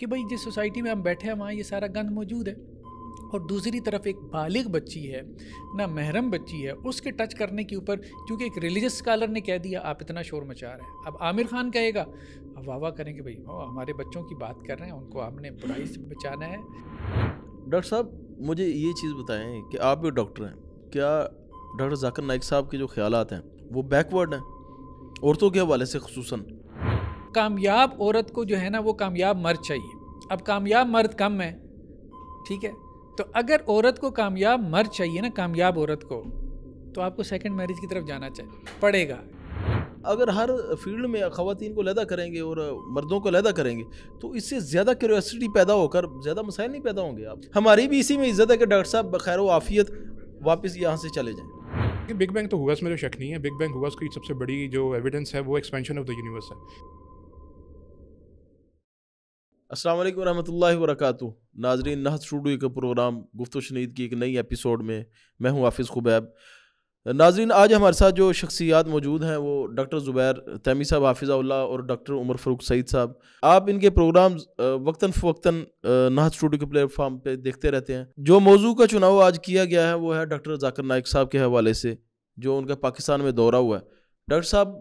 कि भाई जिस सोसाइटी में हम बैठे हैं वहाँ ये सारा गंद मौजूद है और दूसरी तरफ एक बालिग बच्ची है ना महरम बच्ची है उसके टच करने के ऊपर क्योंकि एक रिलीजियस स्कॉलर ने कह दिया आप इतना शोर मचा रहे हैं अब आमिर खान कहेगा अब वाह वाह करें कि भाई हमारे बच्चों की बात कर रहे हैं उनको आपने बुराई से बचाना है डॉक्टर साहब मुझे ये चीज़ बताएं कि आप भी डॉक्टर हैं क्या डॉक्टर जाकर नाइक साहब के जो ख्याल हैं वो बैकवर्ड हैं औरतों के हवाले से खसूस कामयाब औरत को जो है ना वो कामयाब मर्द चाहिए अब कामयाब मर्द कम है ठीक है तो अगर औरत को कामयाब मर्द चाहिए ना कामयाब औरत को तो आपको सेकंड मैरिज की तरफ जाना चाहिए पड़ेगा अगर हर फील्ड में खातन को लदा करेंगे और मर्दों को लदा करेंगे तो इससे ज़्यादा क्यूरसिटी पैदा होकर ज़्यादा मसाइल नहीं पैदा होंगे आप हमारी भी इसी में इज्जत है कि डॉक्टर साहब बखैर आफियत वापस यहाँ से चले जाएँ बिग बैंग तो हुआ इसमें जो तो शक नहीं है बिग बैंग हुआ उसकी सबसे बड़ी जो एविडेंस है वो एक्सपेंशन ऑफ द यूनिवर्स है असलम वरहमल वरक नाजरीन नहत स्टूडियो का प्रोग्राम गुफ्त शनीद की एक नई एपिसोड में मैं हूं हाफिज़ खुबैब नाजरीन आज हमारे साथ जो शख्सियात मौजूद हैं वो डॉक्टर ज़ुबैर तैमी साहब हाफिज़ाउल्ला और डॉक्टर उमर फ़रूक सईद साहब आप इनके प्रोग्राम वक्ता फ़वक्ता नाहत स्टूडियो के प्लेटफॉर्म पर देखते रहते हैं जो मौजू का चुनाव आज किया गया है वो है डॉक्टर जाकर नायक साहब के हवाले से जो उनका पाकिस्तान में दौरा हुआ है डॉक्टर साहब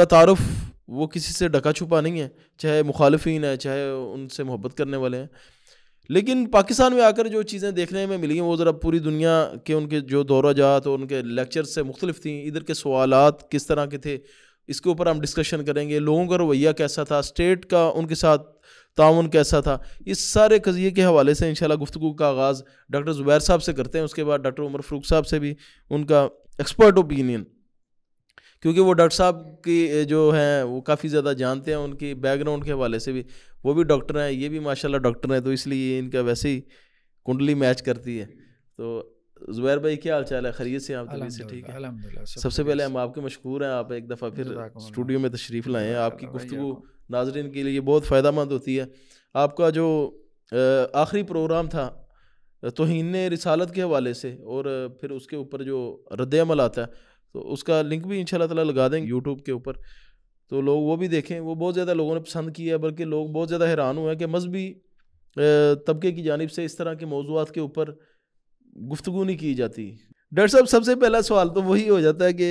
का तारफ़ वो किसी से ढका छुपा नहीं है चाहे मुखालफन है चाहे उनसे मोहब्बत करने वाले हैं लेकिन पाकिस्तान में आकर जो चीज़ें देखने में मिली हैं वो ज़रा पूरी दुनिया के उनके जो दौरा जात और उनके लेक्चर से मुख्तलिफ थी इधर के सवाल किस तरह के थे इसके ऊपर हम डिस्कशन करेंगे लोगों का रवैया कैसा था स्टेट का उनके साथ ताउन कैसा था इस सारे कज़िए के हवाले से इन गुफ्तु का आगाज़ डॉक्टर ज़ुबैर साहब से करते हैं उसके बाद डॉक्टर उमर फ़रूक साहब से भी उनका एक्सपर्ट ओपिनियन क्योंकि वो डॉक्टर साहब की जो हैं वो काफ़ी ज़्यादा जानते हैं उनकी बैकग्राउंड के हवाले से भी वो भी डॉक्टर हैं ये भी माशाल्लाह डॉक्टर हैं तो इसलिए इनका वैसे ही कुंडली मैच करती है तो जुबैर भाई क्या हाल चाल है खरीद से आप तभी से ठीक है सबसे पहले हम आपके मशहूर हैं आप एक दफ़ा फिर स्टूडियो में तशरीफ़ लाए हैं आपकी गुफ्तु नाजरन के लिए बहुत फ़ायदा मंद होती है आपका जो आखिरी प्रोग्राम था तोहन रिसालत के हवाले से और फिर उसके ऊपर जो रद्द आता है तो उसका लिंक भी इंशाल्लाह ताला लगा देंगे यूट्यूब के ऊपर तो लोग वो भी देखें वो बहुत ज़्यादा लोगों ने पसंद किया बल्कि लोग बहुत ज़्यादा हैरान हुए हैं कि मजहबी तबके की जानब से इस तरह के मौजूद के ऊपर गुफ्तु नहीं की जाती डॉक्टर साहब सबसे पहला सवाल तो वही हो जाता है कि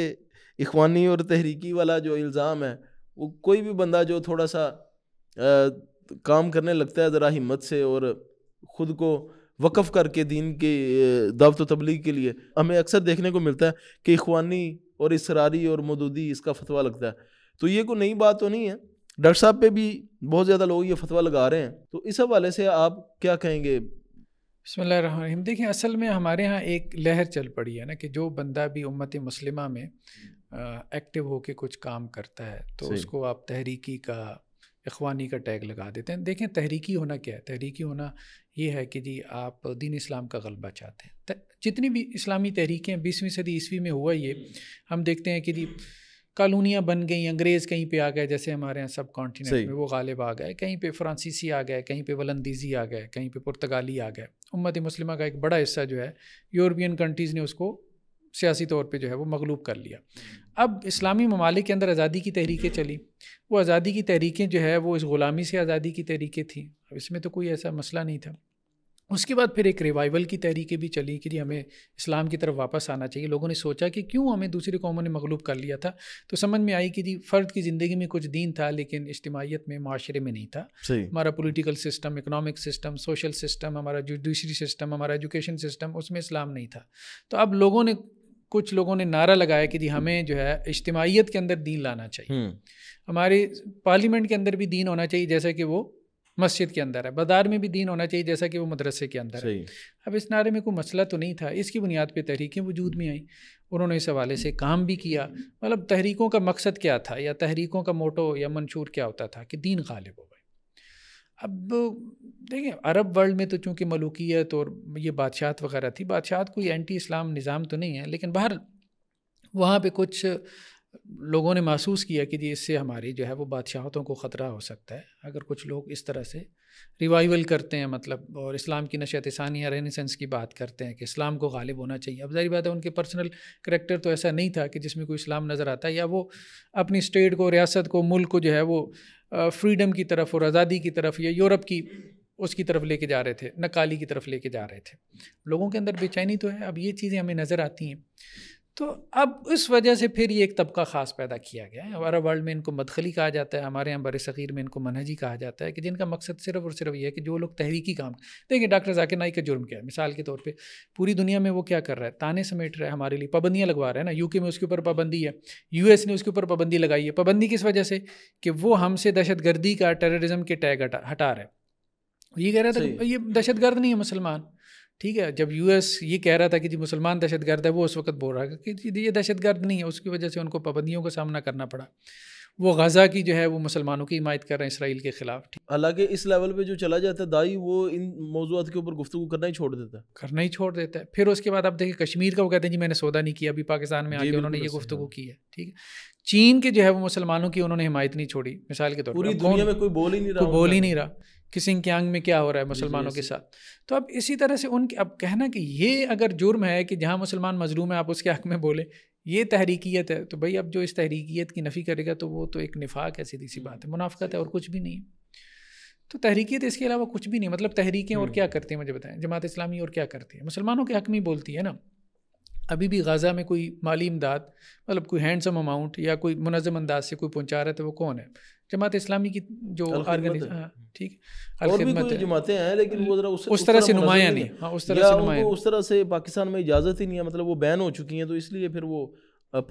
इखवानी और तहरीकी वाला जो इल्ज़ाम है वो कोई भी बंदा जो थोड़ा सा आ, काम करने लगता है ज़रा हिम्मत से और ख़ुद को वक़ करके दीन के दावत तबलीग के लिए हमें अक्सर देखने को मिलता है कि इखवानी और इसरारी और मदूदी इसका फतवा लगता है तो ये कोई नई बात तो नहीं है डॉक्टर साहब पे भी बहुत ज़्यादा लोग ये फतवा लगा रहे हैं तो इस हवाले से आप क्या कहेंगे बसमीम देखिए असल में हमारे यहाँ एक लहर चल पड़ी है ना कि जो बंदा भी उम्मत मुस्लिमा में एक्टिव होके कुछ काम करता है तो उसको आप तहरीकी का इखवानी का टैग लगा देते हैं देखें तहरीकी होना क्या है तहरीकी होना ये है कि जी आप दीन इस्लाम का गलबा चाहते हैं जितनी भी इस्लामी तहरीकें बीसवीं सदी ईस्वी में हुआ ये हम देखते हैं कि जी कॉलोनियाँ बन गई अंग्रेज़ कहीं पे आ गए जैसे हमारे यहाँ सब कॉन्टीनेंट में वो गालिब आ गए कहीं पे फ्रांसीसी आ गए कहीं पे वलंदीज़ी आ गए कहीं पे पुर्तगाली आ गए उम्मत मुस्लिमा का एक बड़ा हिस्सा जो है यूरोपियन कंट्रीज़ ने उसको सियासी तौर पे जो है वो मगलूब कर लिया अब इस्लामी ममालिक के अंदर आज़ादी की तहरीकें चली वो आज़ादी की तहरीकें जो है वो इस ग़ुलामी से आज़ादी की तहरीकें थी अब इसमें तो कोई ऐसा मसला नहीं था उसके बाद फिर एक रिवाइवल की तहरीकें भी चली कि जी हमें इस्लाम की तरफ वापस आना चाहिए लोगों ने सोचा कि क्यों हमें दूसरी कौमों ने मगलूब कर लिया था तो समझ में आई कि जी फ़र्द की ज़िंदगी में कुछ दीन था लेकिन इज्तमाहीत में माशरे में नहीं था हमारा political system economic system social system हमारा जुडिशरी सिस्टम हमारा एजुकेशन सिस्टम उसमें इस्लाम नहीं था तो अब लोगों ने कुछ लोगों ने नारा लगाया कि जी हम्म। हमें जो है इज्तमाहीत के अंदर दीन लाना चाहिए हम्म। हमारे पार्लियामेंट के अंदर भी दीन होना चाहिए जैसा कि वो मस्जिद के अंदर है बाजार में भी दीन होना चाहिए जैसा कि वो मदरसे के अंदर है अब इस नारे में कोई मसला तो नहीं था इसकी बुनियाद पर तहरीकें वजूद में आई उन्होंने इस हवाले से काम भी किया मतलब तहरीकों का मकसद क्या था या तहरीकों का मोटो या मंशूर क्या होता था कि दीन गालिब हो अब देखिए अरब वर्ल्ड में तो चूँकि मलूकियत और ये बादशाहत वगैरह थी बादशाहत कोई एंटी इस्लाम निज़ाम तो नहीं है लेकिन बाहर वहाँ पे कुछ लोगों ने महसूस किया कि जी इससे हमारी जो है वो बादशाहतों को ख़तरा हो सकता है अगर कुछ लोग इस तरह से रिवाइवल करते हैं मतलब और इस्लाम की नशत या रेनिसेंस की बात करते हैं कि इस्लाम को गालिब होना चाहिए अब जारी बात है उनके पर्सनल करेक्टर तो ऐसा नहीं था कि जिसमें कोई इस्लाम नज़र आता या वो अपनी स्टेट को रियासत को मुल्क को जो है वो फ्रीडम की तरफ और आज़ादी की तरफ या यूरोप की उसकी तरफ लेके जा रहे थे नकाली की तरफ लेके जा रहे थे लोगों के अंदर बेचैनी तो है अब ये चीज़ें हमें नज़र आती हैं तो अब उस वजह से फिर ये एक तबका ख़ास पैदा किया गया है हमारा वर्ल्ड में इनको मदखली कहा जाता है हमारे यहाँ बर सग़ीर में इनको मनहजी कहा जाता है कि जिनका मकसद सिर्फ और सिर्फ ये है कि जो लोग तहरीकी काम देखिए डॉक्टर जाकिर नाइक का जुर्म क्या है मिसाल के तौर पर पूरी दुनिया में वो क्या कर रहा है ताने समेट रहा है हमारे लिए पाबंदियाँ लगवा रहा है ना यू में उसके ऊपर पाबंदी है यू ने उसके ऊपर पाबंदी लगाई है पाबंदी किस वजह से कि वो हमसे दहशत का टेररिज्म के टैग हटा रहा है ये कह रहा था ये दहशतगर्द नहीं है मुसलमान ठीक है जब यूएस ये कह रहा था कि जी मुसलमान दहशत गर्द है वो उस वक्त बोल रहा था कि जी ये गर्द नहीं है उसकी वजह से उनको पाबंदियों का सामना करना पड़ा वो गज़ा की जो है वो मुसलमानों की हिमायत कर रहे हैं इसराइल के ख़िलाफ़ हालांकि इस लेवल पे जो चला जाता है दाई वो इन मौजूद के ऊपर गुफ्तु करना ही छोड़ देता है करना ही छोड़ देता है फिर उसके बाद आप देखिए कश्मीर का वो कहते हैं जी मैंने सौदा नहीं किया अभी पाकिस्तान में आके उन्होंने ये गुफ्तु की है ठीक है चीन के जो है वो मुसलमानों की उन्होंने हिमायत नहीं छोड़ी मिसाल के तौर पर पूरी दुनिया में कोई बोल ही नहीं रहा बोल ही नहीं रहा कि आंग में क्या हो रहा है मुसलमानों के साथ तो अब इसी तरह से उनके अब कहना कि ये अगर जुर्म है कि जहाँ मुसलमान मजलूम है आप उसके हक में बोले ये तहरीकीत है तो भाई अब जो इस तहरीकीत की नफ़ी करेगा तो वो तो एक निफाक है सीधी सी हम्म। बात है मुनाफ़त है और कुछ भी नहीं है तो तहरीकियत इसके अलावा कुछ भी नहीं मतलब तहरीकें और क्या हम्म। करती हैं मुझे बताएं जमात इस्लामी और क्या करती है मुसलमानों के हक में बोलती है ना अभी भी गाज़ा में कोई माली इमदाद मतलब कोई हैंडसम अमाउंट या कोई मुनज़म अंदाज से कोई पहुँचा रहा है तो वो कौन है जमात इस्लामी की जो हाँ, ठीक और जमातें हैं लेकिन वो जरा उस, उस तरह से नुमाया नहीं हाँ उस तरह से नुमाया उस तरह से पाकिस्तान में इजाज़त ही नहीं है मतलब वो बैन हो चुकी हैं तो इसलिए फिर वो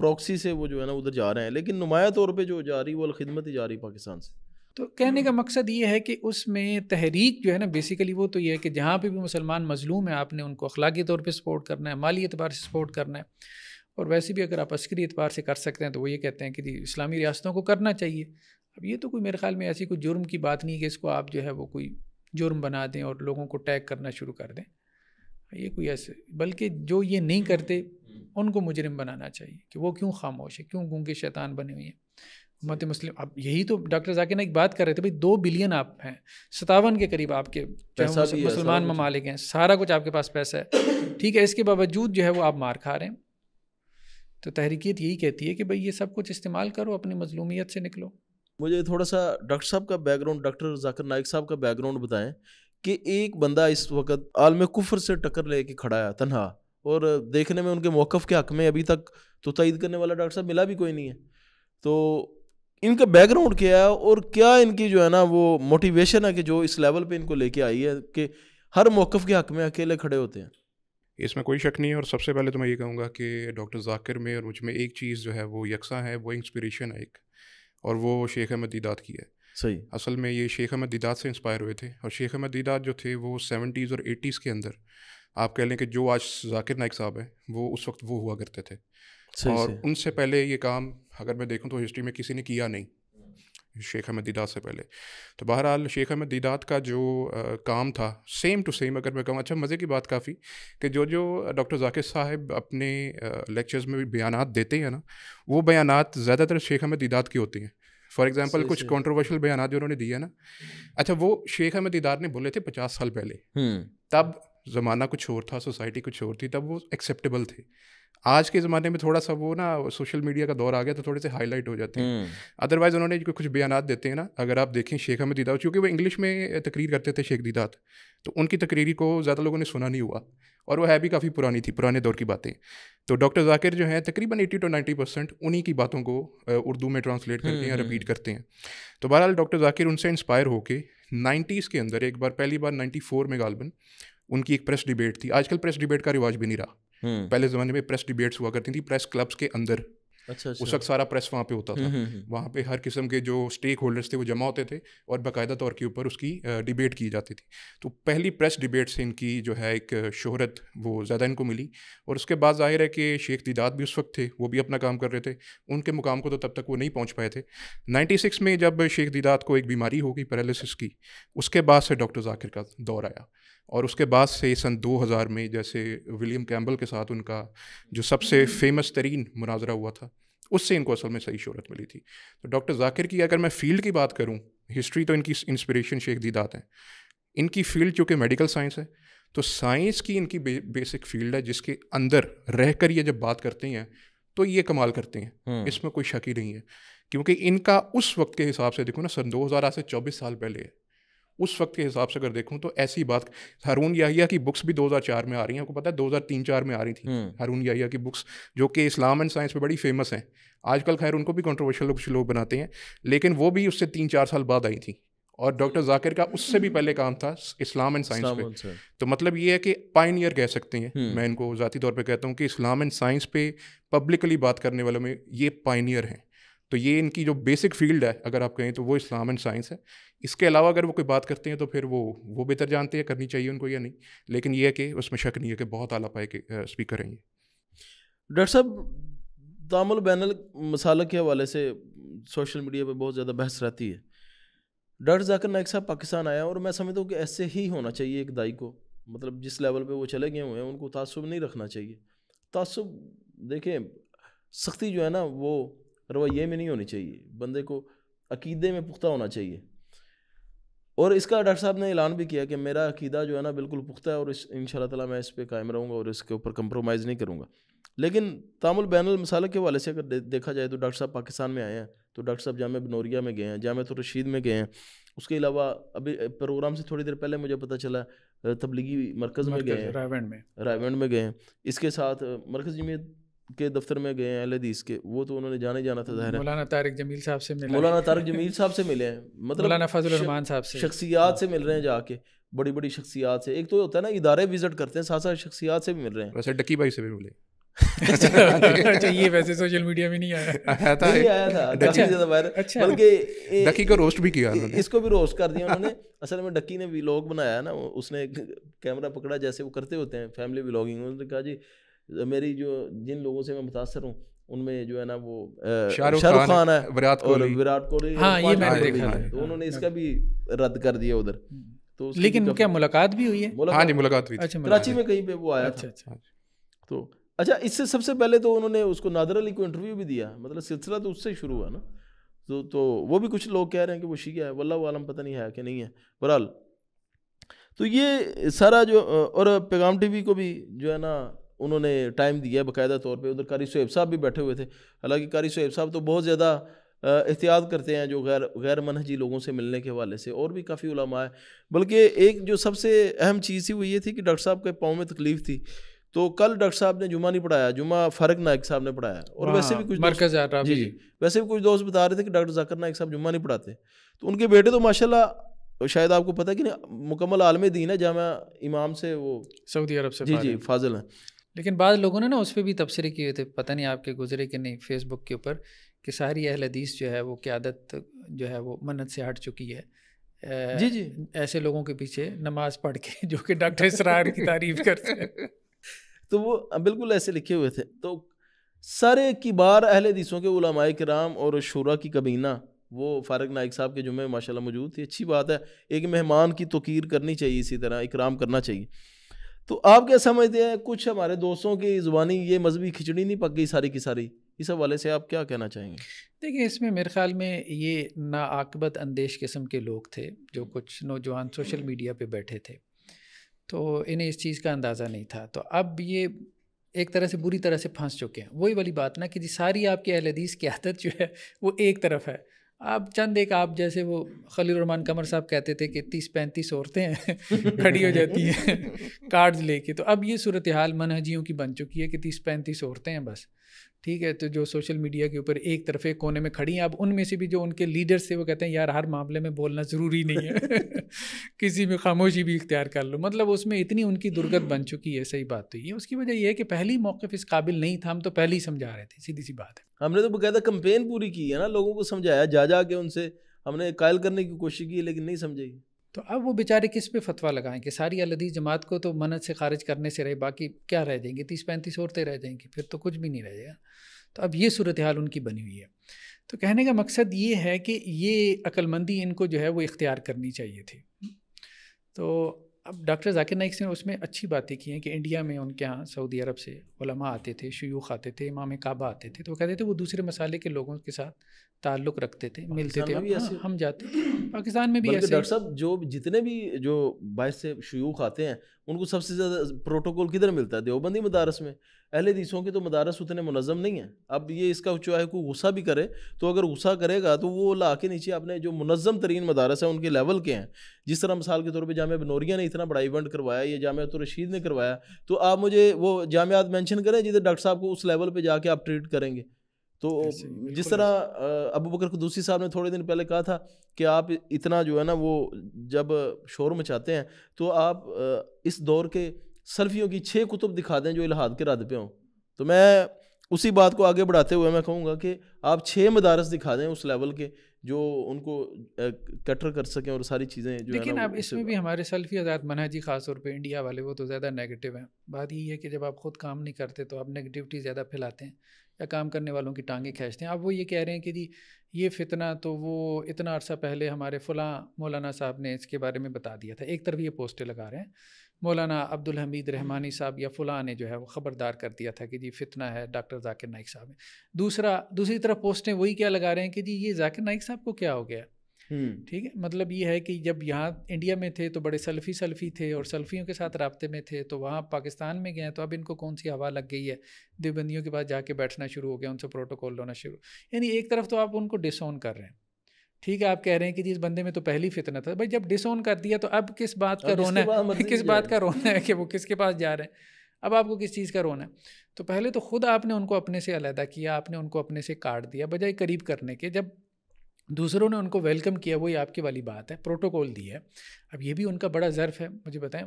प्रॉक्सी से वो जो है ना उधर जा रहे हैं लेकिन नुमाया तौर पर जो जा रही वो अलखदमत ही जा रही पाकिस्तान से तो कहने का मकसद ये है कि उसमें तहरीक जो है ना बेसिकली वो तो ये है कि जहाँ पे भी मुसलमान मजलूम है आपने उनको अखलाकी तौर पे सपोर्ट करना है माली एतबार से सपोर्ट करना है और वैसे भी अगर आप अस्करी एतबार से कर सकते हैं तो वो ये कहते हैं कि जी इस्लामी रियासतों को करना चाहिए अब ये तो कोई मेरे ख्याल में ऐसी कोई जुर्म की बात नहीं कि इसको आप जो है वो कोई जुर्म बना दें और लोगों को टैग करना शुरू कर दें ये कोई ऐसे बल्कि जो ये नहीं करते उनको मुजरिम बनाना चाहिए कि वो क्यों खामोश है क्यों गूंगे शैतान बने हुए हैं मत मुस्लिम अब यही तो डॉक्टर जाकिर नाइक बात कर रहे थे भाई दो बिलियन आप हैं सतावन के करीब आपके मुसलमान ममालिक हैं सारा कुछ आपके पास पैसा है ठीक है इसके बावजूद जो है वो आप मार खा रहे हैं तो तहरीकीत यही कहती है कि भाई ये सब कुछ इस्तेमाल करो अपनी मजलूमियत से निकलो मुझे थोड़ा सा डॉक्टर साहब का बैकग्राउंड डॉक्टर जाकिर नायक साहब का बैकग्राउंड बताएं कि एक बंदा इस वक्त आलम कुफर से टक्कर लेके खड़ा है तनहा और देखने में उनके मौक़ के हक में अभी तक तो तईद करने वाला डॉक्टर साहब मिला भी कोई नहीं है तो इनका बैकग्राउंड क्या है और क्या इनकी जो है ना वो मोटिवेशन है कि जो इस लेवल पे इनको लेके आई है कि हर मौक़ के हक में अकेले खड़े होते हैं इसमें कोई शक नहीं है और सबसे पहले तो मैं ये कहूँगा कि डॉक्टर जाकिर में और मुझ में एक चीज़ जो है वो यकसा है वो इंस्पिरेशन है एक और वो शेख अहमद दीदात की है सही असल में ये शेख अहमद दीदात से इंस्पायर हुए थे और शेख अहमद दीदात जो थे वो सेवेंटीज़ और एटीज़ के अंदर आप कह लें कि जो आज जाकिर नाइक साहब हैं वो उस वक्त वो हुआ करते थे और उनसे पहले ये काम अगर मैं देखूँ तो हिस्ट्री में किसी ने किया नहीं शेख अहमद दीदात से पहले तो बहरहाल शेख अहमद दीदात का जो आ, काम था सेम टू सेम अगर मैं कहूँ अच्छा मज़े की बात काफ़ी कि जो जो डॉक्टर जाकिर साहब अपने लेक्चर्स में भी बयान देते हैं ना वो बयान ज़्यादातर शेख अहमद दीदात की होती हैं फॉर एग्जाम्पल कुछ कॉन्ट्रोवर्शल बयान जो उन्होंने दिए ना अच्छा वो शेख अहमद दीदार ने बोले थे पचास साल पहले हम्म। तब ज़माना कुछ और था सोसाइटी कुछ और थी तब वो एक्सेप्टेबल थे आज के ज़माने में थोड़ा सा वो ना सोशल मीडिया का दौर आ गया तो थोड़े से हाईलाइट हो जाते हैं अदरवाइज़ हम्म। उन्होंने जो कुछ बयान देते हैं ना अगर आप देखें शेख अहमद दीदात क्योंकि वो इंग्लिश में तकरीर करते थे शेख दीदात तो उनकी तकरीरी को ज़्यादा लोगों ने सुना नहीं हुआ और वो है भी काफ़ी पुरानी थी पुराने दौर की बातें तो डॉक्टर जाकिर जो है तकरीबन एटी टू नाइन्टी परसेंट उन्हीं की बातों को उर्दू में ट्रांसलेट करते हैं हम्म, रिपीट हम्म। करते हैं तो बहरहाल डॉक्टर जाकिर उनसे इंस्पायर होकर नाइन्टीज़ के अंदर एक बार पहली बार नाइन्टी में गालबन उनकी एक प्रेस डिबेट थी आजकल प्रेस डिबेट का रिवाज भी नहीं रहा हम्म। पहले जमाने में प्रेस डिबेट्स हुआ करती थी प्रेस क्लब्स के अंदर अच्छा, अच्छा। उस वक्त सारा प्रेस वहाँ पे होता था हम्म, हम्म, वहाँ पे हर किस्म के जो स्टेक होल्डर्स थे वो जमा होते थे और बाकायदा तौर के ऊपर उसकी डिबेट की जाती थी तो पहली प्रेस डिबेट से इनकी जो है एक शोहरत वो ज़्यादा इनको मिली और उसके बाद जाहिर है कि शेख दीदात भी उस वक्त थे वो भी अपना काम कर रहे थे उनके मुकाम को तो तब तक वो नहीं पहुँच पाए थे नाइन्टी में जब शेख दीदात को एक बीमारी हो गई पैरालिसिस की उसके बाद से डॉक्टर जाकिर का दौर आया और उसके बाद से सन 2000 में जैसे विलियम कैम्बल के साथ उनका जो सबसे फेमस हम्म। तरीन मुनाजरा हुआ था उससे इनको असल में सही शहरत मिली थी तो डॉक्टर जाकिर की अगर मैं फील्ड की बात करूँ हिस्ट्री तो इनकी इंस्परेशन शेख दीदात हैं इनकी फील्ड चूँकि मेडिकल साइंस है तो साइंस की इनकी बे, बेसिक फील्ड है जिसके अंदर रह कर ये जब बात करते हैं तो ये कमाल करते हैं हम्म। इसमें कोई शक ही नहीं है क्योंकि इनका उस वक्त के हिसाब से देखो ना सन दो हज़ार आज से चौबीस साल पहले है उस वक्त के हिसाब से अगर देखूँ तो ऐसी बात हारून याहिया की बुक्स भी 2004 में आ रही हैं आपको पता है 2003-4 में आ रही थी हम्म। हारून याहिया की बुक्स जो कि इस्लाम एंड साइंस में बड़ी फेमस हैं आजकल खैर उनको भी कंट्रोवर्शियल कुछ लोग बनाते हैं लेकिन वो भी उससे तीन चार साल बाद आई थी और डॉक्टर हम्म। जाकिर का उससे भी पहले काम था इस्लाम एंड साइंस पे तो मतलब ये है कि पाइनियर कह सकते हैं हम्म। मैं इनको ज़ाती तौर पे कहता हूँ कि इस्लाम एंड साइंस पे पब्लिकली बात करने वालों में ये पाइनियर हैं तो ये इनकी जो बेसिक फील्ड है अगर आप कहें तो वो इस्लाम एंड साइंस है इसके अलावा अगर वो कोई बात करते हैं तो फिर वो वो बेहतर जानते हैं करनी चाहिए उनको या नहीं लेकिन ये है कि उसमें शक नहीं है कि बहुत आला पाए के स्पीकर हैं ये डॉक्टर साहब तामुल बैनल मसाला के हवाले से सोशल मीडिया पर बहुत ज़्यादा बहस रहती है डॉक्टर जाकर नायक साहब पाकिस्तान आया और मैं समझता हूँ कि ऐसे ही होना चाहिए एक दाई को मतलब जिस लेवल पर वो चले गए हुए हैं उनको तासुब नहीं रखना चाहिए तसब देखें सख्ती जो है ना वो रवैये में नहीं होनी चाहिए बंदे को अकीदे में पुख्ता होना चाहिए और इसका डॉक्टर साहब ने ऐलान भी किया कि मेरा अकीदा जो है ना बिल्कुल पुख्ता है और इस इन ताला मैं इस पर कायम रहूँगा और इसके ऊपर कंप्रोमाइज़ नहीं करूँगा लेकिन तामुल बैन मसाला के वाले से अगर दे, देखा जाए तो डॉक्टर साहब पाकिस्तान में आए हैं तो डॉक्टर साहब जाम बनौरिया में गए हैं जाम तो रशीद में गए हैं उसके अलावा अभी प्रोग्राम से थोड़ी देर पहले मुझे पता चला तबलीगी मरकज़ में गए हैं रायवंड में रायवंड में गए हैं इसके साथ मरकज़ जमीत के दफ्तर में गए हैं अलहदीस के वो तो उन्होंने जाने जाना था ज़ाहिर मौलाना तारिक जमील साहब से मिले मौलाना तारिक जमील साहब से मिले हैं मतलब मौलाना फजल रहमान साहब से शख्सियात से मिल रहे हैं जाके बड़ी बड़ी शख्सियात से एक तो होता है ना इदारे विजिट करते हैं साथ साथ शख्सियात से भी मिल रहे हैं वैसे डकी भाई से भी मिले अच्छा, अच्छा, ये वैसे सोशल मीडिया में नहीं आया था नहीं आया था अच्छा। काफी ज्यादा वायरल बल्कि डकी को रोस्ट भी किया उन्होंने इसको भी रोस्ट कर दिया उन्होंने असल में डकी ने व्लॉग बनाया ना उसने कैमरा पकड़ा जैसे वो करते होते हैं फैमिली व्लॉगिंग उन्होंने कहा जी मेरी जो जिन लोगों से मैं मुतासर हूँ उनमें जो है ना वो शाहरुख खान है विराट कोहली विराट कोहली हाँ ये मैंने देखा है तो उन्होंने हाँ। इसका भी रद्द कर दिया उधर हम्म। तो लेकिन क्या मुलाकात भी हुई है हाँ जी मुलाकात हुई अच्छा कराची में कहीं पे वो आया अच्छा अच्छा हाँ तो अच्छा इससे सबसे पहले तो उन्होंने उसको नादर अली को इंटरव्यू भी दिया मतलब सिलसिला तो उससे शुरू हुआ ना तो तो वो भी कुछ लोग कह रहे हैं कि वो शिया है वल्ला वालम पता नहीं है कि नहीं है बहरहाल तो ये सारा जो और पैगाम टीवी को भी जो है ना उन्होंने टाइम दिया बाकायदा तौर पे उधर कारी शुएब साहब भी बैठे हुए थे हालांकि कारी शुएब साहब तो बहुत ज़्यादा एहतियात करते हैं जो गैर गैर मनहजी लोगों से मिलने के हवाले से और भी काफ़ी उलमा है बल्कि एक जो सबसे अहम चीज़ थी वो ये थी कि डॉक्टर साहब के पाँव में तकलीफ़ थी तो कल डॉक्टर साहब ने जुमा नहीं पढ़ाया जुमा फारक नायक साहब ने पढ़ाया और हाँ, वैसे भी कुछ मरकज जी जी वैसे भी कुछ दोस्त बता रहे थे कि डॉक्टर जाकर नायक साहब जुमा नहीं पढ़ाते तो उनके बेटे तो माशाल्लाह शायद आपको पता है कि मुकम्मल आलम दीन है जामा इमाम से वो सऊदी अरब से जी जी फाजिल हैं लेकिन बाद लोगों ने ना उस पर भी तबसरे किए थे पता नहीं आपके गुजरे कि नहीं फेसबुक के ऊपर कि सारी अहल हदीस जो है वो क्यादत जो है वो मन्नत से हट चुकी है जी जी ऐसे लोगों के पीछे नमाज पढ़ के जो कि डॉक्टर इसरार की तारीफ करते हैं तो वो बिल्कुल ऐसे लिखे हुए थे तो सारे बार अहल हदीसों के उलमाए कराम और शुरा की कबीना वो फारक नाइक साहब के जुम्मे माशाल्लाह मौजूद थी अच्छी बात है एक मेहमान की तोकीर करनी चाहिए इसी तरह इकराम करना चाहिए तो आप क्या समझते हैं कुछ हमारे दोस्तों की ज़ुबानी ये मजहबी खिचड़ी नहीं पक गई सारी की सारी इस हवाले से आप क्या कहना चाहेंगे देखिए इसमें मेरे ख्याल में ये नाकबत अंदेश किस्म के लोग थे जो कुछ नौजवान सोशल मीडिया पर बैठे थे तो इन्हें इस चीज़ का अंदाज़ा नहीं था तो अब ये एक तरह से बुरी तरह से फंस चुके हैं वही वाली बात ना कि जी सारी आपकी अहल हदीस की आदत जो है वो एक तरफ है आप चंद एक आप जैसे वो खलील रहमान कमर साहब कहते थे कि तीस पैंतीस औरतें खड़ी हो जाती हैं कार्ड्स लेके तो अब ये सूरत हाल मनहजियों की बन चुकी है कि तीस पैंतीस औरतें हैं बस ठीक है तो जो सोशल मीडिया के ऊपर एक तरफे कोने में खड़ी हैं अब उनमें से भी जो उनके लीडर्स थे वो कहते हैं यार हर मामले में बोलना ज़रूरी नहीं है किसी में खामोशी भी इख्तियार कर लो मतलब उसमें इतनी उनकी दुर्गत बन चुकी है सही बात तो ये उसकी वजह यह है कि पहली मौक़ इस काबिल नहीं था हम तो पहले ही समझा रहे थे सीधी सी बात है हमने तो बकायदा कंपेन पूरी की है ना लोगों को समझाया जा जा के उनसे हमने कायल करने की कोशिश की लेकिन नहीं समझेगी तो अब वो बेचारे किस पे फतवा लगाएं कि सारी अलदीज़ जमात को तो मनत से खारिज करने से रहे बाकी क्या रह जाएंगे तीस पैंतीस औरतें रह जाएंगी फिर तो कुछ भी नहीं रह जाएगा तो अब ये सूरत हाल उनकी बनी हुई है तो कहने का मकसद ये है कि ये अक्लमंदी इनको जो है वो इख्तियार करनी चाहिए थी तो अब डॉक्टर जाकिर नाइक ने उसमें अच्छी बातें की हैं कि इंडिया में उनके यहाँ सऊदी अरब से उलमा आते थे शयूख आते थे इमाम काबा आते थे तो वो कहते थे वो दूसरे मसाले के लोगों के साथ ताल्लुक रखते थे मिलते थे भी हाँ, हम जाते पाकिस्तान में भी डॉक्टर साहब जो जितने भी जो बायस से शयूख आते हैं उनको सबसे ज़्यादा प्रोटोकॉल किधर मिलता है देवबंदी मदारस में अहले दिसों के तो मदारस उतने मुनज़म नहीं है अब ये इसका चाहे कोई गुस्सा भी करे तो अगर गुस्सा करेगा तो वो ला के नीचे अपने जो मुनज़म तरीन मदारस हैं उनके लेवल के हैं जिस तरह मिसाल के तौर पर जाम बनौरिया ने इतना बड़ा इवेंट करवाया या जाम तो रशीद ने करवाया तो आप मुझे वो जामियात मैंशन करें जिधर डॉक्टर साहब को उस लेवल पर जाके आप ट्रीट करेंगे तो जिस तरह अबू बकर खुदूसी साहब ने थोड़े दिन पहले कहा था कि आप इतना जो है ना वो जब शोर मचाते हैं तो आप इस दौर के सल्फियों की छः कुतुब दिखा दें जो इलाहाद के रद पे हों तो मैं उसी बात को आगे बढ़ाते हुए मैं कहूँगा कि आप छः मदारस दिखा दें उस लेवल के जो उनको कटर कर सकें और सारी चीज़ें जो लेकिन अब इसमें भी हमारे सेल्फी आज़ाद मनाजी ख़ास तौर पे इंडिया वाले वो तो ज़्यादा नेगेटिव हैं बात यही है कि जब आप खुद काम नहीं करते तो आप नेगेटिविटी ज़्यादा फैलाते हैं या काम करने वालों की टांगें खींचते हैं अब वो ये कह रहे हैं कि जी ये फितना तो वो इतना अरसा पहले हमारे फ़लाँ मौलाना साहब ने इसके बारे में बता दिया था एक तरफ ये पोस्टें लगा रहे हैं मौलाना अब्दुल हमीद हम्म। रहमानी साहब या फ़लाँ ने जो है वो ख़बरदार कर दिया था कि जी फितना है डॉक्टर जाकिर नाइक साहब ने दूसरा दूसरी तरफ पोस्टें वही क्या लगा रहे हैं कि जी ये जाकिर नाइक साहब को क्या हो गया हम्म। ठीक है मतलब ये है कि जब यहाँ इंडिया में थे तो बड़े सेल्फी सेल्फी थे और सेल्फियों के साथ रबते में थे तो वहाँ पाकिस्तान में गए तो अब इनको कौन सी हवा लग गई है देवबंदियों के पास जाके बैठना शुरू हो गया उनसे प्रोटोकॉल लेना शुरू यानी एक तरफ तो आप उनको डिसऑन कर रहे हैं ठीक है आप कह रहे हैं कि जी इस बंदे में तो पहली फितना था भाई जब डिसऑन कर दिया तो अब किस बात का रोना है मतलब किस बात का रोना है कि वो किसके पास जा रहे हैं अब आपको किस चीज़ का रोना है तो पहले तो खुद आपने उनको अपने से अलहदा किया आपने उनको अपने से काट दिया बजाय करीब करने के जब दूसरों ने उनको वेलकम किया वही आपकी वाली बात है प्रोटोकॉल दी है अब ये भी उनका बड़ा ज़र्फ है मुझे बताएं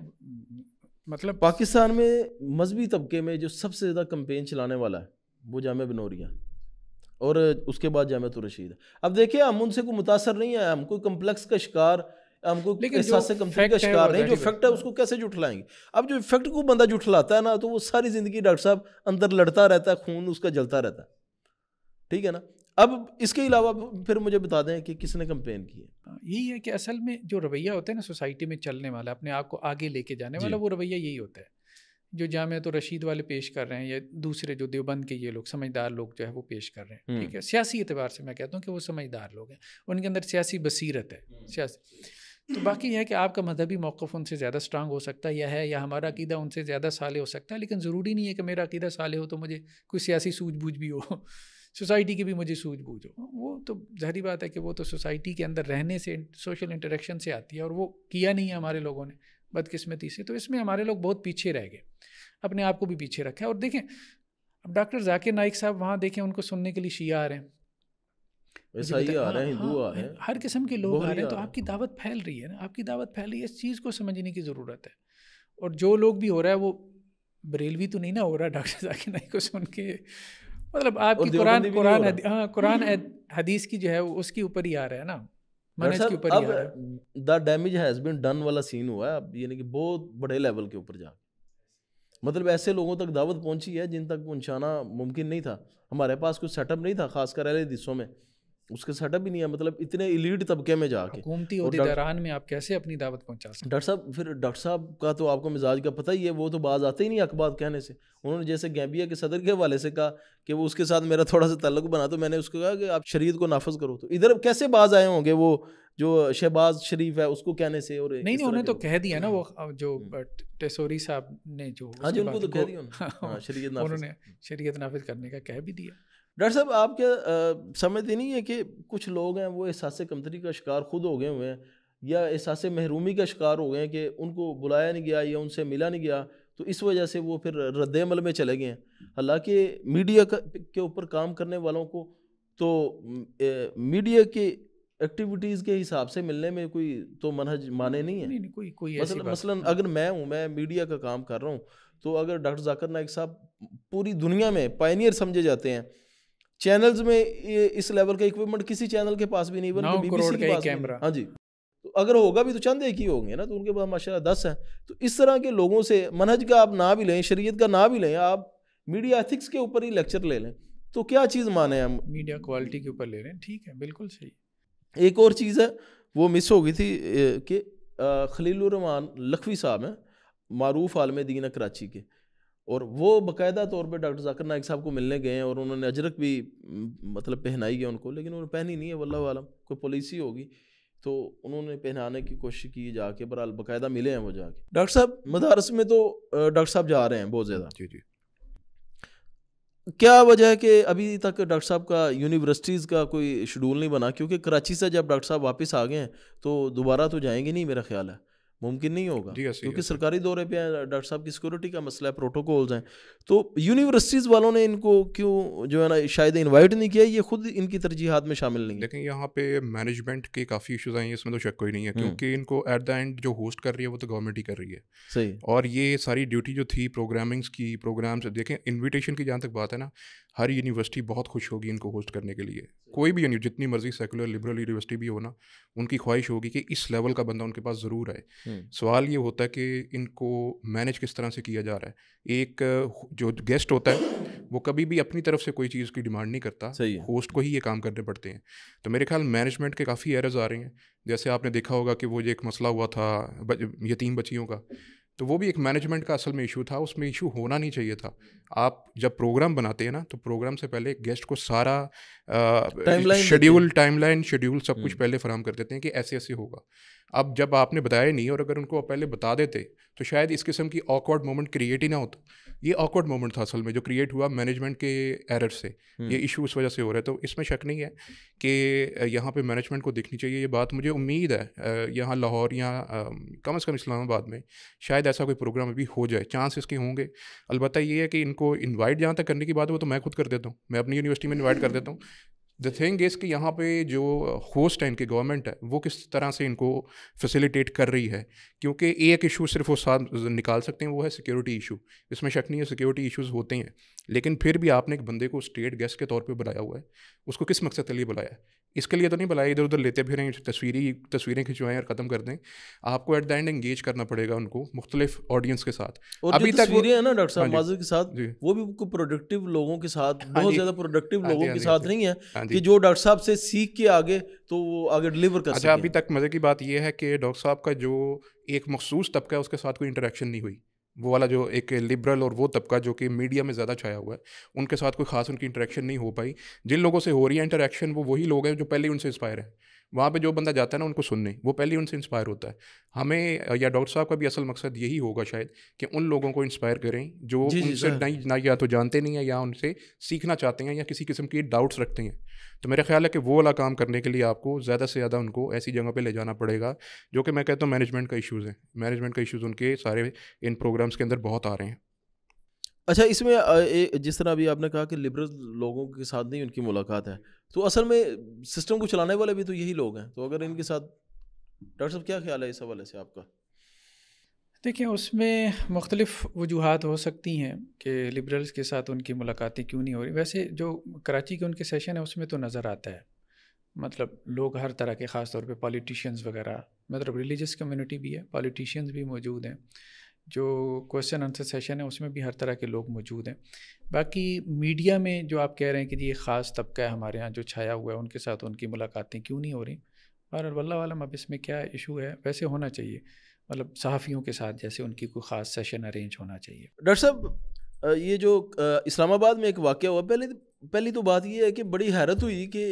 मतलब पाकिस्तान में मजहबी तबके में जो सबसे ज़्यादा कंपेन चलाने वाला है वो जाम बनोरिया और उसके बाद जाम तो रशीद अब देखिए हम उनसे कोई मुतासर नहीं है हम कोई कम्प्लेक्स का शिकार हमको कोई का शिकार नहीं जो इफेक्ट है उसको कैसे जुठलाएंगे अब जो फैक्ट को बंदा जुठलाता है ना तो वो सारी ज़िंदगी डॉक्टर साहब अंदर लड़ता रहता है खून उसका जलता रहता है ठीक है ना अब इसके अलावा फिर मुझे बता दें कि किसने कंप्लेन की है हाँ, यही है कि असल में जो रवैया होता है ना सोसाइटी में चलने वाला अपने आप को आगे लेके जाने वाला वो रवैया यही होता है जो जामिया तो रशीद वाले पेश कर रहे हैं या दूसरे जो देवबंद के ये लोग समझदार लोग जो है वो पेश कर रहे हैं हम्म। ठीक है सियासी एतबार से मैं कहता हूँ कि वो समझदार लोग हैं उनके अंदर सियासी बसीरत है हम्म। सियासी तो बाकी यह है कि आपका मजहबी मौक़ उनसे ज़्यादा स्ट्रांग हो सकता है या है या हमारा हम्म। अकीदा उनसे ज़्यादा साले हो सकता है लेकिन ज़रूरी नहीं है कि मेरा अकीदा साले हो तो मुझे कोई सियासी सूझबूझ भी हो सोसाइटी की भी मुझे सूझबूझ हो वो तो जहरी बात है कि वो तो सोसाइटी के अंदर रहने से सोशल इंटरेक्शन से आती है और वो किया नहीं है हमारे लोगों ने बदकिस्मती से तो इसमें हमारे लोग बहुत पीछे रह गए अपने आप को भी पीछे रखा है और देखें अब डॉक्टर जाकिर नाइक साहब वहाँ देखें उनको सुनने के लिए शिया आ रहे हैं आ रहे हैं हिंदू आ रहे हाँ, हैं हर किस्म के लोग आ रहे हैं तो आपकी दावत फैल रही है ना आपकी दावत फैल रही है इस चीज़ को समझने की ज़रूरत है और जो लोग भी हो रहा है वो बरेलवी तो नहीं ना हो रहा डॉक्टर जाकिर नाइक को सुन के मतलब आपकी कुरान कुरान हाँ कुरान हदीस की जो है उसके ऊपर ही आ रहा है ना मनहज the damage has been done वाला सीन हुआ है अब यानी कि बहुत बड़े लेवल के ऊपर जा मतलब ऐसे लोगों तक दावत पहुंची है जिन तक पहुंचाना मुमकिन नहीं था हमारे पास कुछ सेटअप नहीं था खासकर अहले हदीसों में उसके सटा भी नहीं है मतलब इतने इलीड तबके में जाके घूमती हुकूमती दौरान में आप कैसे अपनी दावत पहुंचा सकते डॉक्टर साहब फिर डॉक्टर साहब का तो आपको मिजाज का पता ही है वो तो बाज आते ही नहीं अखबार कहने से उन्होंने जैसे गैम्बिया के सदर के वाले से कहा कि वो उसके साथ मेरा थोड़ा सा तल्लक बना तो मैंने उसको कहा कि आप शरीर को नाफज करो तो इधर कैसे बाज आए होंगे वो जो शहबाज शरीफ है उसको कहने से और नहीं नहीं उन्हें तो कह दिया ना वो हम्म। जो हम्म। टेसोरी साहब ने जो हाँ जी उनको तो कह दिया उन्होंने हाँ, शरीय नाफिज करने का कह भी दिया डॉक्टर साहब आप क्या समझते नहीं है कि कुछ लोग हैं वो एहसास कमतरी का शिकार खुद हो गए हुए हैं या एहसास महरूमी का शिकार हो गए हैं कि उनको बुलाया नहीं गया या उनसे मिला नहीं गया तो इस वजह से वो फिर रद्दमल में चले गए हैं हालांकि मीडिया के ऊपर काम करने वालों को तो ए, मीडिया के एक्टिविटीज़ के हिसाब से मिलने में कोई तो मनहज माने नहीं है नहीं, नहीं, कोई कोई मसल, मतलब मसलन अगर मैं हूँ मैं मीडिया का काम कर रहा हूँ तो अगर डॉक्टर जाकर नायक साहब पूरी दुनिया में पाइनियर समझे जाते हैं चैनल्स में इस लेवल का इक्विपमेंट किसी चैनल के पास भी नहीं बन बीबीसी के पास कैमरा हाँ जी तो अगर होगा भी तो चंद एक ही होंगे ना तो उनके पास माशाल्लाह दस हैं तो इस तरह के लोगों से मनहज का आप ना भी लें शरीयत का ना भी लें आप मीडिया एथिक्स के ऊपर ही लेक्चर ले लें तो क्या चीज़ माने हम मीडिया क्वालिटी के ऊपर ले रहे हैं ठीक है बिल्कुल सही एक और चीज़ है वो मिस हो गई थी कि खलील लखवी साहब हैं मारूफ आलम दीन कराची के और वो बकायदा तौर पे डॉक्टर जाकर नायक साहब को मिलने गए हैं और उन्होंने अजरक भी मतलब पहनाई है उनको लेकिन उन्होंने पहनी नहीं है वल्ला वालम कोई पॉलिसी होगी तो उन्होंने पहनाने की कोशिश की जाके बहरहाल बाकायदा मिले हैं वो जाके डॉक्टर साहब मदारस में तो डॉक्टर साहब जा रहे हैं बहुत ज़्यादा जी जी क्या वजह है कि अभी तक डॉक्टर साहब का यूनिवर्सिटीज़ का कोई शेड्यूल नहीं बना क्योंकि कराची से जब डॉक्टर साहब वापस आ गए हैं तो दोबारा तो जाएंगे नहीं मेरा ख्याल है मुमकिन नहीं होगा क्योंकि सरकारी दौरे पे डॉक्टर साहब की सिक्योरिटी का मसला है प्रोटोकॉल्स हैं तो यूनिवर्सिटीज़ वालों ने इनको क्यों जो है ना शायद इनवाइट नहीं किया ये खुद इनकी तरजीहत में शामिल नहीं लेकिन यहाँ पे मैनेजमेंट के काफ़ी इशूज़ हैं इसमें तो शक कोई नहीं है हम्म। क्योंकि इनको एट द एंड जो होस्ट कर रही है वो तो गवर्नमेंट ही कर रही है सही और ये सारी ड्यूटी जो थी प्रोग्रामिंग्स की प्रोग्राम्स देखें इन्विटेशन की जहाँ तक बात है ना हर यूनिवर्सिटी बहुत खुश होगी इनको होस्ट करने के लिए कोई भी जितनी मर्जी सेकुलर लिबरल यूनिवर्सिटी भी हो ना उनकी ख्वाहिश होगी कि इस लेवल का बंदा उनके पास ज़रूर आए हम्म। सवाल ये होता है कि इनको मैनेज किस तरह से किया जा रहा है एक जो गेस्ट होता है वो कभी भी अपनी तरफ से कोई चीज़ की डिमांड नहीं करता होस्ट को ही ये काम करने पड़ते हैं तो मेरे ख्याल मैनेजमेंट के काफ़ी एरर्स आ रहे हैं जैसे आपने देखा होगा कि वो जो एक मसला हुआ था यतीम बच्चियों का तो वो भी एक मैनेजमेंट का असल में इशू था उसमें इशू होना नहीं चाहिए था आप जब प्रोग्राम बनाते हैं ना तो प्रोग्राम से पहले गेस्ट को सारा शेड्यूल टाइमलाइन शेड्यूल सब कुछ हम्म। पहले फराम कर देते हैं कि ऐसे ऐसे होगा अब जब आपने बताया नहीं और अगर उनको आप पहले बता देते तो शायद इस किस्म की ऑकवर्ड मोमेंट क्रिएट ही ना होता ये ऑकवर्ड मोमेंट था असल में जो क्रिएट हुआ मैनेजमेंट के एरर से ये इशू उस वजह से हो रहा है तो इसमें शक नहीं है कि यहाँ पे मैनेजमेंट को देखनी चाहिए ये बात मुझे उम्मीद है यहाँ लाहौर या कम अज़ कम इस्लामाबाद में शायद ऐसा कोई प्रोग्राम अभी हो जाए चांस इसके होंगे अलबत्त ये है कि इनको इन्वाइट जहाँ तक करने की बात हो तो मैं खुद कर देता हूँ मैं अपनी यूनिवर्सिटी में इन्वाइट कर देता हूँ द थिंग इज़ कि यहाँ पे जो होस्ट है इनकी गवर्नमेंट है वो किस तरह से इनको फैसिलिटेट कर रही है क्योंकि एक इशू सिर्फ वो साथ निकाल सकते हैं वो है सिक्योरिटी इशू इसमें शक नहीं है सिक्योरिटी इशूज़ होते हैं लेकिन फिर भी आपने एक बंदे को स्टेट गेस्ट के तौर पे बुलाया हुआ है उसको किस मकसद के लिए बुलाया है इसके लिए तो नहीं बुलाया इधर उधर लेते भी रहें तस्वीरी तस्वीरें खिंचवाएं और ख़त्म कर दें आपको एट द एंड एंगेज करना पड़ेगा उनको मुख्तलिफ ऑडियंस के साथ और अभी तक है ना डॉक्टर साहब हाँ माजर के साथ वो भी प्रोडक्टिव लोगों के साथ हाँ बहुत ज़्यादा प्रोडक्टिव हाँ लोगों के साथ नहीं है कि जो डॉक्टर साहब से सीख के आगे तो वो आगे डिलीवर कर अच्छा अभी तक मज़े की बात यह है कि डॉक्टर साहब का जो एक मखसूस तबका है उसके साथ कोई इंटरेक्शन नहीं हुई वो वाला जो एक लिबरल और वो तबका जो कि मीडिया में ज़्यादा छाया हुआ है उनके साथ कोई खास उनकी इंटरेक्शन नहीं हो पाई जिन लोगों से हो रही है इंटरेक्शन वो वही लोग हैं जो पहले ही उनसे इंस्पायर हैं वहाँ पे जो बंदा जाता है ना उनको सुनने वो पहले उनसे इंस्पायर होता है हमें या डॉक्टर साहब का भी असल मकसद यही होगा शायद कि उन लोगों को इंस्पायर करें जो उनसे हाँ। नहीं ना या तो जानते नहीं हैं या उनसे सीखना चाहते हैं या किसी किस्म के डाउट्स रखते हैं तो मेरा ख्याल है कि वो वाला काम करने के लिए आपको ज़्यादा से ज़्यादा उनको ऐसी जगह पर ले जाना पड़ेगा जो कि मैं कहता हूँ मैनेजमेंट का इशूज़ है मैनेजमेंट का इशूज़ उनके सारे इन प्रोग्राम्स के अंदर बहुत आ रहे हैं अच्छा इसमें जिस तरह अभी आपने कहा कि लिबरल लोगों के साथ नहीं उनकी मुलाकात है तो असल में सिस्टम को चलाने वाले भी तो यही लोग हैं तो अगर इनके साथ डॉक्टर साहब क्या ख्याल है इस हवाले से आपका देखिए उसमें मुख्तलिफ वजूहत हो सकती हैं कि लिबरल्स के साथ उनकी मुलाकातें क्यों नहीं हो रही वैसे जो कराची के उनके सेशन है उसमें तो नज़र आता है मतलब लोग हर तरह के ख़ास तौर पर पॉलिटिशियंस वगैरह मतलब रिलीजियस कम्युनिटी भी है पॉलिटिशियंस भी मौजूद हैं जो क्वेश्चन आंसर सेशन है उसमें भी हर तरह के लोग मौजूद हैं बाकी मीडिया में जो आप कह रहे हैं कि जी ये ख़ास तबका है हमारे यहाँ जो छाया हुआ है उनके साथ उनकी मुलाकातें क्यों नहीं हो रही और वल्ला वालम अब इसमें क्या इशू है वैसे होना चाहिए मतलब सहाफ़ियों के साथ जैसे उनकी कोई ख़ास सेशन अरेंज होना चाहिए डॉक्टर साहब ये जो इस्लामाबाद में एक वाक़ हुआ पहले पहली तो बात यह है कि बड़ी हैरत हुई कि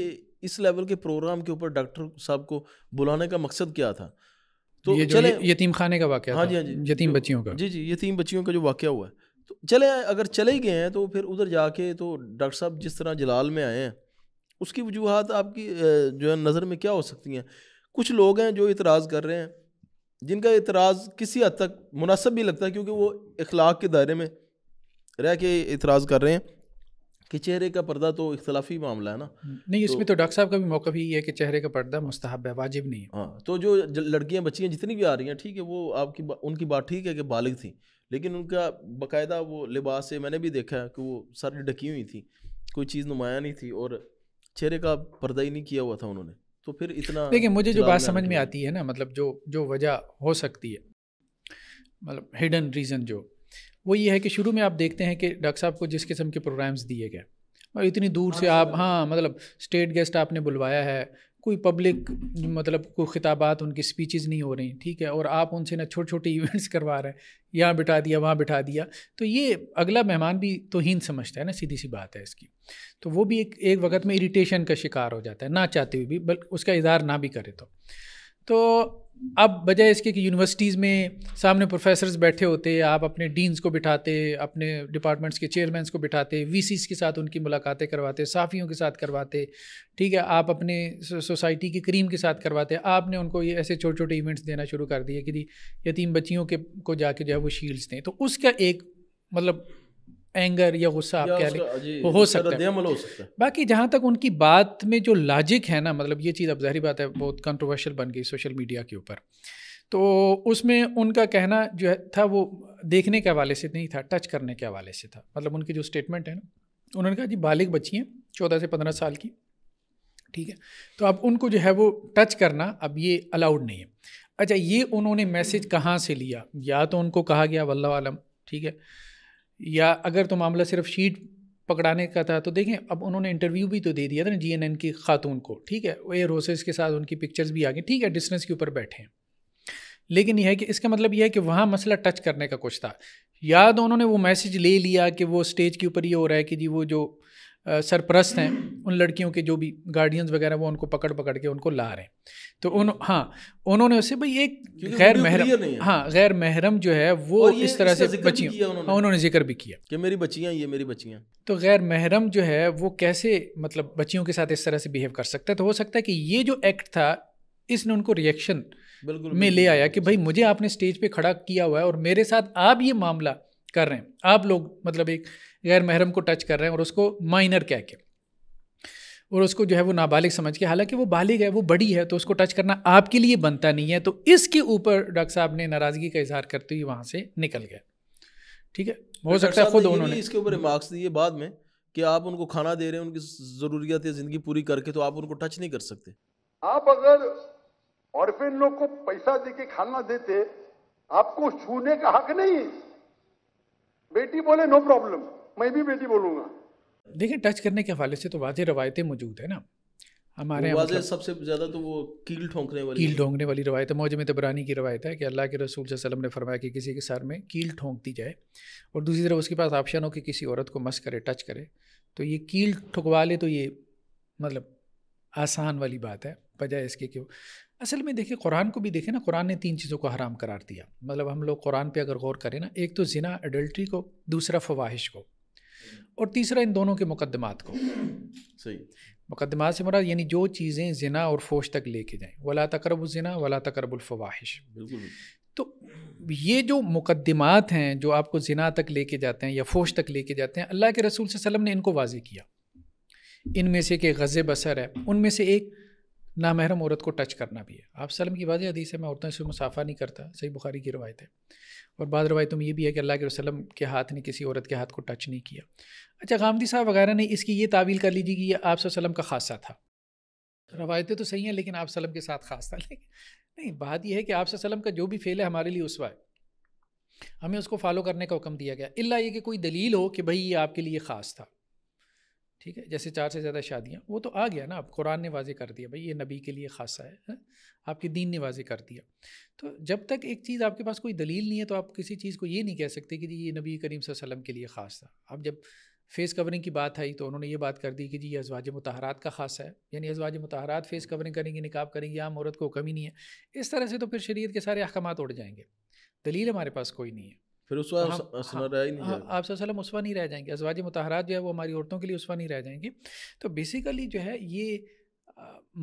इस लेवल के प्रोग्राम के ऊपर डॉक्टर साहब को बुलाने का मकसद क्या था तो ये चले यतीम खाने का वाक्य हाँ जी हाँ जी यतीम तो बच्चियों का जी जी यतीम बच्चियों का जो वाक्य हुआ है तो चले अगर चले ही गए हैं तो फिर उधर जाके तो डॉक्टर साहब जिस तरह जलाल में आए हैं उसकी वजूहत आपकी जो है नज़र में क्या हो सकती हैं कुछ लोग हैं जो इतराज़ कर रहे हैं जिनका इतराज़ किसी हद तक मुनासब भी लगता है क्योंकि वो इखलाक के दायरे में रह के इतराज़ कर रहे हैं कि चेहरे का पर्दा तो इख्तलाफी मामला है ना नहीं तो इसमें तो, डॉक्टर साहब का भी मौका भी ये है कि चेहरे का पर्दा मुस्तहब है वाजिब नहीं है हाँ तो जो लड़कियाँ बच्चियाँ जितनी भी आ रही हैं ठीक है वो आपकी बा, उनकी बात ठीक है कि बालिग थी लेकिन उनका बाकायदा वो लिबास से मैंने भी देखा है कि वो सारी ढकी हुई थी कोई चीज़ नुमाया नहीं थी और चेहरे का पर्दा ही नहीं किया हुआ था उन्होंने तो फिर इतना देखिए मुझे जो बात समझ में आती है ना मतलब जो जो वजह हो सकती है मतलब हिडन रीज़न जो वो ये है कि शुरू में आप देखते हैं कि डॉक्टर साहब को जिस किस्म के प्रोग्राम्स दिए गए और इतनी दूर से आप हाँ मतलब स्टेट गेस्ट आपने बुलवाया है कोई पब्लिक मतलब कोई खिताबात उनकी स्पीचेस नहीं हो रही ठीक है और आप उनसे ना छोटे छोटे इवेंट्स करवा रहे हैं यहाँ बिठा दिया वहाँ बिठा दिया तो ये अगला मेहमान भी तोहन समझता है ना सीधी सी बात है इसकी तो वो भी एक एक वक्त में इरिटेशन का शिकार हो जाता है ना चाहते हुए भी बल्कि उसका इजहार ना भी करे तो तो अब बजाय इसके कि यूनिवर्सिटीज़ में सामने प्रोफेसर्स बैठे होते आप अपने डीन्स को बिठाते अपने डिपार्टमेंट्स के चेयरमैन को बिठाते वी के साथ उनकी मुलाकातें करवाते साफ़ियों के साथ करवाते ठीक है आप अपने सोसाइटी के क्रीम के साथ करवाते आपने उनको ये ऐसे छोटे छोटे इवेंट्स देना शुरू कर दिए कि यतीम बच्चियों के को जाके जो है वो शील्ड्स दें तो उसका एक मतलब एंगर या गुस्सा आप क्या रहे हो सकता है बाकी जहाँ तक उनकी बात में जो लॉजिक है ना मतलब ये चीज़ अब जहरी बात है बहुत कंट्रोवर्शियल बन गई सोशल मीडिया के ऊपर तो उसमें उनका कहना जो है था वो देखने के हवाले से नहीं था टच करने के हवाले से था मतलब उनकी जो स्टेटमेंट है ना उन्होंने कहा जी बालिग बच्ची हैं चौदह से पंद्रह साल की ठीक है तो अब उनको जो है वो टच करना अब ये अलाउड नहीं है अच्छा ये उन्होंने मैसेज कहाँ से लिया या तो उनको कहा गया वल्लम ठीक है या अगर तो मामला सिर्फ शीट पकड़ाने का था तो देखें अब उन्होंने इंटरव्यू भी तो दे दिया था ना जी की खातून को ठीक है एयर होसेस के साथ उनकी पिक्चर्स भी आ गई ठीक है डिस्टेंस के ऊपर बैठे हैं लेकिन यह है कि इसका मतलब यह है कि वहाँ मसला टच करने का कुछ था या तो उन्होंने वो मैसेज ले लिया कि वो स्टेज के ऊपर ये हो रहा है कि जी वो जो सरपरस्त हैं उन लड़कियों के जो भी गार्डियंस वगैरह वो उनको पकड़ पकड़ के उनको ला रहे हैं तो उन हाँ उन्होंने उसे भाई एक गैर महरम हाँ गैर महरम जो है वो इस तरह से बचियों उन्होंने, हाँ, उन्होंने जिक्र भी किया कि मेरी बचियाँ ये मेरी बचियाँ तो गैर महरम जो है वो कैसे मतलब बच्चियों के साथ इस तरह से बिहेव कर सकता है तो हो सकता है कि ये जो एक्ट था इसने उनको रिएक्शन में ले आया कि भाई मुझे आपने स्टेज पे खड़ा किया हुआ है और मेरे साथ आप ये मामला कर रहे हैं आप लोग मतलब एक गैर महरम को टच कर रहे हैं और उसको माइनर कह के और उसको जो है वो नाबालिग समझ के हालांकि वो बालिग है वो बड़ी है तो उसको टच करना आपके लिए बनता नहीं है तो इसके ऊपर डॉक्टर साहब ने नाराज़गी का इजहार करते हुए वहां से निकल गए ठीक है हो सकता है खुद उन्होंने इसके ऊपर रिमार्क्स दिए बाद में कि आप उनको खाना दे रहे हैं उनकी ज़रूरियात ज़िंदगी पूरी करके तो आप उनको टच नहीं कर सकते आप अगर फिर लोग को पैसा दे के खाना देते आपको छूने का हक नहीं बेटी बोले नो प्रॉब्लम मैं भी बेटी बोलूँगा देखिए टच करने के हवाले से तो वाजे रवायतें मौजूद है ना हमारे यहाँ मतलब, सबसे ज़्यादा तो वो कील ठोंकने वाली कील ठोंकने वाली रवायत है मौजम तबरानी की रवायत है कि अल्लाह के रसूल वसलम ने फरमाया कि किसी के सर में कील ठोंक दी जाए और दूसरी तरफ उसके पास ऑप्शन हो कि किसी औरत को मस करे टच करे तो ये कील ठुकवा ले तो ये मतलब आसान वाली बात है बजाय इसके क्यों असल में देखिए कुरान को भी देखें ना कुरान ने तीन चीज़ों को हराम करार दिया मतलब हम लोग कुरान पे अगर गौर करें ना एक तो जिना एडल्ट्री को दूसरा फवाहिश को और तीसरा इन दोनों के मुकदमात को सही मुकदमात से मरा यानी जो चीज़ें जना और फौज तक लेके जाएं वला तकरबुलजना वला तकरबुलफवाहिश बिल्कुल तो ये जो मुकदमात हैं जो आपको जना तक लेके जाते हैं या फौज तक लेके जाते हैं अल्लाह के रसूल वसम ने इनको वाजी किया इनमें से एक गज़ बसर है उनमें से एक नामहरम औरत को टच करना भी है आप सलम की वाजह हदीस है मैं औरतों से मुसाफ़ा नहीं करता सही बुखारी की रवायत है और बाद रवायतों में ये भी है कि अल्लाह के वसलम के हाथ ने किसी औरत के हाथ को टच नहीं किया अच्छा गामदी साहब वगैरह ने इसकी ये तावील कर लीजिए कि ये आप सलम का खासा था रवायतें तो सही हैं लेकिन आप सलम के साथ खास था लेकिन नहीं बात यह है कि आप सलम का जो भी फ़ेल है हमारे लिए उसवा है हमें उसको फॉलो करने का हुक्म दिया गया इल्ला ये कि कोई दलील हो कि भाई ये आपके लिए ख़ास था ठीक है जैसे चार से ज़्यादा शादियाँ वो तो आ गया ना आप कुरान ने वाजे कर दिया भाई ये नबी के लिए खासा है, है? आपके दीन ने वाजे कर दिया तो जब तक एक चीज़ आपके पास कोई दलील नहीं है तो आप किसी चीज़ को ये नहीं कह सकते कि जी ये नबी करीम वसल्लम के लिए ख़ास था अब जब फेस कवरिंग की बात आई तो उन्होंने ये बात कर दी कि जी ये अजवाज मतहरात का खासा है यानी अजवाज मतहरात फेस कवरिंग करेंगे निकाब करेंगे आम औरत को कमी नहीं है इस तरह से तो फिर शरीय के सारे अहकाम उड़ जाएंगे दलील हमारे पास कोई नहीं है फिर उस हम, हाँ, हाँ, रह वसलम हाँ, उसवा नहीं रह जाएंगे अजवाज मतहरात जो है वो हमारी औरतों के लिए उसवा नहीं रह जाएंगे तो बेसिकली जो है ये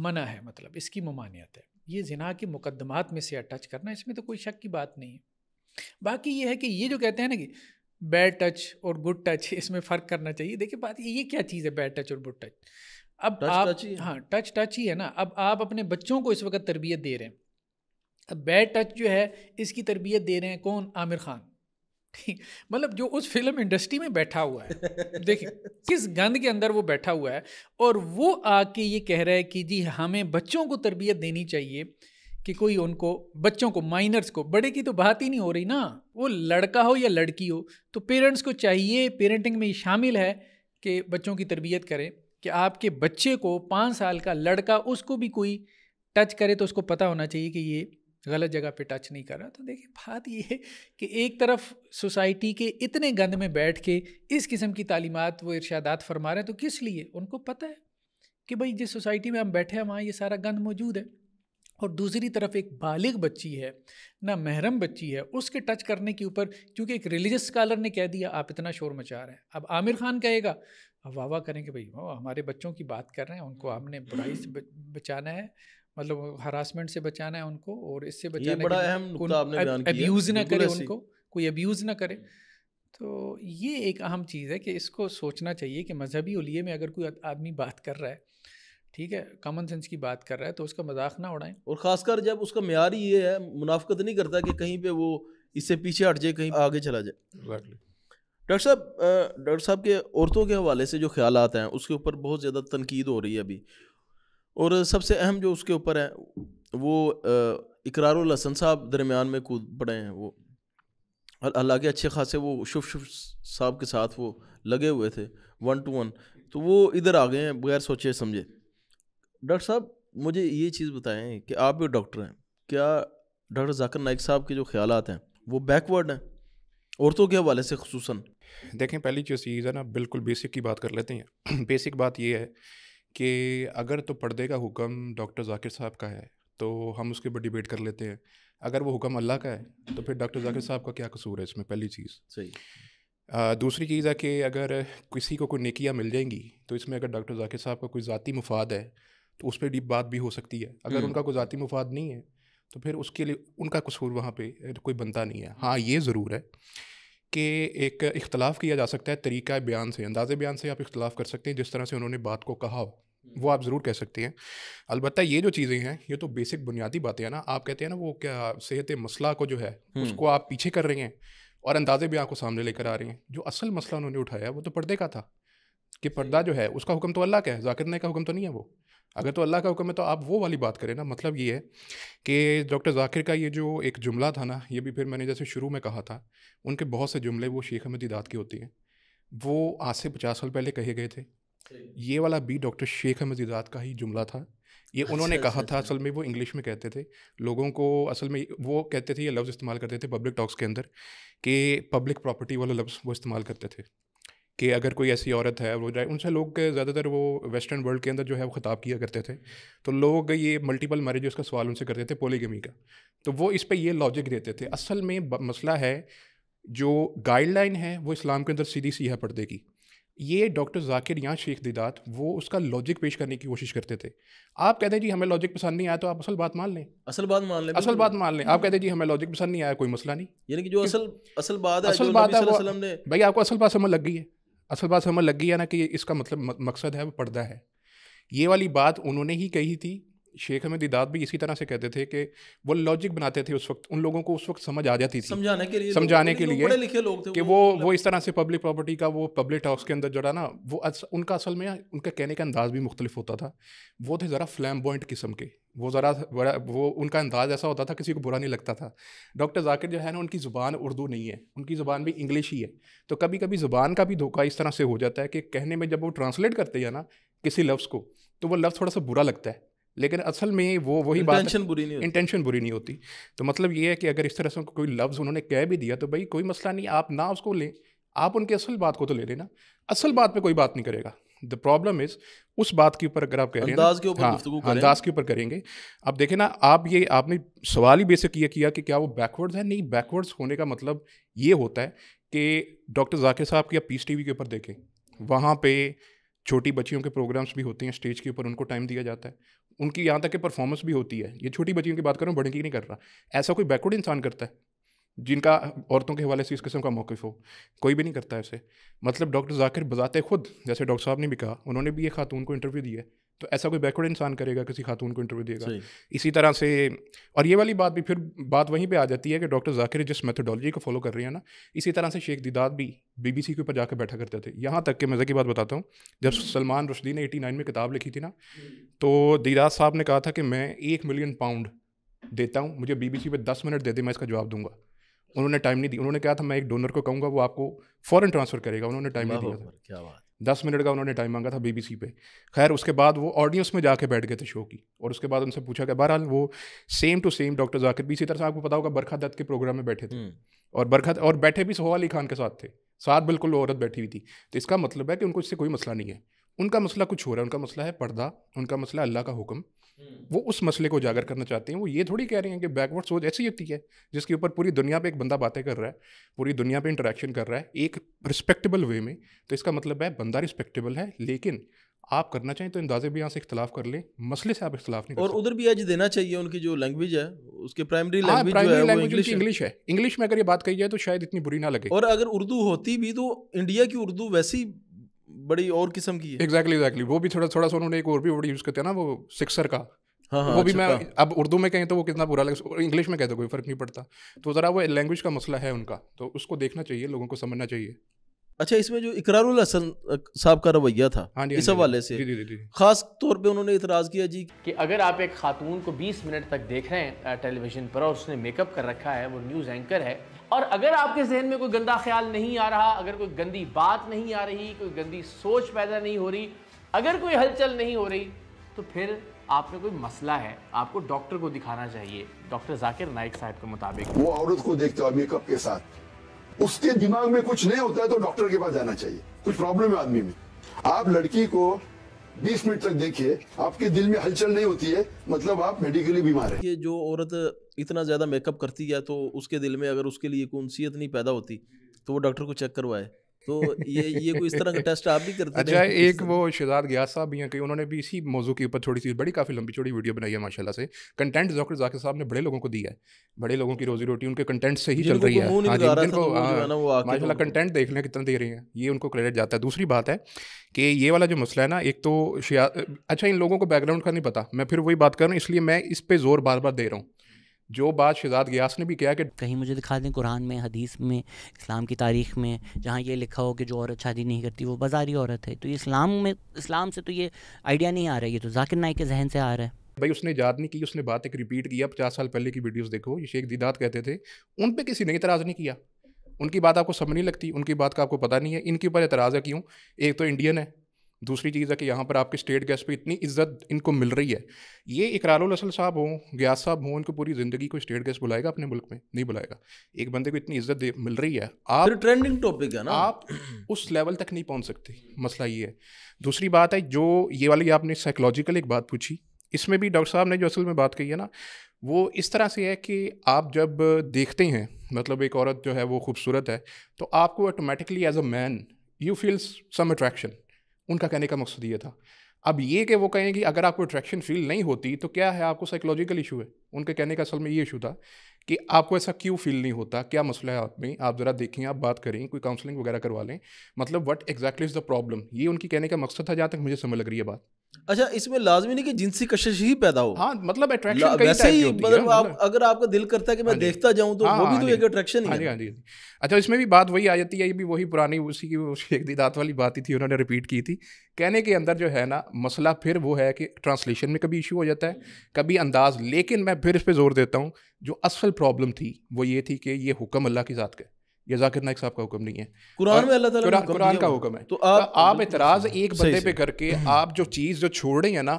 मना है मतलब इसकी ममानियत है ये जिना के मुकदमात में से अटच करना इसमें तो कोई शक की बात नहीं है बाकी ये है कि ये जो कहते हैं ना कि बैड टच और गुड टच इसमें फ़र्क करना चाहिए देखिए बात ये क्या चीज़ है बैड टच और गुड टच अब टच आप टच हाँ टच टच ही है ना अब आप अपने बच्चों को इस वक्त तरबियत दे रहे हैं अब बैड टच जो है इसकी तरबियत दे रहे हैं कौन आमिर खान मतलब जो उस फिल्म इंडस्ट्री में बैठा हुआ है देखिए किस गंद के अंदर वो बैठा हुआ है और वो आके ये कह रहा है कि जी हमें बच्चों को तरबियत देनी चाहिए कि कोई उनको बच्चों को माइनर्स को बड़े की तो बात ही नहीं हो रही ना वो लड़का हो या लड़की हो तो पेरेंट्स को चाहिए पेरेंटिंग में शामिल है कि बच्चों की तरबियत करें कि आपके बच्चे को पाँच साल का लड़का उसको भी कोई टच करे तो उसको पता होना चाहिए कि ये गलत जगह पे टच नहीं कर रहा तो देखिए बात ये है कि एक तरफ सोसाइटी के इतने गंद में बैठ के इस किस्म की तालीमत वो इर्शादात फरमा रहे हैं तो किस लिए उनको पता है कि भाई जिस सोसाइटी में हम बैठे हैं वहाँ ये सारा गंद मौजूद है और दूसरी तरफ एक बालिग बच्ची है ना महरम बच्ची है उसके टच करने के ऊपर क्योंकि एक रिलीजियस स्कॉलर ने कह दिया आप इतना शोर मचा रहे हैं अब आमिर खान कहेगा अब वाह वाह करें कि भाई हमारे बच्चों की बात कर रहे हैं उनको हमने बुराई से बचाना है मतलब हरासमेंट से बचाना है उनको और इससे बचाना बड़ा अब्यूज़ ना करे उनको कोई अब्यूज़ ना करे हम्म। तो ये एक अहम चीज़ है कि इसको सोचना चाहिए कि मजहबी उलिए में अगर कोई आदमी बात कर रहा है ठीक है कॉमन सेंस की बात कर रहा है तो उसका मजाक ना उड़ाएं और ख़ासकर जब उसका मैार ही ये है मुनाफ्त नहीं करता कि कहीं पे वो इससे पीछे हट जाए कहीं आगे चला जाए डॉक्टर साहब डॉक्टर साहब के औरतों के हवाले से जो ख्याल हैं उसके ऊपर बहुत ज़्यादा तनकीद हो रही है अभी और सबसे अहम जो उसके ऊपर है वो इकरार लसन साहब दरमियान में कूद पड़े हैं वो अल्लाह के अच्छे खासे वो शुभ शुभ साहब के साथ वो लगे हुए थे वन टू वन तो वो इधर आ गए हैं बगैर सोचे समझे डॉक्टर साहब मुझे ये चीज़ बताएं कि आप भी डॉक्टर हैं क्या डॉक्टर जाकर नाइक साहब के जो ख्याल हैं वो बैकवर्ड हैं औरतों के हवाले से खसूस देखें पहली जो चीज़ है ना बिल्कुल बेसिक की बात कर लेते हैं बेसिक बात ये है कि अगर तो पर्दे का हुक्म डॉक्टर जाकिर साहब का है तो हम उसके ऊपर डिबेट कर लेते हैं अगर वो हुक्म अल्लाह का है तो फिर डॉक्टर जाकिर साहब का क्या कसूर है इसमें पहली चीज़ सही आ, दूसरी चीज़ है कि अगर किसी को कोई नेकियाँ मिल जाएंगी तो इसमें अगर डॉक्टर जाकिर साहब का कोई ज़ाती मुफाद है तो उस पर डिप बात भी हो सकती है अगर हम्म। उनका कोई ज़ाती मुफाद नहीं है तो फिर उसके लिए उनका कसूर वहाँ पर कोई बनता नहीं है हाँ ये ज़रूर है के एक इख्तलाफ किया जा सकता है तरीक़ा बयान से अंदाज़ बयान से आप इख्तलाफ कर सकते हैं जिस तरह से उन्होंने बात को कहा हो हम्म। वो आप ज़रूर कह सकते हैं अलबत्त ये जो चीज़ें हैं ये तो बेसिक बुनियादी बातें हैं ना आप कहते हैं ना वो क्या सेहत मसला को जो है हम्म। उसको आप पीछे कर रही हैं और अंदाजे भी आपको सामने लेकर आ रही हैं जो असल मसला उन्होंने उठाया वो तो पर्दे का था कि पर्दा जो है उसका हुक्म तो अल्लाह का है जाकिर ने का हुक्म तो नहीं है वो अगर तो अल्लाह का हुक्म है तो आप वो वाली बात करें ना मतलब ये है कि डॉक्टर जाकिर का ये जो एक जुमला था ना ये भी फिर मैंने जैसे शुरू में कहा था उनके बहुत से जुमले वो शेख अहमद दीदात की होती हैं वो आज से पचास साल पहले कहे गए थे ये वाला भी डॉक्टर शेख अहमद दीदात का ही जुमला था ये अच्छा, उन्होंने अच्छा, कहा अच्छा, था असल में वो इंग्लिश में कहते थे लोगों को असल में वो कहते थे ये लफ्ज़ इस्तेमाल करते थे पब्लिक टॉक्स के अंदर कि पब्लिक प्रॉपर्टी वाला लफ्ज़ वो इस्तेमाल करते थे कि अगर कोई ऐसी औरत है वो जाए उनसे लोग ज़्यादातर वो वेस्टर्न वर्ल्ड के अंदर जो है वो ख़ताब किया करते थे तो लोग ये मल्टीपल मैरिज का सवाल उनसे करते थे पोलीगमी का तो वो इस पर ये लॉजिक देते थे असल में मसला है जो गाइडलाइन है वो इस्लाम के अंदर सीधी सी है पर्दे की ये डॉक्टर जाकिर या शेख दिदात वो उसका लॉजिक पेश करने की कोशिश करते थे आप कहते हैं जी हमें लॉजिक पसंद नहीं आया तो आप असल बात मान लें असल बात मान लें असल बात मान लें आप कहते हैं जी हमें लॉजिक पसंद नहीं आया कोई मसला नहीं यानी कि जो असल असल बात असल बात है भाई आपको असल बात समझ लग गई है असल बात समझ लग गई है ना कि इसका मतलब मकसद है वो पर्दा है ये वाली बात उन्होंने ही कही थी शेख अहमद दिदात भी इसी तरह से कहते थे कि वो लॉजिक बनाते थे उस वक्त उन लोगों को उस वक्त समझ आ जाती थी समझाने के लिए समझाने के लिए लिखे लोग थे कि वो वो मतलब इस तरह से पब्लिक प्रॉपर्टी का वो पब्लिक टॉक्स के अंदर जो ना वो अस, उनका असल में उनका कहने का अंदाज़ भी मुख्तलिफ होता था वो थे ज़रा फ्लैम पॉइंट किस्म के वो ज़रा बड़ा वो उनका अंदाज़ ऐसा होता था किसी को बुरा नहीं लगता था डॉक्टर जाकिर जो है ना उनकी ज़ुबान उर्दू नहीं है उनकी ज़ुबान भी इंग्लिश ही है तो कभी कभी ज़ुबान का भी धोखा इस तरह से हो जाता है कि कहने में जब वो ट्रांसलेट करते हैं ना किसी लफ्ज़ को तो वो लफ्ज़ थोड़ा सा बुरा लगता है लेकिन असल में वो वही बात इंटेंशन बुरी नहीं इंटेंशन बुरी नहीं होती तो मतलब ये है कि अगर इस तरह से कोई लफ्ज़ उन्होंने कह भी दिया तो भाई कोई मसला नहीं आप ना उसको लें आप उनकी असल बात को तो ले लेना असल बात पर कोई बात नहीं करेगा द प्रॉब्लम इज उस बात के ऊपर अगर आप कह रहे हैं अंदाज के ऊपर हाँ, हाँ अंदाज के ऊपर करेंगे आप देखें ना आप ये आपने सवाल ही बेसिक ये किया कि क्या वो बैकवर्ड्स है नहीं बैकवर्ड्स होने का मतलब ये होता है कि डॉक्टर जाकिर साहब की आप पीस वी के ऊपर देखें वहाँ पे छोटी बच्चियों के प्रोग्राम्स भी होते हैं स्टेज के ऊपर उनको टाइम दिया जाता है उनकी यहाँ तक कि परफॉर्मेंस भी होती है ये छोटी बच्चियों की बात करूँ बड़े की नहीं कर रहा ऐसा कोई बैकवर्ड इंसान करता है जिनका औरतों के हवाले से इस किस्म का मौकफ़ हो कोई भी नहीं करता ऐसे मतलब डॉक्टर जाकिर बजाते खुद जैसे डॉक्टर साहब ने भी कहा उन्होंने भी ये खातून को इंटरव्यू दिया तो ऐसा कोई बैकवर्ड इंसान करेगा किसी खातून को इंटरव्यू देगा इसी तरह से और ये वाली बात भी फिर बात वहीं पे आ जाती है कि डॉक्टर जाकिर जिस मेथोडोलॉजी को फॉलो कर रही है ना इसी तरह से शेख दीदात भी बीबीसी के ऊपर जाकर बैठा करते थे यहाँ तक कि मज़े की बात बताता हूँ जब सलमान रशदी ने एटी नाइन में किताब लिखी थी ना तो दीदार साहब ने कहा था कि मैं एक मिलियन पाउंड देता हूँ मुझे बी बी दस मिनट दे दे मैं इसका जवाब दूंगा उन्होंने टाइम नहीं दिया उन्होंने कहा था मैं एक डोनर को कहूँगा वो आपको फ़ौरन ट्रांसफ़र करेगा उन्होंने टाइम नहीं दिया था दस मिनट का उन्होंने टाइम मांगा था बीबीसी पे खैर उसके बाद वो ऑडियंस में जाके बैठ गए थे शो की और उसके बाद उनसे पूछा गया बहरहाल वो same to same doctor Zakir भी इसी तरह से आपको पता होगा बरखा दत्त के प्रोग्राम में बैठे थे हम्म। और बरखा और बैठे भी सोहा अली खान के साथ थे साथ बिल्कुल औरत बैठी हुई थी तो इसका मतलब है कि उनको इससे कोई मसला नहीं है उनका मसला कुछ हो रहा है उनका मसला है पर्दा उनका मसला अल्लाह का हुक्म हम्म। वो उस मसले को उजागर करना चाहते हैं वो ये थोड़ी कह रहे हैं कि बैकवर्ड सोच ऐसी होती है जिसके ऊपर पूरी दुनिया पे एक बंदा बातें कर रहा है पूरी दुनिया पे इंटरेक्शन कर रहा है एक रिस्पेक्टेबल वे में तो इसका मतलब है बंदा रिस्पेक्टेबल है लेकिन आप करना चाहें तो अंदाजे भी यहाँ से इख्तलाफ कर लें मसले से आप इख्तलाफ नहीं और उधर भी आज देना चाहिए उनकी जो लैंग्वेज है उसके प्राइमरी लैंग्वेज इंग्लिश है इंग्लिश में अगर ये बात कही जाए तो शायद इतनी बुरी ना लगे और अगर उर्दू होती भी तो इंडिया की उर्दू वैसी बड़ी और किस्म की है एग्जैक्टली exactly, एग्जैक्टली वो भी थोड़ा थोड़ा सा उन्होंने एक और भी वर्ड यूज़ करते हैं ना वो सिक्सर का हाँ, हाँ, वो भी अच्छा, मैं हाँ। अब उर्दू में कहें तो वो कितना बुरा लगे इंग्लिश में कहे तो कोई फ़र्क नहीं पड़ता तो ज़रा वो लैंग्वेज का मसला है उनका तो उसको देखना चाहिए लोगों को समझना चाहिए अच्छा इसमें जो इकरारुल हसन साहब का रवैया था हाँ, हाँ इस हवाले से खास तौर पे उन्होंने इतराज़ किया जी कि अगर आप एक खातून को 20 मिनट तक देख रहे हैं टेलीविज़न पर और उसने मेकअप कर रखा है वो न्यूज़ एंकर है और अगर आपके जहन में कोई गंदा ख्याल नहीं आ रहा अगर कोई गंदी बात नहीं आ रही कोई गंदी सोच पैदा नहीं हो रही अगर कोई हलचल नहीं हो रही तो फिर आप में कोई मसला है आपको डॉक्टर को दिखाना चाहिए डॉक्टर जाकिर नायक साहब के मुताबिक वो औरत को देखते हो मेकअप के साथ उसके दिमाग में कुछ नहीं होता है तो डॉक्टर के पास जाना चाहिए कुछ प्रॉब्लम है आदमी में आप लड़की को 20 मिनट तक देखिए आपके दिल में हलचल नहीं होती है मतलब आप मेडिकली बीमार हैं ये जो औरत इतना ज़्यादा मेकअप करती है तो उसके दिल में अगर उसके लिए कौनसीयत नहीं पैदा होती तो वो डॉक्टर को चेक करवाए तो ये ये कोई इस तरह का टेस्ट आप भी करते अच्छा एक वो शहजाद गया साहब भी हैं कहीं उन्होंने भी इसी मौजू के ऊपर थोड़ी सी बड़ी काफ़ी लंबी चौड़ी वीडियो बनाई है माशाल्लाह से कंटेंट डॉक्टर जाकिर साहब ने बड़े लोगों को दिया है बड़े लोगों की रोजी रोटी उनके कंटेंट से ही चल रही है हाँ तो हाँ, माशा कंटेंट देख लें कितना दे रही हैं ये उनको क्रेडिट जाता है दूसरी बात है कि ये वाला जो मसला है ना एक तो अच्छा इन लोगों को बैकग्राउंड का नहीं पता मैं फिर वही बात कर रहा हूँ इसलिए मैं इस पर ज़ोर बार बार दे रहा हूँ जो बात शिजात गयास ने भी किया कि कहीं मुझे दिखा दें कुरान में हदीस में इस्लाम की तारीख में जहाँ ये लिखा हो कि जो औरत शादी नहीं करती वो बाजारी औरत है तो ये इस्लाम में इस्लाम से तो ये आइडिया नहीं आ रहा है ये तो जाकिर नाइक के जहन से आ रहा है भाई उसने याद नहीं की उसने बात एक रिपीट किया पचास साल पहले की वीडियोस देखो ये शेख दीदात कहते थे उन पर किसी ने इतराज़ नहीं किया उनकी बात आपको समझ नहीं लगती उनकी बात का आपको पता नहीं है इनके ऊपर एतराज़ है क्यों एक तो इंडियन है दूसरी चीज़ है कि यहाँ पर आपके स्टेट गैस पे इतनी इज्जत इनको मिल रही है ये इकरारुल असल साहब हों ग्यास साहब हों इनको पूरी ज़िंदगी को स्टेट गैस बुलाएगा अपने मुल्क में नहीं बुलाएगा एक बंदे को इतनी इज्जत मिल रही है आप ट्रेंडिंग टॉपिक है ना आप उस लेवल तक नहीं पहुँच सकते मसला ये है दूसरी बात है जो ये वाली आपने साइकोलॉजिकल एक बात पूछी इसमें भी डॉक्टर साहब ने जो असल में बात कही है ना वो इस तरह से है कि आप जब देखते हैं मतलब एक औरत जो है वो खूबसूरत है तो आपको automatically as a man you feel some attraction उनका कहने का मकसद ये था अब ये कि वो कहें कि अगर आपको अट्रैक्शन फील नहीं होती तो क्या है आपको साइकोलॉजिकल इशू है उनके कहने का असल में ये इशू था कि आपको ऐसा क्यों फील नहीं होता क्या मसला है आप में आप ज़रा देखें आप बात करें कोई काउंसलिंग वगैरह करवा लें मतलब what exactly is the problem ये उनकी कहने का मकसद था जहाँ तक मुझे समझ लग रही है बात अच्छा इसमें लाजमी नहीं कि जिनसी कशिश ही पैदा हो हाँ मतलब अट्रैक्शन वैसे ही मतलब आप मतलब अगर आपका दिल करता है कि मैं हाँ देखता जाऊं तो हाँ, वो भी हाँ तो एक अट्रैक्शन ही है अच्छा इसमें भी बात वही आ जाती है ये भी वही पुरानी उसी की उसी एक दात वाली बात ही थी उन्होंने रिपीट की थी कहने के अंदर जो है ना मसला फिर वो है कि ट्रांसलेशन में कभी इशू हो जाता है कभी अंदाज लेकिन मैं फिर इस पर जोर देता हूँ जो असल प्रॉब्लम थी वो ये थी कि ये हुक्म अल्लाह की ज़ात का या जाकिर नाइक साहब का हुक्म नहीं है कुरान में अल्लाह ताला कुरान का हुक्म है तो आप, तो इतराज एक बंदे पे करके आप जो चीज़ जो छोड़ रहे हैं ना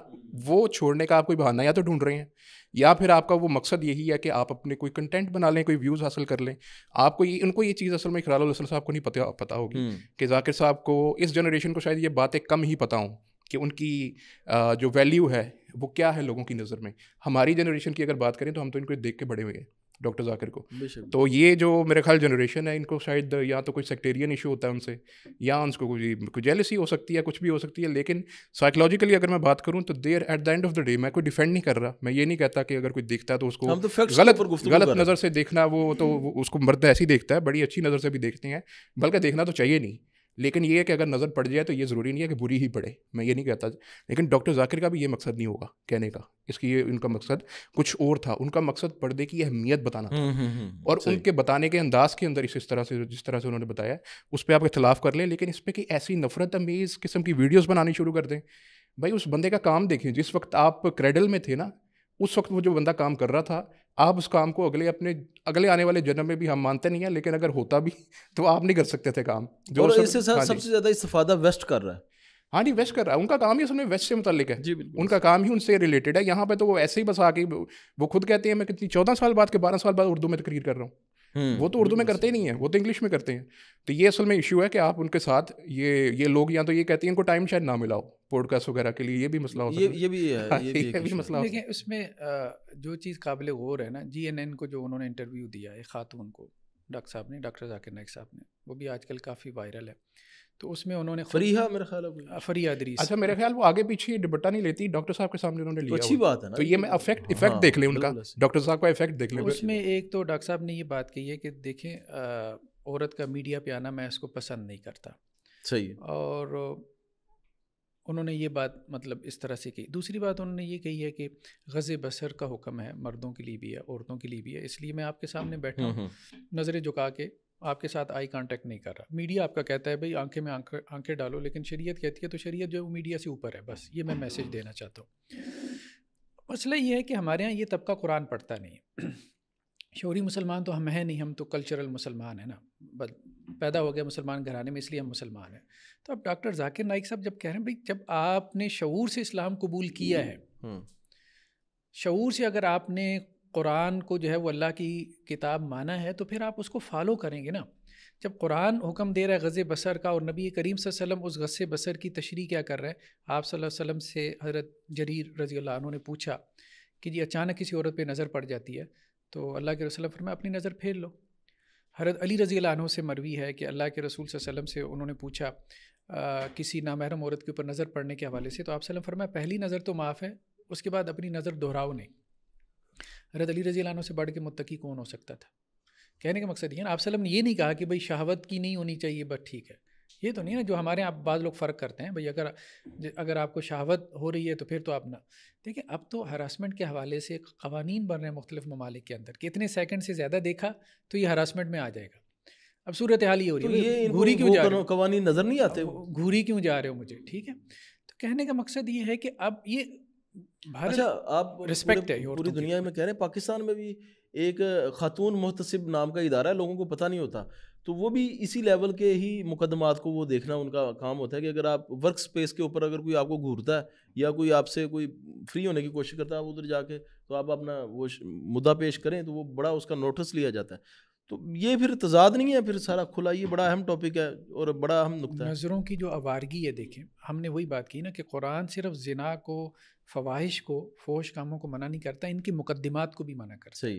वो छोड़ने का आप कोई बहाना या तो ढूंढ रहे हैं या फिर आपका वो मकसद यही है कि आप अपने कोई कंटेंट बना लें कोई व्यूज़ हासिल कर लें आपको ये उनको ये चीज़ असल में खराल हसन साहब को नहीं पता पता होगी हम्म। कि जाकिर साहब को इस जनरेशन को शायद ये बातें कम ही पता हों कि उनकी जो वैल्यू है वो क्या है लोगों की नज़र में हमारी जनरेशन की अगर बात करें तो हम तो इनको देख के बड़े हुए हैं डॉक्टर जाकिर को तो ये जो मेरे ख्याल जनरेशन है इनको शायद या तो कोई सेक्टेरियन इशू होता है उनसे या उनको कोई कुछ जेलसी हो सकती है कुछ भी हो सकती है लेकिन साइकोलॉजिकली अगर मैं बात करूँ तो there at the end of the day मैं कोई डिफेंड नहीं कर रहा मैं ये नहीं कहता कि अगर कोई देखता है तो उसको तो गलत गलत नज़र से देखना वो तो उसको मर्द ऐसी देखता है बड़ी अच्छी नज़र से भी देखते हैं बल्कि देखना तो चाहिए नहीं लेकिन ये है कि अगर नज़र पड़ जाए तो ये ज़रूरी नहीं है कि बुरी ही पड़े मैं ये नहीं कहता लेकिन डॉक्टर जाकिर का भी ये मकसद नहीं होगा कहने का इसकी ये उनका मकसद कुछ और था उनका मकसद पर्दे की अहमियत बताना था हम्म, हम्म, हम्म, और उनके बताने के अंदाज के अंदर इस इस तरह से जिस तरह से उन्होंने बताया उस पर आप इतलाफ़ कर लें लेकिन इस पर कि ऐसी नफरत अमेज़ किस्म की वीडियोज़ बनानी शुरू कर दें भाई उस बंदे का काम देखें जिस वक्त आप क्रेडल में थे ना उस वक्त वो जो बंदा काम कर रहा था आप उस काम को अगले अपने अगले आने वाले जन्म में भी हम मानते नहीं हैं लेकिन अगर होता भी तो आप नहीं कर सकते थे काम जो और इससे हाँ सबसे ज़्यादा इस्तफादा वेस्ट कर रहा है हाँ जी वेस्ट कर रहा है उनका काम ही उसमें वेस्ट से मुतलिक है जी उनका काम ही उनसे रिलेटेड है यहाँ पर तो वो ऐसे ही बस आके वो खुद कहते हैं मैं कितनी चौदह साल बाद के बारह साल बाद उर्दू में तकरीर कर रहा हूँ हम्म। वो तो उर्दू में करते ही नहीं है वो तो इंग्लिश में करते हैं तो ये असल में इशू है कि आप उनके साथ ये ये लोग या तो ये कहते हैं इनको टाइम शायद ना मिलाओ पॉडकास्ट वगैरह के लिए ये भी मसला हो ये ये भी है ये, हाँ, ये भी मसला देखिए उसमें जो चीज़ काबिल गौर है ना जी एन एन को जो उन्होंने इंटरव्यू दिया है ख़ातून को डॉक्टर साहब ने डॉक्टर जाकिर नाइक साहब ने वो भी आजकल काफ़ी वायरल है तो उसमें उन्होंने फरीहा मेरे ख्याल फरीहा अदरीस अच्छा मेरे ख्याल वो आगे पीछे दुपट्टा नहीं लेती डॉक्टर साहब के सामने उन्होंने लिया तो अच्छी बात है ना तो ये मैं अफेक्ट इफेक्ट हाँ, देख लें उनका डॉक्टर साहब का इफेक्ट देख लें उसमें एक तो डॉक्टर साहब ने ये बात कही है कि देखें औरत का मीडिया पे आना मैं इसको पसंद नहीं करता सही और उन्होंने ये बात मतलब इस तरह से कही दूसरी बात उन्होंने ये कही है कि गज़े बसर का हुक्म है मर्दों के लिए भी है औरतों के लिए भी है इसलिए मैं आपके सामने बैठा हम्म, हूँ हम्म। नज़रें झुका के आपके साथ आई कांटेक्ट नहीं कर रहा मीडिया आपका कहता है भाई आंखें में आंखें आंखें डालो लेकिन शरीयत कहती है तो शरीयत जो है वो मीडिया से ऊपर है बस ये मैं मैसेज देना चाहता हूँ मसला ये है कि हमारे यहाँ ये तबका कुरान पढ़ता नहीं है शौरी मुसलमान तो हम हैं नहीं हम तो कल्चरल मुसलमान हैं ना पैदा हो गया मुसलमान घराने में इसलिए हम मुसलमान हैं तो अब डॉक्टर जाकिर नाइक साहब जब कह रहे हैं भाई जब आपने शूर से इस्लाम कबूल किया हम्म, है हम्म। शूर से अगर आपने कुरान को जो है वो अल्लाह की किताब माना है तो फिर आप उसको फॉलो करेंगे ना जब कुरान हुक्म दे रहा है गज़े बसर का और नबी करीम वसल्लम उस गज़े बसर की तशरी क्या कर रहे हैं आप सल्लल्लाहु अलैहि वसल्लम से हज़रत जरीर रजी अल्लाह ने पूछा कि जी अचानक किसी औरत पर नज़र पड़ जाती है तो अल्लाह के रसलम फरमा अपनी नज़र फेर लो हरत अली रजी अल्लाह से मरवी है कि अल्लाह के रसूल वसल्लम से उन्होंने पूछा आ, किसी नामहरम औरत के ऊपर नज़र पड़ने के हवाले से तो आप सल्लम फरमाया पहली नज़र तो माफ़ है उसके बाद अपनी नज़र दोहराओ नहीं हजरत अली रजी से बढ़ के मुतकी कौन हो सकता था कहने का मकसद ये ना आप सलम ने ये नहीं कहा कि भाई शहावत की नहीं होनी चाहिए बस ठीक है ये तो नहीं ना जो हमारे यहाँ बाद लोग फ़र्क करते हैं भाई अगर अगर आपको शहावत हो रही है तो फिर तो आप ना देखिए अब तो हरासमेंट के हवाले से कवानीन बन रहे हैं मुख्तलिफ ममालिक के अंदर कितने सेकंड से ज़्यादा देखा तो ये हरासमेंट में आ जाएगा अब सूरत हाल ये हो रही तो है घूरी क्यों जा रहे हो कवानी नज़र नहीं आते घूरी क्यों जा रहे हो मुझे ठीक है तो कहने का मकसद ये है कि अब ये अच्छा आप रिस्पेक्ट है पूरी दुनिया में कह रहे हैं पाकिस्तान में भी एक खातून मुहतसिब नाम का इदारा है लोगों को पता नहीं होता तो वो भी इसी लेवल के ही मुकदमात को वो देखना उनका काम होता है कि अगर आप वर्क स्पेस के ऊपर अगर कोई आपको घूरता है या कोई आपसे कोई फ्री होने की कोशिश करता है आप उधर जाके तो आप अपना वो मुद्दा पेश करें तो वो बड़ा उसका नोटिस लिया जाता है तो ये फिर तजाद नहीं है फिर सारा खुला ये बड़ा अहम टॉपिक है और बड़ा अहम नुकता नज़रों की जो आवारगी है देखें हमने वही बात की ना कि कुरान सिर्फ जिना को फवाहिश को फोश कामों को मना नहीं करता इनके मुकदमात को भी मना करता सही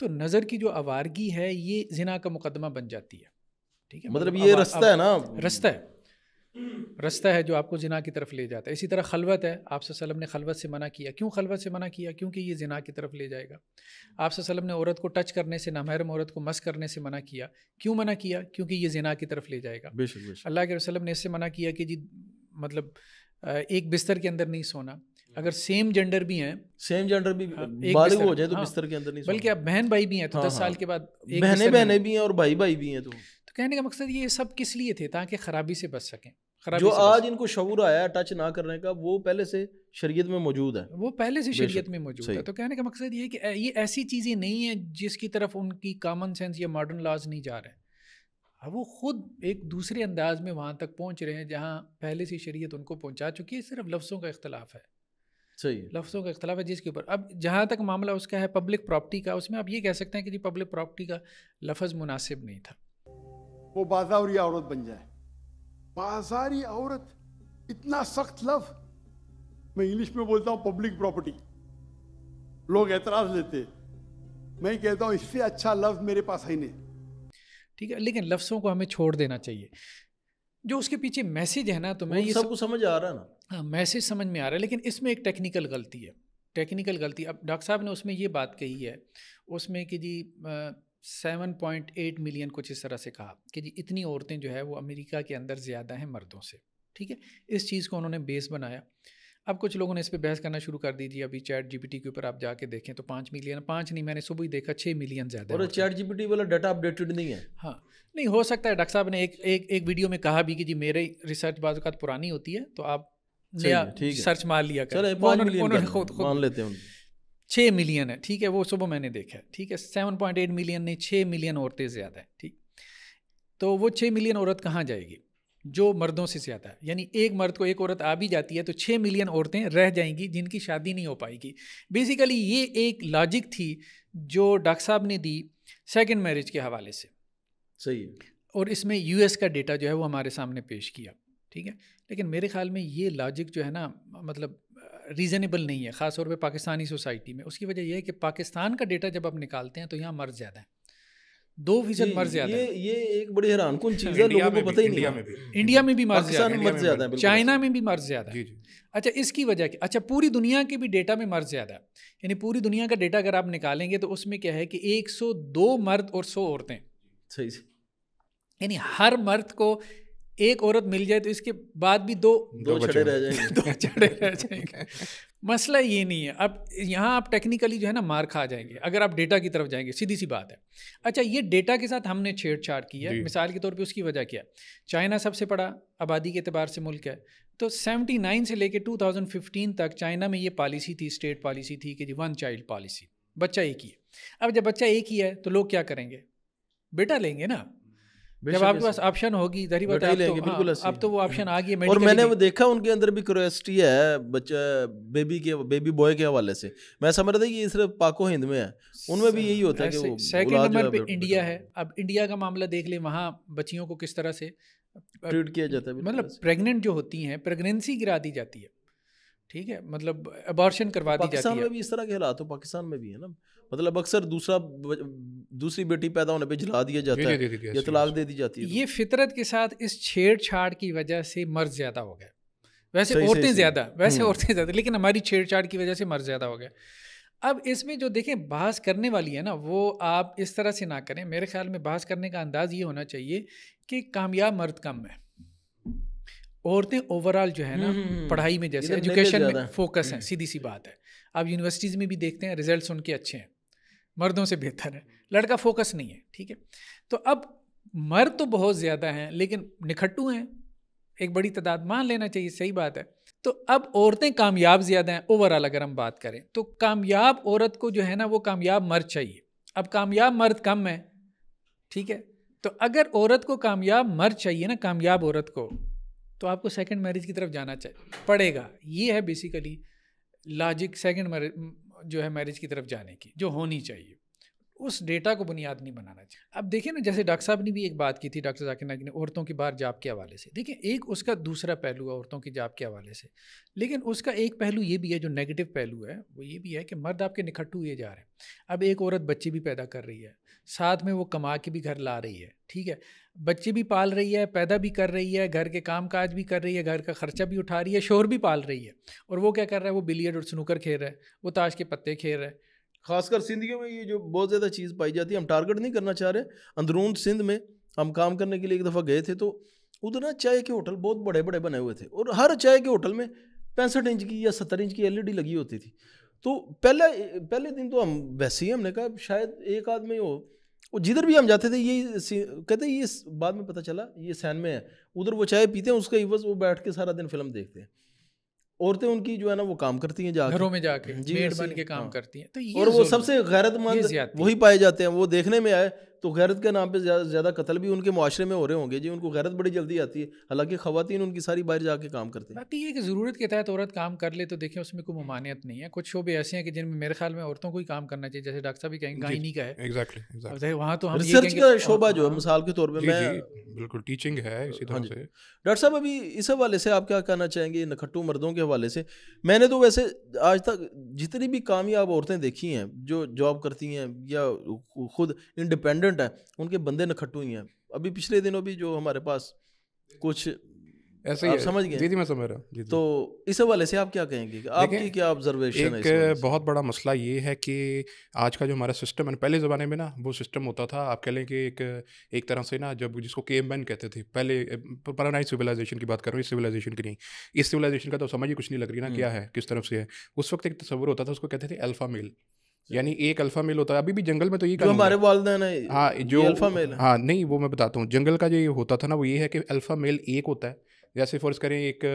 तो नज़र की जो आवारगी है ये जिना का मुकदमा बन जाती है ठीक है मतलब ये रास्ता है ना रास्ता है रास्ता है जो आपको जिना की तरफ ले जाता है इसी तरह खलवत है आप ने खलवत से मना किया क्यों खलवत से मना किया क्योंकि ये जिना की तरफ ले जाएगा आप सल्लम ने औरत को टच करने से नामहरम औरत को मस करने से मना किया क्यों मना किया क्योंकि ये जिना की तरफ ले जाएगा अल्लाह के वसल्लम ने इससे मना किया कि जी मतलब एक बिस्तर के अंदर नहीं सोना अगर सेम जेंडर भी हैं सेम जेंडर भी हाँ, हो जाए तो हाँ, बिस्तर के अंदर नहीं बल्कि आप बहन भाई भी हैं तो हाँ, दस हाँ। साल के बाद बहने बहने भी हैं और भाई भाई भी हैं तो तो कहने का मकसद ये सब किस लिए थे ताकि खराबी से बच सकें जो आज इनको शबूर आया टच ना करने का वो पहले से शरीयत में मौजूद है वो पहले से शरीयत में मौजूद है तो कहने का मकसद ये कि ये ऐसी चीज़ें नहीं हैं जिसकी तरफ उनकी कॉमन सेंस या मॉडर्न लॉज नहीं जा रहे हैं अब वो ख़ुद एक दूसरे अंदाज में वहाँ तक पहुँच रहे हैं जहाँ पहले से शरीयत उनको पहुँचा चुकी है सिर्फ लफ्ज़ों का इख्तलाफ है सही लफ्ज़ों का इख्तलाफ है जिसके ऊपर अब जहाँ तक मामला उसका है पब्लिक प्रॉपर्टी का उसमें आप ये कह सकते हैं कि जी पब्लिक प्रॉपर्टी का लफज मुनासिब नहीं था वो बाजारी औरत बन जाए बाजारी औरत इतना सख्त लफ मैं इंग्लिश में बोलता हूँ पब्लिक प्रॉपर्टी लोग एतराज़ लेते मैं कहता हूँ इससे अच्छा लफ्ज़ मेरे पास है नहीं ठीक है लेकिन लफ्ज़ों को हमें छोड़ देना चाहिए जो उसके पीछे मैसेज है ना तो मैं ये सबको सब... समझ आ रहा है ना हाँ मैसेज समझ में आ रहा है लेकिन इसमें एक टेक्निकल गलती है टेक्निकल गलती अब डॉक्टर साहब ने उसमें ये बात कही है उसमें कि G seven point eight million कुछ इस तरह से कहा कि जी इतनी औरतें जो है वो अमेरिका के अंदर ज़्यादा हैं मर्दों से ठीक है इस चीज़ को उन्होंने बेस बनाया अब कुछ लोगों ने इस पर बहस करना शुरू कर दी जी अभी चैट जीपीटी के ऊपर आप जाके देखें तो पाँच मिलियन पाँच नहीं मैंने सुबह ही देखा छः मिलियन ज़्यादा और चैट जीपीटी वाला डाटा अपडेटेड नहीं है हाँ नहीं हो सकता है डॉक्टर साहब ने एक एक एक वीडियो में कहा भी कि जी मेरे रिसर्च बाज़ात पुरानी होती है तो आप सर्च मार लिया मान लेते हैं छः मिलियन है ठीक है वो सुबह मैंने देखा है ठीक है सेवन पॉइंट एट मिलियन नहीं छः मिलियन औरतें ज़्यादा है ठीक तो वो छः मिलियन औरत कहाँ जाएगी जो मर्दों से ज़्यादा है यानी एक मर्द को एक औरत आ भी जाती है तो छः मिलियन औरतें रह जाएंगी जिनकी शादी नहीं हो पाएगी बेसिकली ये एक लॉजिक थी जो डॉक्टर साहब ने दी सेकेंड मैरिज के हवाले से सही है और इसमें यूएस का डेटा जो है वो हमारे सामने पेश किया ठीक है लेकिन मेरे ख्याल में ये लॉजिक जो है ना मतलब रीज़नेबल नहीं है ख़ास तौर पाकिस्तानी सोसाइटी में उसकी वजह यह है कि पाकिस्तान का डेटा जब आप निकालते हैं तो यहाँ मर्ज ज़्यादा है दो फीसद मर्ज ज़्यादा ये, ये एक बड़ी हैरान कौन चीज़ है लोगों को पता ही इंडिया में भी इंडिया में भी मर्ज ज़्यादा है चाइना में भी मर्ज ज़्यादा है अच्छा इसकी वजह क्या अच्छा पूरी दुनिया के भी डेटा में मर्ज ज़्यादा है यानी पूरी दुनिया का डेटा अगर आप निकालेंगे तो उसमें क्या है कि 102 मर्द और 100 औरतें सही यानी हर मर्द को एक औरत मिल जाए तो इसके बाद भी दो दो रह जाएंगे दो चढ़े रह जाएंगे मसला ये नहीं है अब यहाँ आप टेक्निकली जो है ना मार खा जाएंगे अगर आप डेटा की तरफ जाएंगे सीधी सी बात है अच्छा ये डेटा के साथ हमने छेड़छाड़ की है मिसाल के तौर पे उसकी वजह क्या चाइना सबसे बड़ा आबादी के अतबार से मुल्क है तो 79 से लेकर 2015 तक चाइना में ये पॉलिसी थी स्टेट पॉलिसी थी कि जी वन चाइल्ड पॉलिसी बच्चा एक ही है अब जब बच्चा एक ही है तो लोग क्या करेंगे बेटा लेंगे ना जब आपके पास ऑप्शन होगी जहरी बात है तो, बिल्कुल हाँ, अब तो वो ऑप्शन आ गई और मैंने वो देखा उनके अंदर भी क्यूरियोसिटी है बच्चा बेबी के बेबी बॉय के हवाले से मैं समझ रहा था कि ये सिर्फ पाको हिंद में है उनमें भी यही होता है कि वो सेकंड नंबर पे इंडिया है अब इंडिया का मामला देख ले वहाँ बच्चियों को किस तरह से ट्रीट किया जाता है मतलब प्रेगनेंट जो होती हैं प्रेगनेंसी गिरा दी जाती है ठीक है मतलब अबॉर्शन करवा दी जाती है में भी इस तरह के हालात हो तो पाकिस्तान में भी है ना मतलब अक्सर दूसरा दूसरी बेटी पैदा होने पे जला दिया जाता है या तलाक दे दी जाती है ये फितरत के साथ इस छेड़छाड़ की वजह से मर्ज ज़्यादा हो गया वैसे औरतें ज़्यादा वैसे हम्म। औरतें ज़्यादा लेकिन हमारी छेड़छाड़ की वजह से मर्ज ज़्यादा हो गया अब इसमें जो देखें बहस करने वाली है ना वो आप इस तरह से ना करें मेरे ख्याल में बहस करने का अंदाज़ ये होना चाहिए कि कामयाब मर्द कम है औरतें ओवरऑल जो है ना हम्म, हम्म, हम्म। पढ़ाई में जैसे एजुकेशन तो में फोकस है सीधी सी बात है आप यूनिवर्सिटीज़ में भी देखते हैं रिजल्ट उनके अच्छे हैं मर्दों से बेहतर है लड़का फोकस नहीं है ठीक है तो अब मर्द तो बहुत ज़्यादा हैं लेकिन निखट्टू हैं एक बड़ी तादाद मान लेना चाहिए सही बात है तो अब औरतें कामयाब ज़्यादा हैं ओवरऑल अगर हम बात करें तो कामयाब औरत को जो है ना वो कामयाब मर्द चाहिए अब कामयाब मर्द कम है ठीक है तो अगर औरत को कामयाब मर्द चाहिए ना कामयाब औरत को तो आपको सेकेंड मैरिज की तरफ जाना चाहिए पड़ेगा ये है बेसिकली लॉजिक सेकेंड मैरिज जो है मैरिज की तरफ जाने की जो होनी चाहिए उस डेटा को बुनियाद नहीं बनाना चाहिए अब देखिए ना जैसे डॉक्टर साहब ने भी एक बात की थी डॉक्टर जाकिर नाइक ने औरतों की बाहर जाप के हवाले से देखिए एक उसका दूसरा पहलू है औरतों की जाप के हवाले से लेकिन उसका एक पहलू ये भी है जो नेगेटिव पहलू है वो ये भी है कि मर्द आपके निखट्टू हुए जा रहे हैं अब एक औरत बच्चे भी पैदा कर रही है साथ में वो कमा के भी घर ला रही है ठीक है बच्चे भी पाल रही है पैदा भी कर रही है घर के काम काज भी कर रही है घर का खर्चा भी उठा रही है शोर भी पाल रही है और वो क्या कर रहा है वो बिलियर्ड और स्नूकर खेल रहा है वो ताश के पत्ते खेल रहा है खासकर सिंधियों में ये जो बहुत ज़्यादा चीज़ पाई जाती है हम टारगेट नहीं करना चाह रहे अंदरून सिंध में हम काम करने के लिए एक दफ़ा गए थे तो उधर ना चाय के होटल बहुत बड़े बड़े बने हुए थे और हर चाय के होटल में पैंसठ इंच की या सत्तर इंच की एल e लगी होती थी तो पहले पहले दिन तो हम वैसे ही हमने कहा शायद एक आदमी हो वो जिधर भी हम जाते थे ये कहते ये बाद में पता चला ये सैन में है उधर वो चाय पीते हैं उसका इवज वो बैठ के सारा दिन फिल्म देखते हैं औरतें उनकी जो है ना वो काम करती हैं घरों में जाके मेड बन के काम हाँ। करती हैं तो ये और वो सबसे गैरतमंद वही पाए जाते हैं वो देखने में आए तो गैरत के नाम पे ज़्यादा ज़्यादा कत्ल भी उनके माशरे में हो रहे होंगे जी उनको गैरत बड़ी जल्दी आती है हालांकि खवतिन उनकी सारी बाहर जाके काम करते हैं बाकी ये कि ज़रूरत के तहत औरत काम कर ले तो देखें उसमें कोई ममानियत नहीं है कुछ शोबे ऐसे हैं कि जिनमें मेरे ख्याल में औरतों को ही काम करना चाहिए जैसे डॉक्टर साहब कहेंगे गायनी का है एग्जैक्टली वहाँ तो रिसर्च का शोबा जो है हाँ। मिसाल के तौर पर मैं बिल्कुल टीचिंग है इसी तरह हाँ से डॉक्टर साहब अभी इस हवाले से आप क्या कहना चाहेंगे नखट्टू मर्दों के हवाले से मैंने तो वैसे आज तक जितनी भी कामयाब औरतें देखी हैं जो जॉब करती हैं या खुद इंडिपेंडेंट स्टूडेंट हैं उनके बंदे नखट्टू ही हैं अभी पिछले दिनों भी जो हमारे पास कुछ ऐसे ही समझ गए जी मैं समझ रहा हूँ तो इस हवाले से आप क्या कहेंगे आपकी क्या ऑब्जर्वेशन है एक बहुत बड़ा मसला ये है कि आज का जो हमारा सिस्टम है पहले ज़माने में ना वो सिस्टम होता था आप कह लें कि एक एक तरह से ना जब जिसको के एम कहते थे पहले पुराना सिविलाइजेशन की बात कर रहा हूँ इस सिविलाइजेशन की नहीं इस सिविलाइजेशन का तो समझ ही कुछ नहीं लग रही ना हम्म। क्या है किस तरफ से है उस वक्त एक तस्वर होता था उसको कहते थे अल्फ़ा मेल यानी एक अल्फा मेल होता है अभी भी जंगल में तो ये हमारे वालदेन है हाँ जो अल्फा मेल हाँ नहीं वो मैं बताता हूँ जंगल का जो ये होता था ना वो ये है कि अल्फा मेल एक होता है जैसे फर्ज करें एक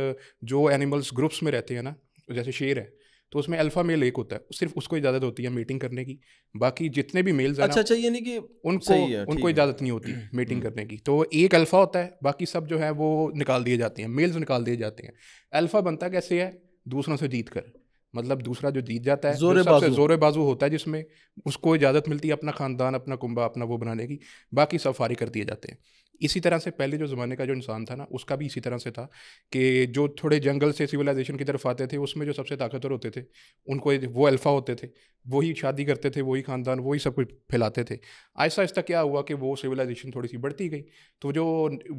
जो एनिमल्स ग्रुप्स में रहते हैं ना जैसे शेर है तो उसमें अल्फा मेल एक होता है सिर्फ उसको इजाज़त होती है मीटिंग करने की बाकी जितने भी मेल्स अच्छा अच्छा ये नहीं कि उनको उनको इजाज़त नहीं होती मीटिंग हम्म। करने की तो एक अल्फा होता है बाकी सब जो है वो निकाल दिए जाते हैं मेल्स निकाल दिए जाते हैं अल्फा बनता कैसे है दूसरों से जीत कर मतलब दूसरा जो जीत जाता है जोरे बाजू।, जोरे बाजू होता है जिसमें उसको इजाज़त मिलती है अपना ख़ानदान अपना कुंबा अपना वो बनाने की बाकी सब फारिग कर दिए जाते हैं इसी तरह से पहले जो ज़माने का जो इंसान था ना उसका भी इसी तरह से था कि जो थोड़े जंगल से सिविलाइजेशन की तरफ आते थे उसमें जो सबसे ताकतवर होते थे उनको वो अल्फ़ा होते थे वही शादी करते थे वही ख़ानदान वही सब कुछ फैलाते थे आहिस्ता ऐसा क्या हुआ कि वो सिविलाइजेशन थोड़ी सी बढ़ती गई तो जो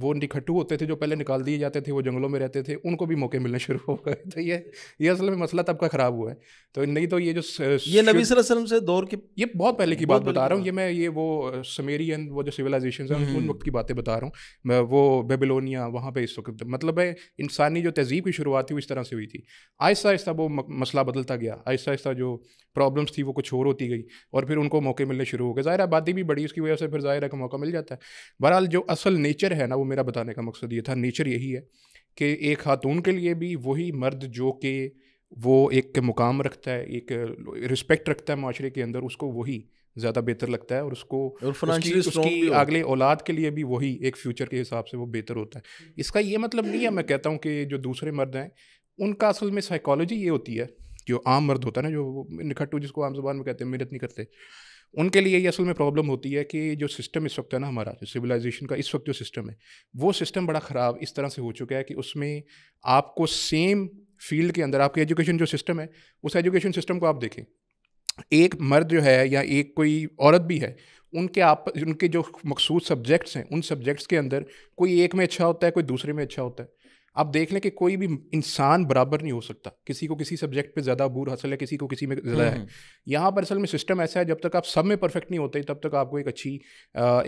वो निखट्टू होते थे जो पहले निकाल दिए जाते थे वो जंगलों में रहते थे उनको भी मौके मिलने शुरू हो गए तो ये ये असल में मसला तब का ख़राब हुआ है तो नहीं तो ये जो ये नबी वसलम से दौर की ये बहुत पहले की बात बता रहा हूँ ये मैं ये वो समेरियन वो जो सिविलाइजेशन है उन हम्म। वक्त की बातें बता रहा हूँ वो बेबिलोनिया वहाँ पे इस वक्त मतलब है इंसानी जो तहजीब की शुरुआत थी वो इस तरह से हुई थी आहिस्ता आहिस्ता वो मसला बदलता गया आहिस्ता आहिस्ता जो प्रॉब्लम्स थी वो कुछ और होती गई और फिर उनको मौके मिलने शुरू हो गए ज़ाहिर आबादी भी बड़ी उसकी वजह से फिर ज़ाहिर का मौका मिल जाता है बहरहाल जो असल नेचर है ना वो मेरा बताने का मकसद ये था नेचर यही है कि एक खातून के लिए भी वही मर्द जो कि वो एक मुकाम रखता है एक रिस्पेक्ट रखता है माशरे के अंदर उसको वही ज़्यादा बेहतर लगता है और उसको और उसकी, उसकी अगले औलाद के लिए भी वही एक फ्यूचर के हिसाब से वो बेहतर होता है इसका ये मतलब नहीं है मैं कहता हूँ कि जो दूसरे मर्द हैं उनका असल में साइकोलॉजी ये होती है जो आम मर्द होता है ना जो निखट्टू जिसको आम जबान में कहते हैं मेहनत नहीं करते उनके लिए ये असल में प्रॉब्लम होती है कि जो सिस्टम इस वक्त है ना हमारा जो सिविलाइजेशन का इस वक्त जो सिस्टम है वो सिस्टम बड़ा ख़राब इस तरह से हो चुका है कि उसमें आपको सेम फील्ड के अंदर आपके एजुकेशन जो सिस्टम है उस एजुकेशन सिस्टम को आप देखें एक मर्द जो है या एक कोई औरत भी है उनके आप उनके जो मखसूस सब्जेक्ट्स हैं उन सब्जेक्ट्स के अंदर कोई एक में अच्छा होता है कोई दूसरे में अच्छा होता है आप देख लें कि कोई भी इंसान बराबर नहीं हो सकता किसी को किसी सब्जेक्ट पे ज़्यादा अबूर हासिल है किसी को किसी में ज़्यादा है हम्म, हम्म। यहाँ पर असल में सिस्टम ऐसा है जब तक आप सब में परफेक्ट नहीं होते तब तक आपको एक अच्छी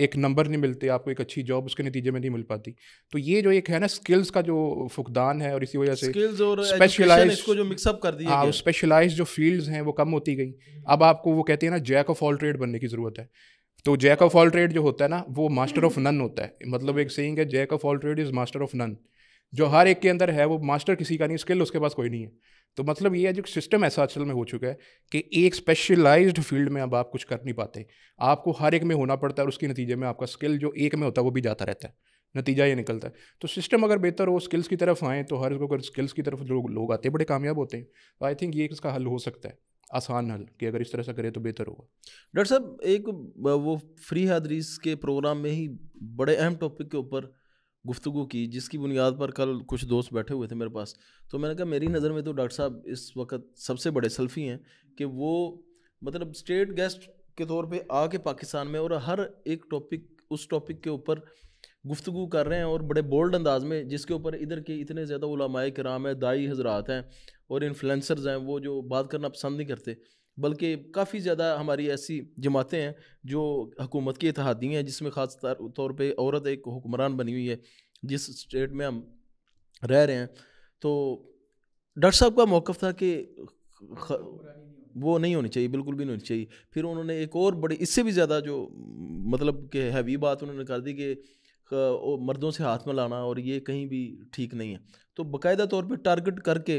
एक नंबर नहीं मिलते आपको एक अच्छी जॉब उसके नतीजे में नहीं मिल पाती तो ये जो एक है ना स्किल्स का जो फुकदान है और इसी वजह से स्पेशलाइज जो मिक्सअप कर दिया हाँ, स्पेशलाइज जो फील्ड्स हैं वो कम होती गई अब आपको वो कहते हैं ना जैक ऑफ ऑल ट्रेड बनने की ज़रूरत है तो जैक ऑफ ऑल ट्रेड जो होता है ना वो मास्टर ऑफ नन होता है मतलब एक सेइंग है jack of all trade is master of none जो हर एक के अंदर है वो मास्टर किसी का नहीं स्किल उसके पास कोई नहीं है तो मतलब ये है जो सिस्टम ऐसा असल में हो चुका है कि एक स्पेशलाइज्ड फील्ड में अब आप कुछ कर नहीं पाते आपको हर एक में होना पड़ता है और उसके नतीजे में आपका स्किल जो एक में होता है वो भी जाता रहता है नतीजा ये निकलता है तो सिस्टम अगर बेहतर हो स्किल्स की तरफ आएँ तो हर अगर स्किल्स की तरफ लोग लोग आते हैं बड़े कामयाब होते हैं तो आई थिंक ये इसका हल हो सकता है आसान हल कि अगर इस तरह से करें तो बेहतर होगा डॉक्टर साहब एक वो फ्री हादरीज के प्रोग्राम में ही बड़े अहम टॉपिक के ऊपर गुफ्तु की जिसकी बुनियाद पर कल कुछ दोस्त बैठे हुए थे मेरे पास तो मैंने कहा मेरी नज़र में तो डॉक्टर साहब इस वक्त सबसे बड़े सेल्फी हैं कि वो मतलब स्टेट गेस्ट के तौर पे आके पाकिस्तान में और हर एक टॉपिक उस टॉपिक के ऊपर गुफ्तु कर रहे हैं और बड़े बोल्ड अंदाज में जिसके ऊपर इधर के इतने ज़्यादा उलमाए कराम है दाई हजरात हैं और इन्फ्लुंसर्स हैं वो जो बात करना पसंद नहीं करते बल्कि काफ़ी ज़्यादा हमारी ऐसी जमातें हैं जो हुकूमत की इतिहादी हैं जिसमें ख़ास तौर पर औरत एक हुक्मरान बनी हुई है जिस स्टेट में हम रह रहे हैं तो डॉक्टर साहब का मौक़ था कि वो नहीं होनी चाहिए बिल्कुल भी नहीं होनी चाहिए फिर उन्होंने एक और बड़ी इससे भी ज़्यादा जो मतलब कि हैवी बात उन्होंने कर दी कि मर्दों से हाथ में लाना और ये कहीं भी ठीक नहीं है तो बाकायदा तौर पे टारगेट करके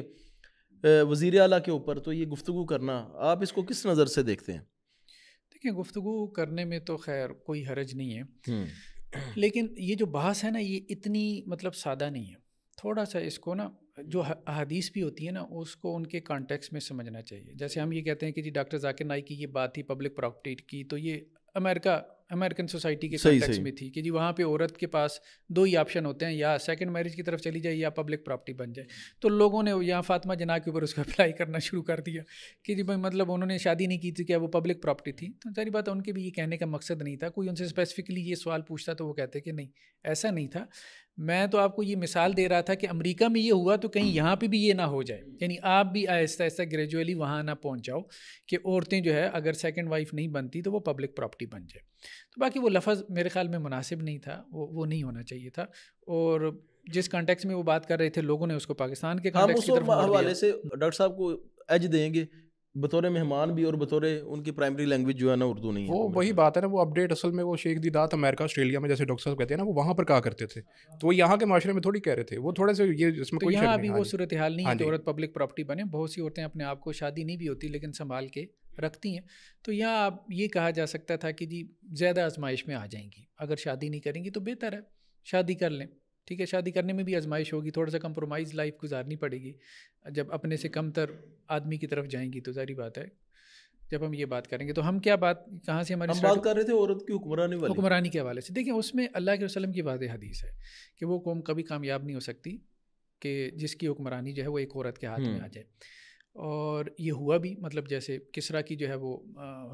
वज़ी अला के ऊपर तो ये गुफ्तु करना आप इसको किस नज़र से देखते हैं देखिए गुफ्तु करने में तो खैर कोई हरज नहीं है लेकिन ये जो बहस है ना ये इतनी मतलब सादा नहीं है थोड़ा सा इसको ना जो अहादीस भी होती है ना उसको उनके कॉन्टेक्स्ट में समझना चाहिए जैसे हम ये कहते हैं कि जी डॉक्टर जाकिर नाइक की ये बात थी पब्लिक प्रॉपर्टी की तो ये अमेरिका अमेरिकन सोसाइटी के कॉन्टेक्स में थी कि जी वहाँ पे औरत के पास दो ही ऑप्शन होते हैं या सेकंड मैरिज की तरफ चली जाए या पब्लिक प्रॉपर्टी बन जाए तो लोगों ने यहाँ फातिमा जना के ऊपर उसका अप्लाई करना शुरू कर दिया कि जी भाई मतलब उन्होंने शादी नहीं की थी क्या वो पब्लिक प्रॉपर्टी थी तो सारी बात उनके भी ये कहने का मकसद नहीं था कोई उनसे स्पेसिफिकली ये सवाल पूछता तो वो कहते कि नहीं ऐसा नहीं था मैं तो आपको ये मिसाल दे रहा था कि अमेरिका में ये हुआ तो कहीं यहाँ पे भी ये ना हो जाए यानी आप भी आहिस्ता आहिस्ता ग्रेजुअली वहाँ ना पहुँच जाओ कि औरतें जो है अगर सेकंड वाइफ नहीं बनती तो वो पब्लिक प्रॉपर्टी बन जाए तो बाकी वो लफ्ज़ मेरे ख्याल में मुनासिब नहीं था वो वो नहीं होना चाहिए था और जिस कॉन्टेक्स में वो बात कर रहे थे लोगों ने उसको पाकिस्तान के हवाले से डॉक्टर साहब को एज देंगे बतौर मेहमान भी और बतौर उनकी प्राइमरी लैंग्वेज जो है ना उर्दू नहीं वो तो वही बात है ना वो अपडेट असल में वो शेख दीदात अमेरिका ऑस्ट्रेलिया में जैसे डॉक्टर साहब कहते हैं ना वो वहाँ पर कहा करते थे तो वो यहाँ के माशरे में थोड़ी कह रहे थे वो थोड़े से ये इसमें तो कोई यहाँ अभी हाँ वो सूरत हाल नहीं है हाँ औरत पब्लिक प्रॉपर्टी बने बहुत सी औरतें अपने आप को शादी नहीं भी होती लेकिन संभाल के रखती हैं तो यहाँ आप ये कहा जा सकता था कि जी ज़्यादा आजमाइश में आ जाएंगी अगर शादी नहीं करेंगी तो बेहतर है शादी कर लें ठीक है शादी करने में भी आजमाइश होगी थोड़ा सा कंप्रोमाइज़ लाइफ गुजारनी पड़ेगी जब अपने से कम तर आदमी की तरफ जाएंगी तो जारी बात है जब हम ये बात करेंगे तो हम क्या बात कहाँ से हमारी हम बात कर रहे थे औरत की हुक्मरानी वाली हुक्मरानी के हवाले से देखिए उसमें अल्लाह के वसलम की वाद हदीस है कि वो कौम कभी कामयाब नहीं हो सकती कि जिसकी हुक्मरानी जो है वो एक औरत के हाथ में हम्म। आ जाए और ये हुआ भी मतलब जैसे किसरा की जो है वो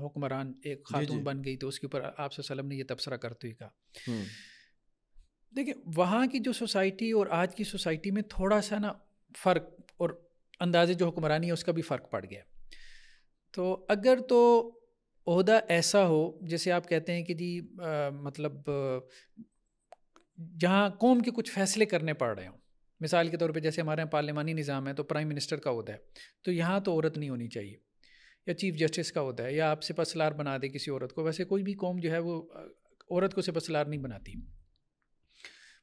हुक्मरान एक खातून बन गई तो उसके ऊपर आप वसलम ने यह तबसरा करते हुए कहा हम्म। देखिए वहाँ की जो सोसाइटी और आज की सोसाइटी में थोड़ा सा ना फ़र्क और अंदाजे जो हुक्मरानी है उसका भी फ़र्क पड़ गया तो अगर तो अहदा ऐसा हो जैसे आप कहते हैं कि जी आ, मतलब जहाँ कौम के कुछ फैसले करने पड़ रहे हों मिसाल के तौर पे जैसे हमारे यहाँ पार्लिमानी निज़ाम है तो प्राइम मिनिस्टर का होता है तो यहाँ तो औरत नहीं होनी चाहिए या चीफ जस्टिस का होता है या आप सिपसलार बना दे किसी औरत को वैसे कोई भी कौम जो है वो औरत को सिपसलार नहीं बनाती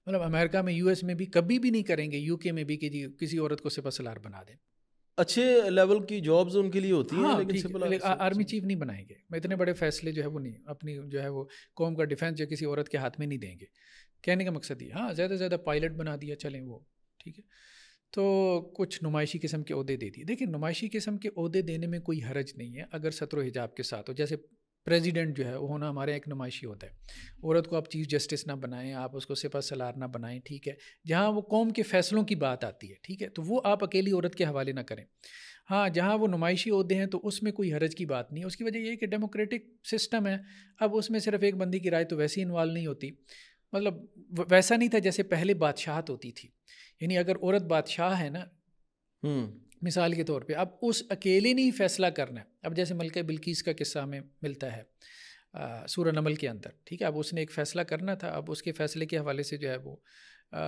मतलब अमेरिका में यूएस में भी कभी भी नहीं करेंगे यूके में भी कि किसी औरत को सलार बना दें अच्छे लेवल की जॉब्स उनके लिए होती हाँ, है लेकिन आर्मी चीफ नहीं बनाएंगे मैं इतने बड़े फैसले जो है वो नहीं अपनी जो है वो कौम का डिफेंस जो किसी औरत के हाथ में नहीं देंगे कहने का मकसद ये हाँ ज़्यादा से ज़्यादा पायलट बना दिया चलें वो ठीक है तो कुछ नुमाइशी किस्म के अहदे दे दिए देखिए नुमाइशी किस्म के अहदे देने में कोई हरज नहीं है अगर सत्र हिजाब के साथ हो जैसे प्रेसिडेंट जो है वो होना हमारे एक नुमाइशी होता है औरत को आप चीफ जस्टिस ना बनाएं आप उसको सिपा सलार ना बनाएं ठीक है जहाँ वो कौम के फैसलों की बात आती है ठीक है तो वो आप अकेली औरत के हवाले ना करें हाँ जहाँ वो नुमाइशी होते हैं तो उसमें कोई हरज की बात नहीं है उसकी वजह ये है कि डेमोक्रेटिक सिस्टम है अब उसमें सिर्फ एक बंदी की राय तो वैसे ही इन्वॉल्व नहीं होती मतलब वैसा नहीं था जैसे पहले बादशाहत होती थी यानी अगर औरत बादशाह है ना मिसाल के तौर पे अब उस अकेले ने ही फैसला करना है अब जैसे मलक बिल्किस का किस्सा हमें मिलता है सूर नमल के अंदर ठीक है अब उसने एक फ़ैसला करना था अब उसके फ़ैसले के हवाले से जो है वो आ,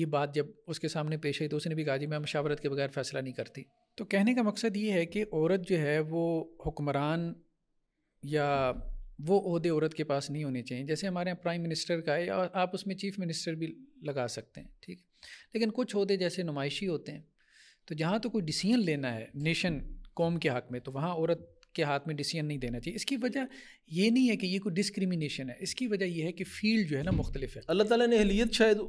ये बात जब उसके सामने पेश आई तो उसने भी कहा जी मैं मशावरत के बगैर फ़ैसला नहीं करती तो कहने का मकसद ये है कि औरत जो है वो हुक्मरान या वो अहदे औरत के पास नहीं होने चाहिए जैसे हमारे यहाँ प्राइम मिनिस्टर का है या आप उसमें चीफ़ मिनिस्टर भी लगा सकते हैं ठीक है लेकिन कुछ अहदे जैसे नुमाइशी होते हैं तो जहाँ तो कोई डिसीजन लेना है नेशन कौम के हक में तो वहाँ औरत के हाथ में डिसीजन नहीं देना चाहिए इसकी वजह ये नहीं है कि ये कोई डिस्क्रिमिनेशन है इसकी वजह यह है कि फील्ड जो है ना मुख्तलिफ है अल्लाह ताला ने अहलियत शायद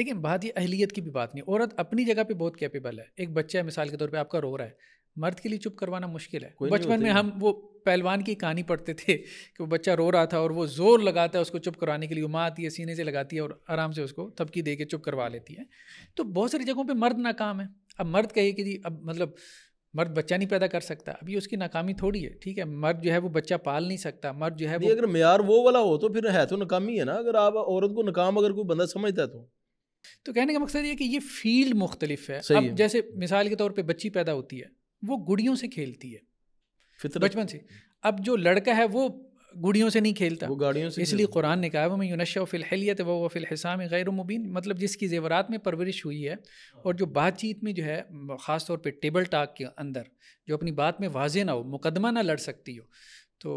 देखिए बात ये अहलियत की भी बात नहीं औरत अपनी जगह पे बहुत कैपेबल है एक बच्चा है मिसाल के तौर पे आपका रो रहा है मर्द के लिए चुप करवाना मुश्किल है बचपन में हम वो पहलवान की कहानी पढ़ते थे कि वो बच्चा रो रहा था और वो जोर लगाता है उसको चुप करवाने के लिए माँ आती है सीने से लगाती है और आराम से उसको थपकी दे के चुप करवा लेती है तो बहुत सारी जगहों पर मर्द नाकाम है अब मर्द कहे कि जी अब मतलब मर्द बच्चा नहीं पैदा कर सकता अभी उसकी नाकामी थोड़ी है ठीक है मर्द जो है वो बच्चा पाल नहीं सकता मर्द जो है वो अगर मैार वो वाला हो तो फिर है तो नाकामी है ना अगर आप औरत को नाकाम अगर कोई बंदा समझता है तो तो कहने का मकसद ये कि ये फील्ड मुख्तलिफ है अब है। जैसे मिसाल के तौर पे बच्ची पैदा होती है वो गुड़ियों से खेलती है बचपन से अब जो लड़का है वो गुड़ियों से नहीं खेलता वो गाड़ियों से इसलिए कुरान ने कहा वो मैं यूनशा फ़िलहलियत व फ़िलहसाम गैर मुबीन मतलब जिसकी जेवरात में परवरिश हुई है और जो बातचीत में जो है ख़ास तौर पर टेबल टाक के अंदर जो अपनी बात में वाजे ना हो मुकदमा ना लड़ सकती हो तो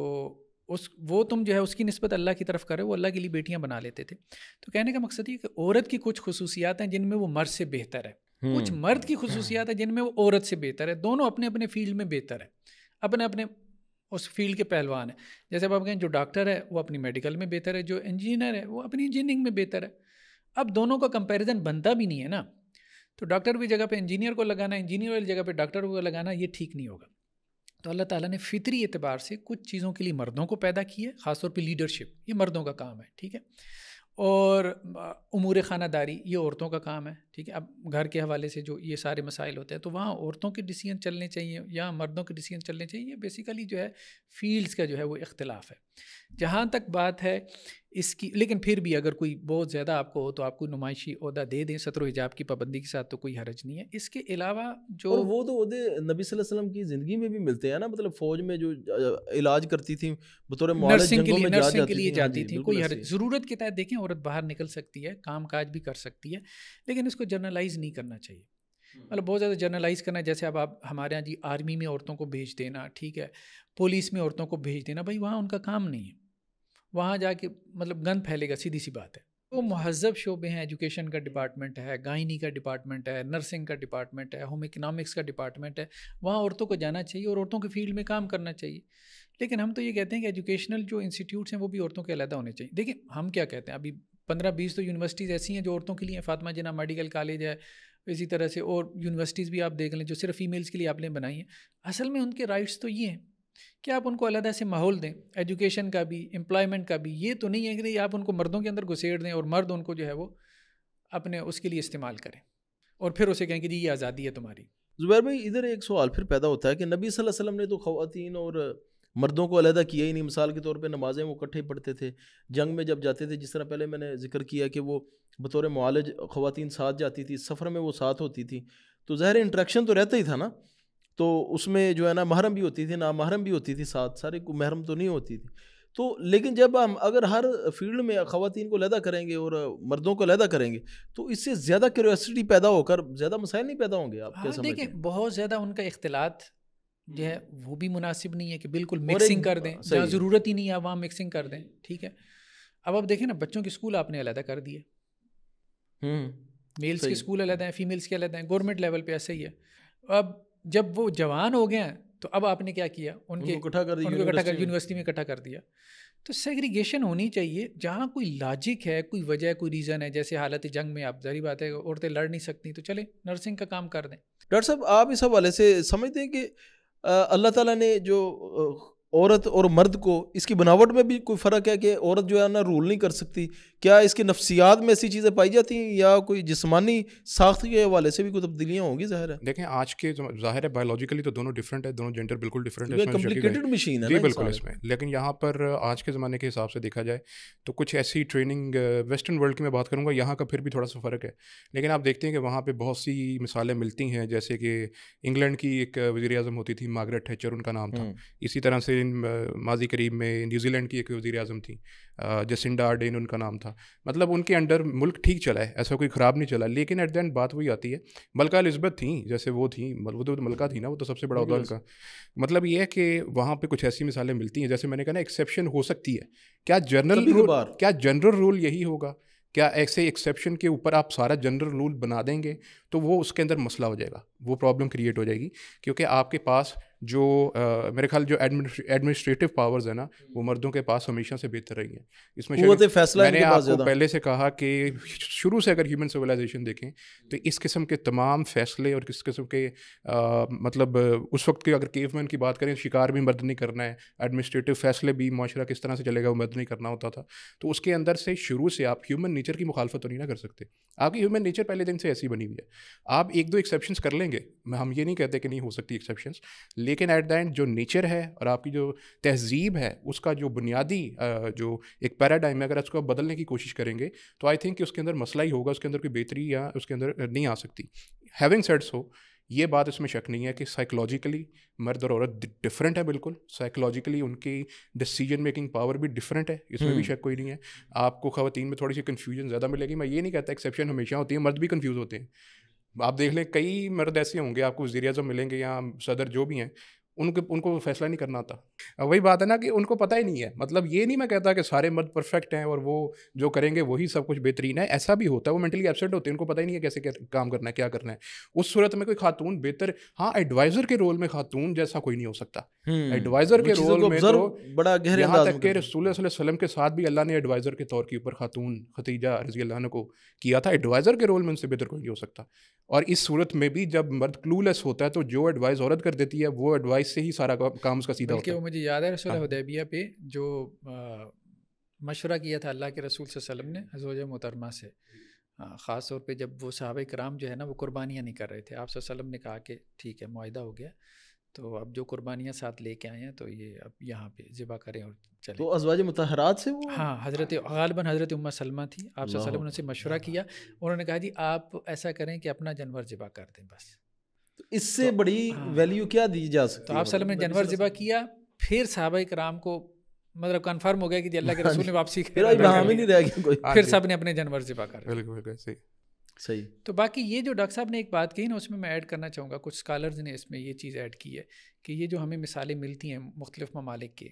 उस वो तुम जो है उसकी नस्बत अल्लाह की तरफ करो वो अल्लाह के लिए बेटियाँ बना लेते थे तो कहने का मकसद ये कि औरत की कुछ खसूसियात हैं जिनमें वो मर्द से बेहतर है कुछ हम्म। मर्द की खसूसियात हैं जिनमें वो औरत से बेहतर है दोनों अपने अपने फील्ड में बेहतर है अपने अपने उस फील्ड के पहलवान है जैसे अब आप कहें जो डॉक्टर है वो अपनी मेडिकल में बेहतर है जो इंजीनियर है वो अपनी इंजीनियरिंग में बेहतर है अब दोनों का कंपैरिजन बनता भी नहीं है ना तो डॉक्टर की जगह पे इंजीनियर को लगाना इंजीनियर वाली जगह पे डॉक्टर को लगाना ये ठीक नहीं होगा तो अल्लाह ताला ने फितरी एतबार से कुछ चीज़ों के लिए मर्दों को पैदा किया है ख़ासतौर पर लीडरशिप ये मर्दों का काम है ठीक है और उमूर खानादारी ये औरतों का काम है ठीक है अब घर के हवाले से जो ये सारे मसाइल होते हैं तो वहाँ औरतों के डिसीजन चलने चाहिए या मर्दों के डिसीजन चलने चाहिए ये बेसिकली जो है फील्ड्स का जो है वो इख्तलाफ है जहाँ तक बात है इसकी लेकिन फिर भी अगर कोई बहुत ज़्यादा आपको हो तो आपको नुमाइशी अहदा दे दें सतर हिजाब की पाबंदी के साथ तो कोई हरज नहीं है इसके अलावा जो और वो तो उहदे नबी वसल्लम की ज़िंदगी में भी मिलते हैं ना मतलब फ़ौज में जो इलाज करती थी बतौर नर्सिंग के लिए नर्सिंग के लिए जाती हाँ थी कोई हरज ज़रूरत के तहत देखें औरत बाहर निकल सकती है काम काज भी कर सकती है लेकिन इसको जर्नलाइज नहीं करना चाहिए हम्म। मतलब बहुत ज़्यादा जर्नलाइज करना जैसे अब आप हमारे यहाँ जी आर्मी में औरतों को भेज देना ठीक है पुलिस में औरतों को भेज देना भाई वहाँ उनका काम नहीं है वहाँ जाके मतलब गंद फैलेगा सीधी सी बात है वो तो महजब शोबे हैं एजुकेशन का डिपार्टमेंट है गायनी का डिपार्टमेंट है नर्सिंग का डिपार्टमेंट है होम इकनॉमिक्स का डिपार्टमेंट है वहाँ औरतों को जाना चाहिए और औरतों के फील्ड में काम करना चाहिए लेकिन हम तो ये कहते हैं कि एजुकेशनल जो इंस्टीट्यूट्स हैं वो भी औरतों के अलहदा होने चाहिए देखिए हम क्या कहते हैं अभी पंद्रह बीस तो यूनिवर्सिटीज़ ऐसी हैं जो औरतों के लिए फातमा जना मेडिकल कॉलेज है इसी तरह से और यूनिवर्सिटीज़ भी आप देख लें जो सिर्फ फीमेल्स के लिए आपने बनाई हैं असल में उनके राइट्स तो ये हैं कि आप उनको अलहदा से माहौल दें एजुकेशन का भी एम्प्लॉयमेंट का भी ये तो नहीं है कि आप उनको मर्दों के अंदर घुसेड़ दें और मर्द उनको जो है वो अपने उसके लिए इस्तेमाल करें और फिर उसे कहें कि जी ये आज़ादी है तुम्हारी ज़ुबैर भाई इधर एक सवाल फिर पैदा होता है कि नबी वसल्लम ने तो ख़वान और मर्दों को अलहदा किया ही नहीं मिसाल के तौर पे नमाज़ें वो इकट्ठे पढ़ते थे जंग में जब जाते थे जिस तरह पहले मैंने जिक्र किया कि वो बतौर मालज ख़वातीन साथ जाती थी सफ़र में वो साथ होती थी तो ज़ाहिर इंट्रैक्शन तो रहता ही था ना तो उसमें जो है ना महरम भी होती थी ना महरम भी होती थी साथ सारे को महरम तो नहीं होती थी तो लेकिन जब हम अगर हर फील्ड में ख़वान को लहदा करेंगे और मर्दों को लहदा करेंगे तो इससे ज़्यादा क्यूरसिटी पैदा होकर ज़्यादा मसाइल नहीं पैदा होंगे आप हाँ, देखिए बहुत ज़्यादा उनका इख्तलात जो है हम्म। वो भी मुनासिब नहीं है कि बिल्कुल मिक्सिंग कर दें हाँ, ज़रूरत ही नहीं है वहाँ मिक्सिंग कर दें ठीक है अब आप देखें ना बच्चों के स्कूल आपने अलहदा कर दिए हम्म, मेल्स के स्कूल अलहदा हैं फीमेल्स के अलहदा हैं गवर्नमेंट लेवल पर ऐसे ही है अब जब वो जवान हो गए हैं तो अब आपने क्या किया उनके इकट्ठा कर दिया इकट्ठा कर यूनिवर्सिटी में इकट्ठा कर दिया तो सेग्रीगेशन होनी चाहिए जहाँ कोई लॉजिक है कोई वजह कोई रीज़न है जैसे हालत जंग में आप जारी बात है औरतें लड़ नहीं सकती तो चले नर्सिंग का काम कर दें डॉक्टर साहब आप इस हवाले से समझते हैं कि अल्लाह ताला ने जो औरत और मर्द को इसकी बनावट में भी कोई फ़र्क है कि औरत जो है ना रूल नहीं कर सकती क्या इसकी नफ्सियात में ऐसी चीज़ें पाई जाती हैं या कोई जिसमानी साख्त के हवाले से भी कोई तब्दीलियाँ होंगी ज़ाहिर है देखें आज के तो ज़ाहिर है बायोलॉजिकली तो दोनों डिफरेंट है दोनों जेंडर बिल्कुल डिफरेंट है कॉम्प्लिकेटेड मशीन है जी बिल्कुल इसमें लेकिन यहाँ पर आज के ज़माने के हिसाब से देखा जाए तो कुछ ऐसी ट्रेनिंग वेस्टर्न वर्ल्ड की मैं बात करूँगा यहाँ का फिर भी थोड़ा सा फ़र्क है लेकिन आप देखते हैं कि वहाँ पर बहुत सी मिसालें मिलती हैं जैसे कि इंग्लैंड की एक वजी अजम होती थी मार्गरेट हैचर उनका नाम था हम्म। इसी तरह से दिन माजी करीब में न्यूजीलैंड की एक वज़ी अजम थी जसिंडा आर्डेन उनका नाम था मतलब उनके अंडर मुल्क ठीक चला है ऐसा कोई ख़राब नहीं चला लेकिन एट द एंड बात वही आती है मलका अलिजबत थी जैसे वो थी वो तो मलका थी ना वो तो सबसे बड़ा उदा उनका मतलब ये है कि वहाँ पर कुछ ऐसी मिसालें मिलती हैं जैसे मैंने कहा ना एक्सेप्शन हो सकती है क्या जनरल क्या जनरल रूल यही होगा क्या ऐसे एक्सेप्शन के ऊपर आप सारा जनरल रूल बना देंगे तो वो उसके अंदर मसला हो जाएगा वो प्रॉब्लम क्रिएट हो जाएगी क्योंकि आपके पास जो आ, मेरे ख्याल जो एडमिनिस्ट्रेटिव पावर्स है ना वो मर्दों के पास हमेशा से बेहतर रही हैं इसमें तो फैसला मैंने आपको पहले से कहा कि शुरू से अगर ह्यूमन सिविलाइजेशन देखें तो इस किस्म के तमाम फैसले और किस किस्म के आ, मतलब उस वक्त के अगर केवमैन की बात करें शिकार भी मर्द नहीं करना है एडमिनिस्ट्रेटिव फैसले भी माशरा किस तरह से चलेगा वो मर्द नहीं करना होता था तो उसके अंदर से शुरू से आप ह्यूमन नेचर की मुखालफत तो नहीं ना कर सकते आपकी ह्यूमन नेचर पहले दिन से ऐसी बनी हुई है आप एक दो एक्सेप्शन कर लेंगे हम ये नहीं कहते कि नहीं हो सकती एक्सेप्शन लेकिन एट द एंड जो नेचर है और आपकी जो तहजीब है उसका जो बुनियादी जो एक पैराडाइम है अगर उसको आप बदलने की कोशिश करेंगे तो आई थिंक उसके अंदर मसला ही होगा उसके अंदर कोई बेहतरी या उसके अंदर नहीं आ सकती हैविंग सेट्स हो ये बात इसमें शक नहीं है कि साइकोलॉजिकली मर्द और औरत डिफरेंट है बिल्कुल साइकोलॉजिकली उनकी डिसीजन मेकिंग पावर भी डिफरेंट है इसमें भी हम्म। शक कोई नहीं है आपको खातन में थोड़ी सी कन्फ्यूजन ज़्यादा मिलेगी मैं ये नहीं कहता एक्सेप्शन हमेशा होती है मर्द भी कन्फ्यूज़ होते हैं आप देख लें कई मर्द ऐसे होंगे आपको वजीर अजम मिलेंगे या सदर जो भी हैं उनके उनको फैसला नहीं करना आता वही बात है ना कि उनको पता ही नहीं है मतलब ये नहीं मैं कहता कि सारे मर्द परफेक्ट हैं और वो जो करेंगे वही सब कुछ बेहतरीन है ऐसा भी होता है वो मेंटली एबसेंट होते हैं उनको पता ही नहीं है कैसे क्या काम करना है क्या करना है उस सूरत में कोई खातून बेहतर हाँ एडवाइज़र के रोल में खातून जैसा कोई नहीं हो सकता एडवाइज़र हम्म, के रोल में तो बड़ा यहाँ तक के रसूल वसलम के साथ भी अल्लाह ने एडवाइज़र के तौर के ऊपर खातून खतीजा रजी अल्लाह को किया था एडवाइज़र के रोल में उनसे बेहतर कोई नहीं हो सकता और इस सूरत में भी जब मर्द क्लूलेस होता है तो जो एडवाइस औरत कर देती है वो एडवाइस प्राइस से ही सारा काम उसका सीधा होता है वो मुझे याद है रसूल हदैबिया हाँ। पे जो मशवरा किया था अल्लाह के रसूल वसलम ने हजोज मोहतरमा से हाँ, ख़ास तौर पे जब वो सहाब कराम जो है ना वो कुर्बानियाँ नहीं कर रहे थे आप वसलम ने कहा कि ठीक है माहिदा हो गया तो अब जो कुर्बानियाँ साथ लेके आए हैं तो ये अब यहाँ पे ज़िबा करें और चले तो अजवाज मतहरात से वो हाँ हज़रत गालबन हज़रत उम्मा सलमा थी आप वसल्लम ने उनसे मशवरा किया उन्होंने कहा जी आप ऐसा करें कि अपना जानवर ज़िबा कर दें बस तो इससे तो, बड़ी हाँ, वैल्यू क्या दी जा सकती तो आप सलम ने जानवर जिबा किया फिर साहब कराम को मतलब कंफर्म हो गया कि अल्लाह के हाँ रसूल ने वापसी फिर नहीं रह फिर हाँ सब ने अपने जानवर जिबा कर सही तो बाकी ये जो डॉक्टर साहब ने एक बात कही ना उसमें मैं ऐड करना चाहूँगा कुछ स्कॉलर्स ने इसमें ये चीज़ ऐड की है कि ये जो हमें मिसालें मिलती हैं मुख्तलिफ ममालिक के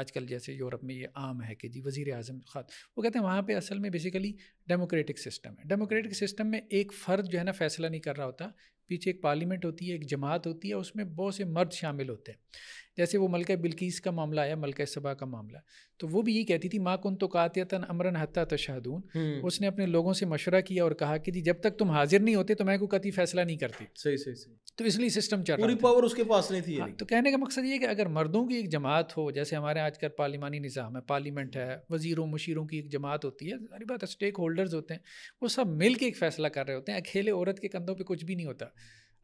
आजकल जैसे यूरोप में ये आम है कि जी वज़ी अजम खात वो कहते हैं वहाँ पे असल में बेसिकली डेमोक्रेटिक सिस्टम है डेमोक्रेटिक सिस्टम में एक फ़र्द जो है ना फ़ैसला नहीं कर रहा होता पीछे एक पार्लियामेंट होती है एक जमात होती है उसमें बहुत से मर्द शामिल होते हैं जैसे वो मलक बिल्किस का मामला आया मलका सबा का मामला तो वो भी ये कहती थी माँ कुन तो कातियातन अमरन हत्ता तशादून हम्म। उसने अपने लोगों से मशवरा किया और कहा कि जी जब तक तुम हाजिर नहीं होते तो मैं को कति फैसला नहीं करती सही सही सही तो इसलिए सिस्टम चल पूरी पावर उसके पास नहीं थी हाँ, तो कहने का मकसद ये कि अगर मर्दों की एक जमात हो जैसे हमारे आजकल पार्लिमानी निज़ाम है पार्लियामेंट है वजीरों मुशीरों की एक जमात होती है सारी बात स्टेक होल्डर्स होते हैं वो सब मिल के एक फैसला कर रहे होते हैं अकेले औरत के कंधों पर कुछ भी नहीं होता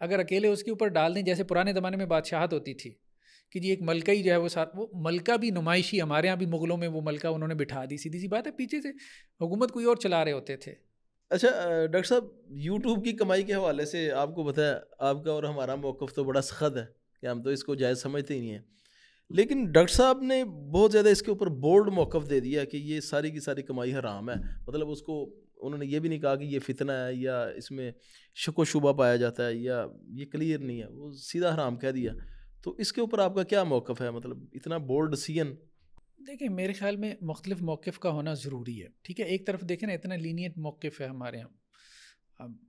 अगर अकेले उसके ऊपर डाल दें जैसे पुराने ज़माने में बादशाहत होती थी कि जी एक मलका ही जो है वो साथ वो मलका भी नुमाइशी हमारे यहाँ भी मुग़लों में वो मलका उन्होंने बिठा दी सीधी सी बात है पीछे से हुकूमत कोई और चला रहे होते थे अच्छा डॉक्टर साहब यूट्यूब की कमाई के हवाले से आपको बताया आपका और हमारा मौक़ तो बड़ा सख्त है कि हम तो इसको जायज़ समझते ही नहीं हैं लेकिन डॉक्टर साहब ने बहुत ज़्यादा इसके ऊपर बोल्ड मौक़ दे दिया कि ये सारी की सारी कमाई हराम है मतलब उसको उन्होंने ये भी नहीं कहा कि ये फितना है या इसमें शको शुबा पाया जाता है या ये क्लियर नहीं है वो सीधा हराम कह दिया तो इसके ऊपर आपका क्या मौक़ है मतलब इतना बोल्ड डिसीजन देखिए मेरे ख्याल में मुख्तलिफ मौक़ का होना ज़रूरी है ठीक है एक तरफ देखें ना इतना लीनियट मौक़ है हमारे यहाँ अब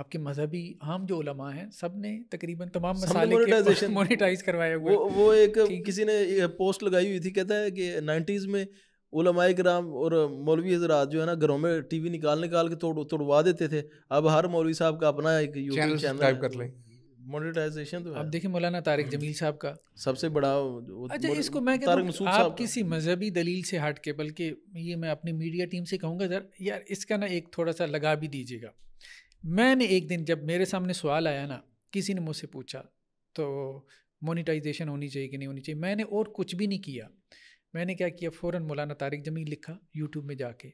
आपके मजहबी हम जो उलमा हैं सब ने तकरीबन तमाम मसाले मोनेटाइज करवाया वो वो एक किसी ने पोस्ट लगाई हुई थी कहता है कि नाइन्टीज़ में उलमाए कराम और मौलवी हजरात जो है ना घरों में टीवी निकाल निकाल के तोड़ तोड़वा देते थे अब हर मौलवी साहब का अपना एक यूट्यूब चैनल कर लें मोनेटाइजेशन तो अब देखिए मौलाना तारिक हम्म। जमील साहब का सबसे बड़ा अच्छा इसको मैं तारिक आप किसी मजहबी दलील से हट के बल्कि ये मैं अपनी मीडिया टीम से कहूँगा जर यार इसका ना एक थोड़ा सा लगा भी दीजिएगा मैंने एक दिन जब मेरे सामने सवाल आया ना किसी ने मुझसे पूछा तो मोनिटाइजेशन होनी चाहिए कि नहीं होनी चाहिए मैंने और कुछ भी नहीं किया मैंने क्या किया फ़ौर मौलाना तारिक जमील लिखा यूट्यूब में जाके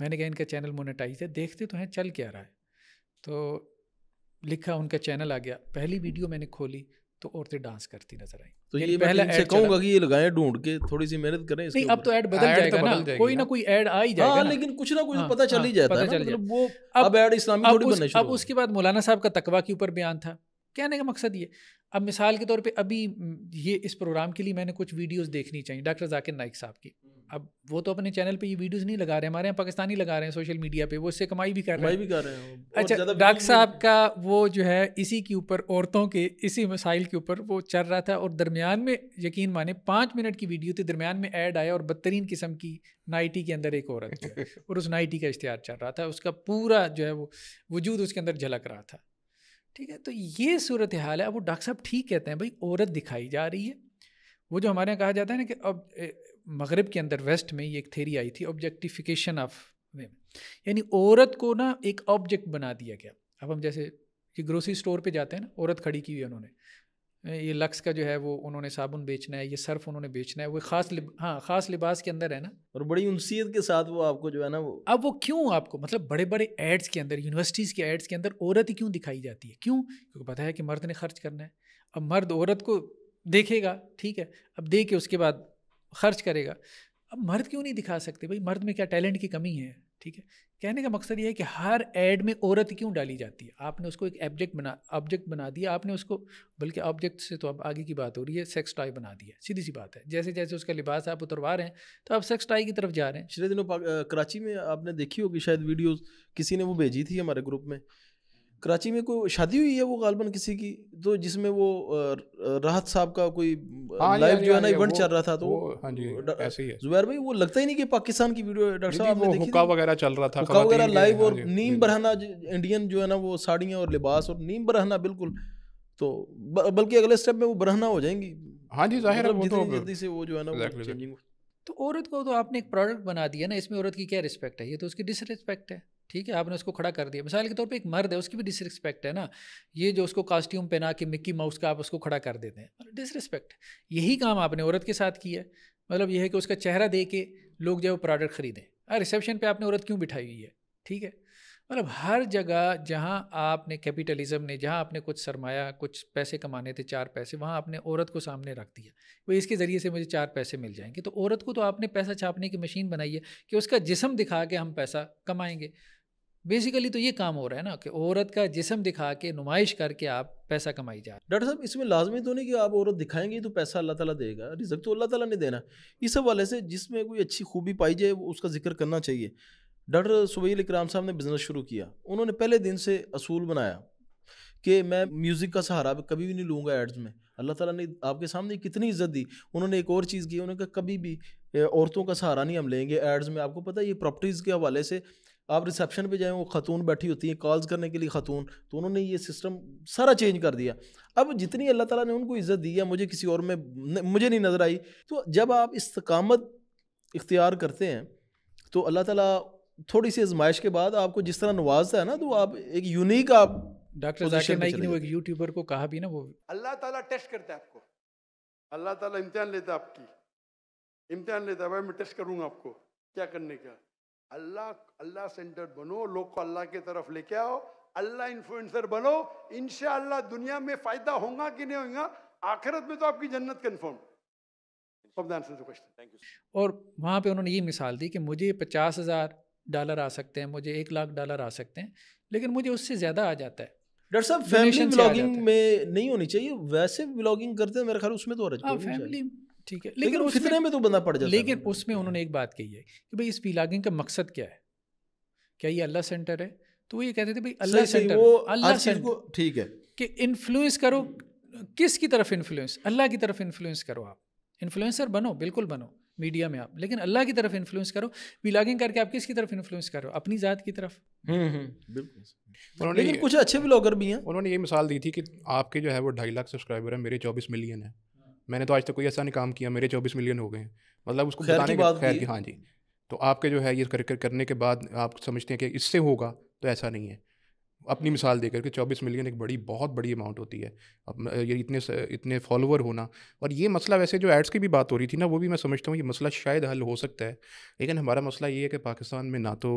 मैंने कहा इनका चैनल मोनेटाइज है देखते तो हैं चल क्या रहा है तो लिखा उनका चैनल आ गया पहली वीडियो मैंने खोली तो औरतें डांस करती नजर आई तो ये तो पहला ऐड कहूंगा कि ये लगाए ढूंढ के थोड़ी सी मेहनत करें नहीं अब तो ऐड बदल तो जाएगा, जाएगा तो बदल ना कोई ना कोई ऐड आ ही जाएगा हाँ, लेकिन कुछ ना कुछ तो हाँ, पता चल ही हाँ, जाता है मतलब वो अब ऐड इस्लामी थोड़ी बनना शुरू अब उसके बाद मौलाना साहब का तकवा के ऊपर बयान था कहने का मकसद ये अब मिसाल के तौर पे अभी ये इस प्रोग्राम के लिए मैंने कुछ वीडियोस देखनी चाहिए डॉक्टर जाकिर नाइक साहब की हम्म। अब वो तो अपने चैनल पे ये वीडियोस नहीं लगा रहे हमारे यहाँ पाकिस्तानी लगा रहे हैं सोशल मीडिया पे वो इससे कमाई भी कर रहे हैं भी कर रहे हैं अच्छा डॉक्टर साहब का वो जो है इसी के ऊपर औरतों के इसी मसाइल के ऊपर वो चल रहा था और दरमियान में यकीन माने पाँच मिनट की वीडियो थी दरमियान में ऐड आया और बदतरीन किस्म की नाइटी के अंदर एक औरत और उस नाइटी का इश्तहार चल रहा था उसका पूरा जो है वो वजूद उसके अंदर झलक रहा था ठीक है तो ये सूरत हाल है अब वो डॉक्टर साहब ठीक कहते हैं भाई औरत दिखाई जा रही है वो जो हमारे यहाँ कहा जाता है ना कि अब मगरब के अंदर वेस्ट में ये एक थेरी आई थी ऑब्जेक्टिफिकेशन ऑफ वेम यानी औरत को ना एक ऑब्जेक्ट बना दिया गया अब हम जैसे कि ग्रोसरी स्टोर पे जाते हैं ना औरत खड़ी की हुई है उन्होंने ये लक्स का जो है वो उन्होंने साबुन बेचना है ये सर्फ उन्होंने बेचना है वो खास लिब, हाँ खास लिबास के अंदर है ना और बड़ी उनसीत के साथ वो आपको जो है ना वो अब वो क्यों आपको मतलब बड़े बड़े एड्स के अंदर यूनिवर्सिटीज़ के एड्स के अंदर औरत ही क्यों दिखाई जाती है क्यों क्योंकि पता है कि मर्द ने खर्च करना है अब मर्द औरत को देखेगा ठीक है अब देख के उसके बाद खर्च करेगा अब मर्द क्यों नहीं दिखा सकते भाई मर्द में क्या टैलेंट की कमी है ठीक है कहने का मकसद ये है कि हर ऐड में औरत क्यों डाली जाती है आपने उसको एक ऑब्जेक्ट बना ऑब्जेक्ट बना दिया आपने उसको बल्कि ऑब्जेक्ट से तो अब आगे की बात हो रही है सेक्स टाई बना दिया सीधी सी बात है जैसे जैसे उसका लिबास आप उतरवा रहे हैं तो आप सेक्स टाई की तरफ जा रहे हैं पिछले दिनों कराची में आपने देखी होगी शायद वीडियोज़ किसी ने वो भेजी थी हमारे ग्रुप में कराची में कोई शादी हुई है वो गालबन किसी की तो जिसमें वो राहत साहब का कोई लाइव हाँ, हाँ, हाँ, जो है ना इवेंट चल रहा था तो हाँ जी ऐसे ही है जुबैर भाई वो लगता ही नहीं कि पाकिस्तान की वीडियो डॉक्टर साहब आपने देखी वगैरह चल रहा था हुक्का वगैरह लाइव और नीम बरहना इंडियन जो है ना वो साड़ियाँ और लिबास और नीम बरहना बिल्कुल तो बल्कि अगले स्टेप में वो बरहना हो जाएंगी हाँ जी जाहिर है मतलब वो तो जल्दी से वो जो है ना चेंजिंग तो औरत को तो आपने एक प्रोडक्ट बना दिया ना इसमें औरत की क्या रिस्पेक्ट है ये तो उसकी डिसरिस्पेक्ट है ठीक है आपने उसको खड़ा कर दिया मिसाल के तौर पे एक मर्द है उसकी भी डिसरिस्पेक्ट है ना ये जो उसको कास्ट्यूम पहना के मिक्की माउस का आप उसको खड़ा कर देते हैं डिसरिस्पेक्ट मतलब यही काम आपने औरत के साथ किया मतलब यह है कि उसका चेहरा दे के लोग जो है वो प्रोडक्ट खरीदें रिसेप्शन पर आपने औरत क्यों बिठाई हुई है ठीक है मतलब हर जगह जहाँ आपने कैपिटलिज्म ने जहाँ आपने कुछ सरमाया कुछ पैसे कमाने थे चार पैसे वहाँ आपने औरत को सामने रख दिया वो इसके ज़रिए से मुझे चार पैसे मिल जाएंगे तो औरत को तो आपने पैसा छापने की मशीन बनाई है कि उसका जिसम दिखा के हम पैसा कमाएंगे बेसिकली तो ये काम हो रहा है ना कि औरत का जिसम दिखा के नुमाइश करके आप पैसा कमाई जा डॉक्टर साहब इसमें लाजमी तो नहीं कि आप औरत दिखाएंगे तो पैसा अल्लाह ताला देगा रिजक तो अल्लाह ताला ने देना इस हवाले से जिसमें कोई अच्छी खूबी पाई जाए उसका जिक्र करना चाहिए डॉक्टर सुबैल इकराम साहब ने बिज़नेस शुरू किया उन्होंने पहले दिन से असूल बनाया कि मैं म्यूज़िक का सहारा कभी भी नहीं लूँगा एड्स में अल्लाह ताला ने आपके सामने कितनी इज्जत दी उन्होंने एक और चीज़ की उन्होंने कहा कभी भी औरतों का सहारा नहीं हम लेंगे एड्स में आपको पता है ये प्रॉपर्टीज़ के हवाले से आप रिसेप्शन पे जाएँ वो ख़तून बैठी होती हैं कॉल्स करने के लिए ख़तून तो उन्होंने ये सिस्टम सारा चेंज कर दिया अब जितनी अल्लाह ताला ने उनको इज़्ज़त दी है मुझे किसी और में न, मुझे नहीं नज़र आई तो जब आप इस्तकामत इख्तियार करते हैं तो अल्लाह ताला थोड़ी सी आजमाइश के बाद आपको जिस तरह नवाजता है ना तो आप एक यूनिक आप डॉक्टर ने वो एक यूट्यूबर को कहा भी ना वो अल्लाह ताला टेस्ट करता है आपको अल्लाह ताला इम्तिहान लेता है आपकी इम्तिहान लेता है भाई मैं टेस्ट करूँगा आपको क्या करने का अल्लाह अल्लाह सेंटर बनो लोग को अल्लाह की तरफ लेके आओ अल्लाह इन्फ्लुएंसर बनो इनशाला दुनिया में फायदा होगा कि नहीं होगा आखिरत में तो आपकी जन्नत कन्फर्म और वहाँ पे उन्होंने ये मिसाल दी कि मुझे पचास हज़ार डॉलर आ सकते हैं मुझे एक लाख डॉलर आ सकते हैं लेकिन मुझे उससे ज़्यादा आ जाता है डॉक्टर साहब फैमिली ब्लॉगिंग में नहीं होनी चाहिए वैसे ब्लॉगिंग करते हैं मेरे ख्याल उसमें तो फैमिली ठीक है लेकिन, लेकिन फितने में तो बंदा पड़ जाता लेकिन उसमें उन्होंने एक बात कही है कि भाई इस प्लागिंग का मकसद क्या है क्या ये अल्लाह सेंटर है तो वो ये कहते थे भाई अल्लाह सेंटर वो अल्लाह सेंटर ठीक है कि इन्फ्लुएंस करो किस की तरफ इन्फ्लुएंस अल्लाह की तरफ इन्फ्लुएंस करो आप इन्फ्लुएंसर बनो बिल्कुल बनो मीडिया में आप लेकिन अल्लाह की तरफ इन्फ्लुएंस करो व्लॉगिंग करके आप किसकी तरफ इन्फ्लुएंस करो अपनी ज़ात की तरफ हम्म, हम्म, बिल्कुल लेकिन कुछ अच्छे व्लॉगर भी हैं उन्होंने ये मिसाल दी थी कि आपके जो है वो ढाई लाख सब्सक्राइबर है मेरे चौबीस मिलियन है मैंने तो आज तक कोई ऐसा नहीं काम किया मेरे चौबीस मिलियन हो गए हैं मतलब उसको बताने के खैर की हाँ जी तो आपके जो है ये कर करने के बाद आप समझते हैं कि इससे होगा तो ऐसा नहीं है अपनी हम्म। मिसाल देकर के चौबीस मिलियन एक बड़ी बहुत बड़ी अमाउंट होती है अब ये इतने इतने फॉलोअर होना और ये मसला वैसे जो एड्स की भी बात हो रही थी ना वो भी मैं समझता हूँ ये मसला शायद हल हो सकता है लेकिन हमारा मसला ये है कि पाकिस्तान में ना तो